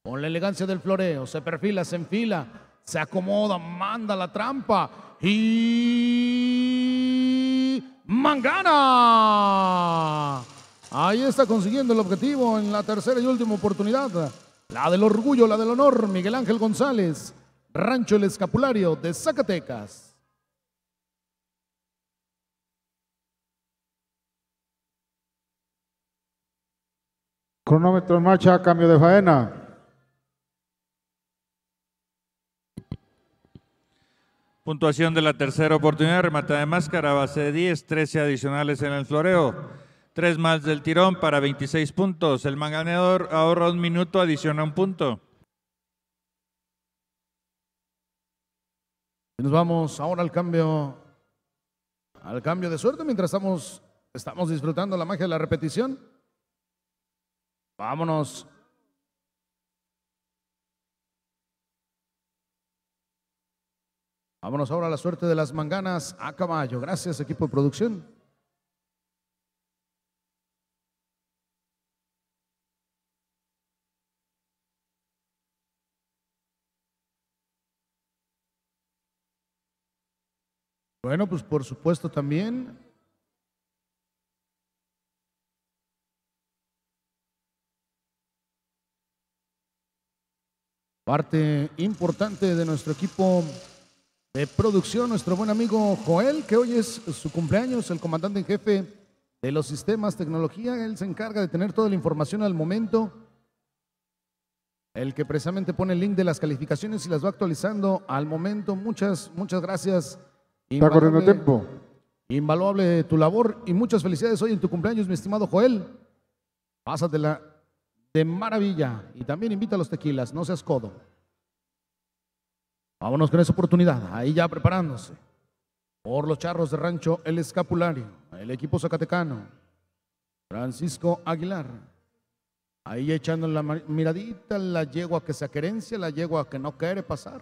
con la elegancia del floreo, se perfila, se enfila, se acomoda, manda la trampa y Mangana. Ahí está consiguiendo el objetivo en la tercera y última oportunidad. La del orgullo, la del honor, Miguel Ángel González, Rancho El Escapulario de Zacatecas. Cronómetro en marcha, cambio de faena. Puntuación de la tercera oportunidad, remata de máscara, base de 10, 13 adicionales en el floreo. Tres más del tirón para 26 puntos. El manganeador ahorra un minuto, adiciona un punto. Nos vamos ahora al cambio, al cambio de suerte mientras estamos, estamos disfrutando la magia de la repetición. Vámonos Vámonos ahora a la suerte de las manganas a caballo. Gracias, equipo de producción. Bueno, pues por supuesto también parte importante de nuestro equipo de producción, nuestro buen amigo Joel, que hoy es su cumpleaños, el comandante en jefe de los sistemas tecnología. Él se encarga de tener toda la información al momento. El que precisamente pone el link de las calificaciones y las va actualizando al momento. Muchas, muchas gracias. Está corriendo tiempo. Invaluable tu labor y muchas felicidades hoy en tu cumpleaños, mi estimado Joel. Pásatela de maravilla y también invita a los tequilas, no seas codo. Vámonos con esa oportunidad. Ahí ya preparándose. Por los charros de rancho, el escapulario. El equipo zacatecano. Francisco Aguilar. Ahí echando la miradita, la yegua que se querencia, la yegua que no quiere pasar.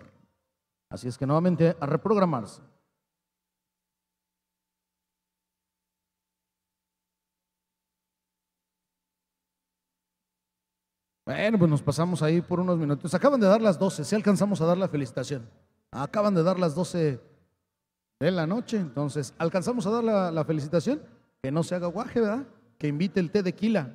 Así es que nuevamente a reprogramarse. Bueno, pues nos pasamos ahí por unos minutos. Acaban de dar las 12, si alcanzamos a dar la felicitación. Acaban de dar las 12 de la noche, entonces alcanzamos a dar la, felicitación. Que no se haga guaje, ¿verdad? Que invite el té de quila.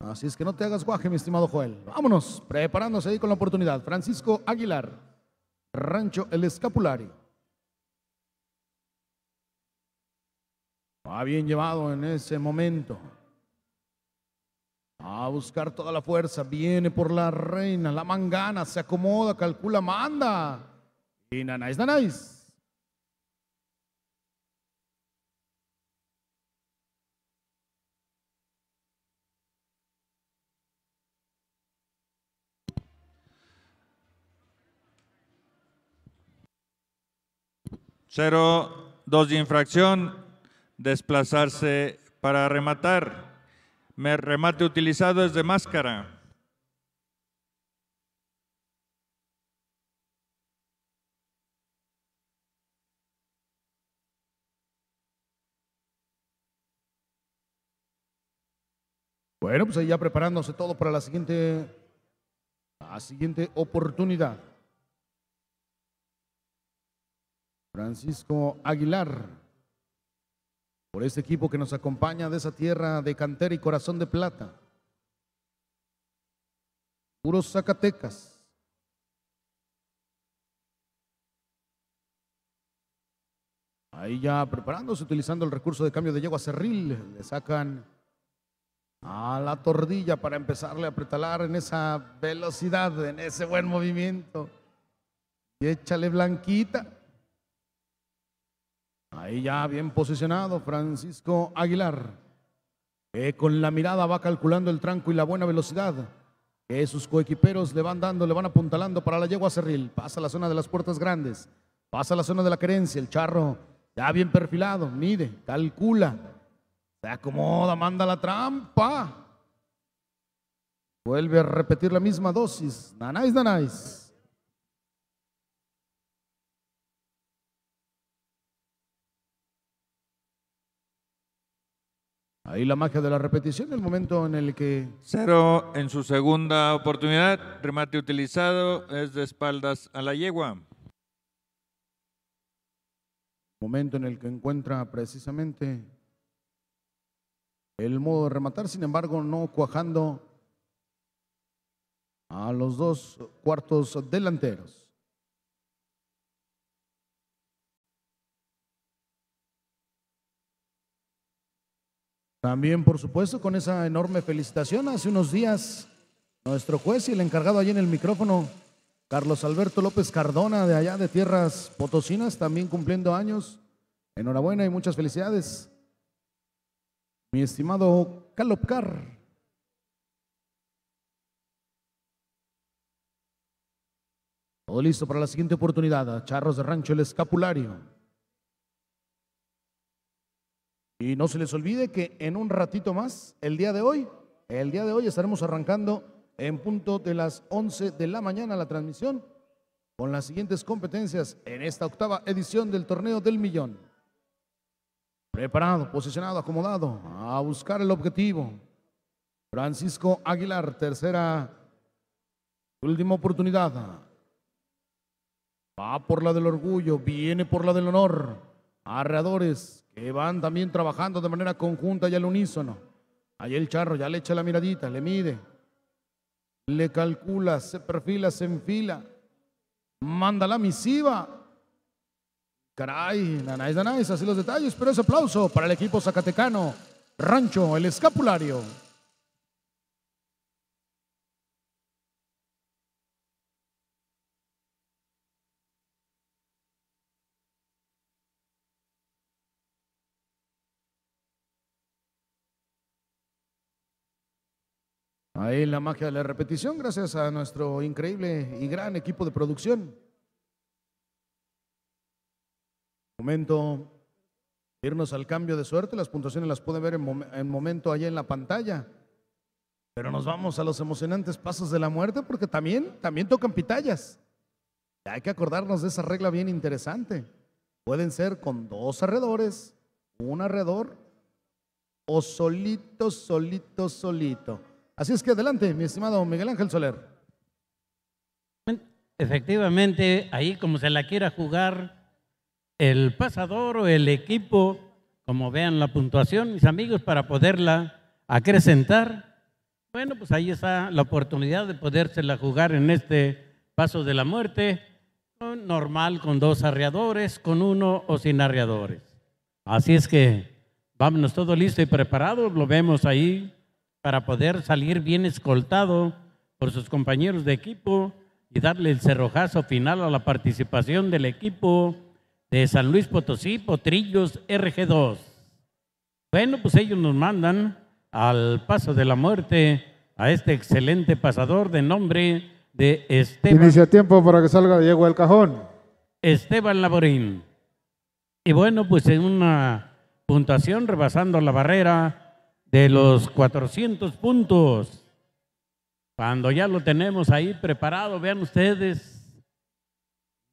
Así es que no te hagas guaje, mi estimado Joel. Vámonos, preparándose ahí con la oportunidad. Francisco Aguilar, Rancho El Escapulario. Va bien llevado en ese momento. A buscar toda la fuerza. Viene por la reina. La mangana. Se acomoda. Calcula. Manda. Y nanáis, nanáis. Cero, dos de infracción, desplazarse para rematar. Me remate utilizado es de máscara. Bueno, pues ahí ya preparándose todo para la siguiente, la siguiente oportunidad. Francisco Aguilar por este equipo que nos acompaña de esa tierra de cantera y corazón de plata. Puros Zacatecas. Ahí ya preparándose, utilizando el recurso de cambio de yegua cerril, le sacan a la tordilla para empezarle a apretalar en esa velocidad, en ese buen movimiento. Y échale blanquita. Ahí ya bien posicionado Francisco Aguilar, que con la mirada va calculando el tranco y la buena velocidad que sus coequiperos le van dando, le van apuntalando para la yegua Cerril. Pasa la zona de las puertas grandes, pasa la zona de la creencia, el charro ya bien perfilado, mide, calcula, se acomoda, manda la trampa. Vuelve a repetir la misma dosis. danais, danais. Ahí la magia de la repetición, el momento en el que... Cero en su segunda oportunidad, remate utilizado, es de espaldas a la yegua. Momento en el que encuentra precisamente el modo de rematar, sin embargo, no cuajando a los dos cuartos delanteros. También, por supuesto, con esa enorme felicitación, hace unos días nuestro juez y el encargado allí en el micrófono, Carlos Alberto López Cardona, de allá de Tierras Potosinas, también cumpliendo años. Enhorabuena y muchas felicidades. Mi estimado Calopcar. Todo listo para la siguiente oportunidad. Charros de Rancho El Escapulario. Y no se les olvide que en un ratito más, el día de hoy, el día de hoy estaremos arrancando en punto de las 11 de la mañana la transmisión con las siguientes competencias en esta octava edición del torneo del millón. Preparado, posicionado, acomodado, a buscar el objetivo. Francisco Aguilar, tercera, última oportunidad. Va por la del orgullo, viene por la del honor. Arreadores, que van también trabajando de manera conjunta y al unísono. Ahí el charro ya le echa la miradita, le mide, le calcula, se perfila, se enfila, manda la misiva. Caray, nanay, nanais, así los detalles, pero ese aplauso para el equipo zacatecano, Rancho, el escapulario. Ahí la magia de la repetición, gracias a nuestro increíble y gran equipo de producción. Momento irnos al cambio de suerte, las puntuaciones las pueden ver en, momento allá en la pantalla. Pero nos vamos a los emocionantes pasos de la muerte porque también, también tocan pitallas. Hay que acordarnos de esa regla bien interesante. Pueden ser con dos alrededores, un alrededor o solito, solito, solito. Así es que adelante, mi estimado Miguel Ángel Soler. Efectivamente, ahí como se la quiera jugar el pasador o el equipo, como vean la puntuación, mis amigos, para poderla acrecentar, bueno, pues ahí está la oportunidad de podérsela jugar en este paso de la muerte, normal con dos arreadores, con uno o sin arreadores. Así es que vámonos todo listo y preparado, lo vemos ahí para poder salir bien escoltado por sus compañeros de equipo y darle el cerrojazo final a la participación del equipo de San Luis Potosí, Potrillos RG2. Bueno, pues ellos nos mandan al paso de la muerte a este excelente pasador de nombre de Esteban. Inicia tiempo para que salga Diego del cajón. Esteban Laborín. Y bueno, pues en una puntuación rebasando la barrera de los 400 puntos. Cuando ya lo tenemos ahí preparado, vean ustedes,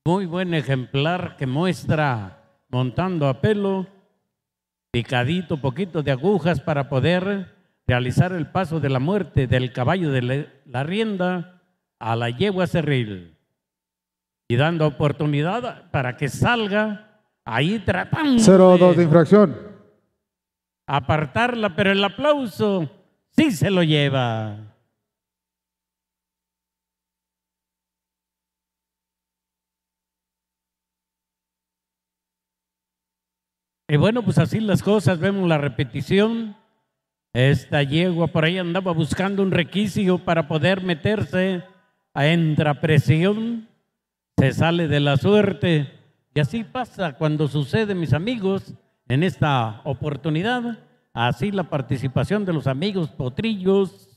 muy buen ejemplar que muestra montando a pelo, picadito, poquito de agujas para poder realizar el paso de la muerte del caballo de la rienda a la yegua cerril y dando oportunidad para que salga ahí tratando. 0 de infracción apartarla, pero el aplauso sí se lo lleva. Y bueno, pues así las cosas, vemos la repetición. Esta yegua por ahí andaba buscando un requisito para poder meterse a entrapresión, se sale de la suerte. Y así pasa cuando sucede, mis amigos, en esta oportunidad, así la participación de los amigos potrillos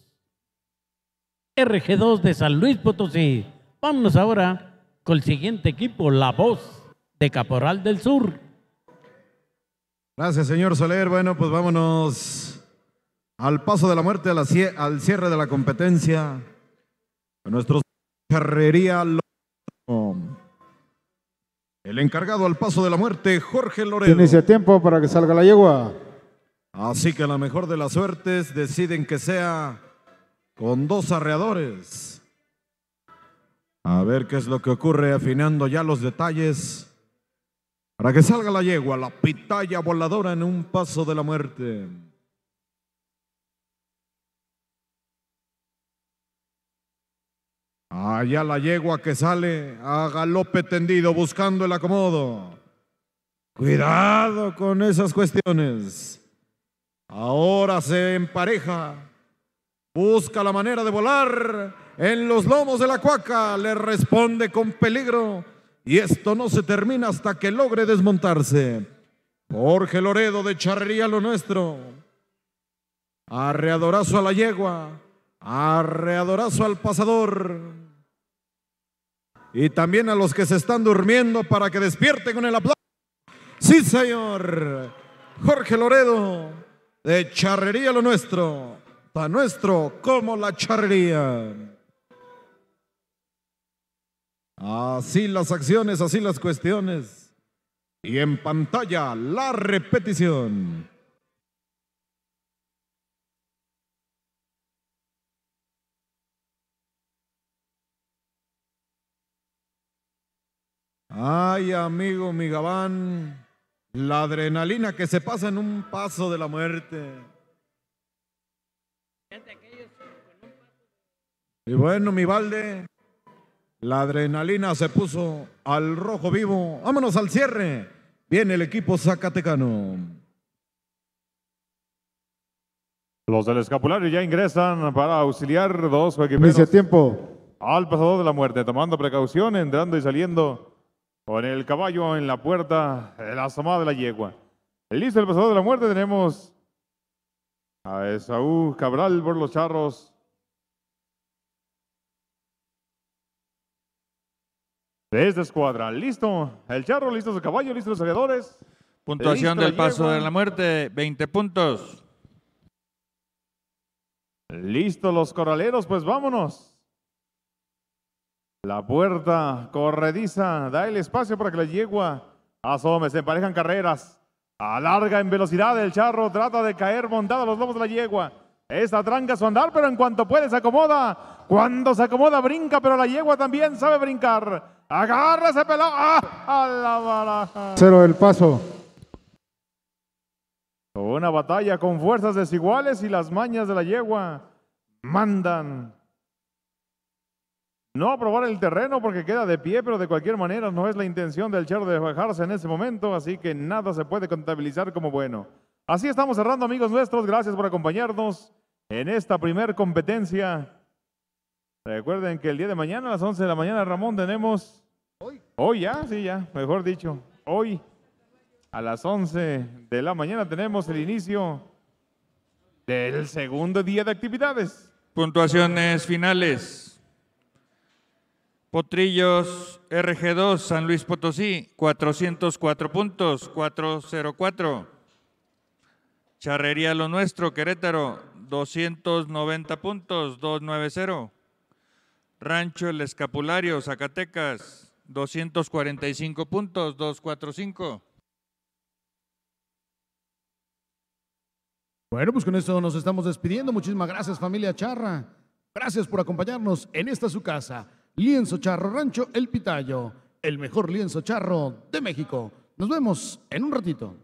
RG2 de San Luis Potosí. Vámonos ahora con el siguiente equipo, La Voz de Caporal del Sur. Gracias, señor Soler. Bueno, pues vámonos al paso de la muerte, al cierre de la competencia. Nuestros carrería. El encargado al paso de la muerte, Jorge Loredo. Inicia tiempo para que salga la yegua. Así que la mejor de las suertes deciden que sea con dos arreadores. A ver qué es lo que ocurre afinando ya los detalles. Para que salga la yegua, la pitaya voladora en un paso de la muerte. Allá la yegua que sale a galope tendido buscando el acomodo. Cuidado con esas cuestiones. Ahora se empareja. Busca la manera de volar en los lomos de la cuaca. Le responde con peligro. Y esto no se termina hasta que logre desmontarse. Jorge Loredo de Charrería lo nuestro. Arreadorazo a la yegua. Arreadorazo al pasador y también a los que se están durmiendo para que despierten con el aplauso. Sí, señor. Jorge Loredo, de charrería lo nuestro, tan nuestro como la charrería. Así las acciones, así las cuestiones. Y en pantalla la repetición. Ay, amigo mi Gabán, la adrenalina que se pasa en un paso de la muerte. Y bueno, mi balde, la adrenalina se puso al rojo vivo. Vámonos al cierre. Viene el equipo zacatecano. Los del escapulario ya ingresan para auxiliar dos equipos. tiempo. Al paso de la muerte, tomando precaución, entrando y saliendo con el caballo en la puerta, la asomada de la yegua. Listo el pasado de la muerte, tenemos a Esaú Cabral por los charros. De escuadra, listo el charro, listo su caballo, listo los aviadores. Puntuación del paso de la muerte, 20 puntos. Listo los corraleros, pues vámonos. La puerta corrediza, da el espacio para que la yegua asome, se emparejan carreras, alarga en velocidad el charro, trata de caer montado a los lomos de la yegua. Esta tranca su andar, pero en cuanto puede se acomoda. Cuando se acomoda brinca, pero la yegua también sabe brincar. Agarra ese pelado. ¡ah! A la baraja. Cero el paso. Una batalla con fuerzas desiguales y las mañas de la yegua mandan no aprobar el terreno porque queda de pie, pero de cualquier manera no es la intención del Charo de bajarse en ese momento, así que nada se puede contabilizar como bueno. Así estamos cerrando, amigos nuestros. Gracias por acompañarnos en esta primer competencia. Recuerden que el día de mañana, a las 11 de la mañana, Ramón, tenemos... Hoy. Hoy ya, sí, ya, mejor dicho. Hoy, a las 11 de la mañana, tenemos el inicio del segundo día de actividades. Puntuaciones finales. Potrillos RG2 San Luis Potosí, 404 puntos, 404. Charrería Lo Nuestro Querétaro, 290 puntos, 290. Rancho El Escapulario, Zacatecas, 245 puntos, 245. Bueno, pues con esto nos estamos despidiendo. Muchísimas gracias familia Charra. Gracias por acompañarnos en esta su casa. Lienzo Charro Rancho El Pitayo, el mejor lienzo charro de México. Nos vemos en un ratito.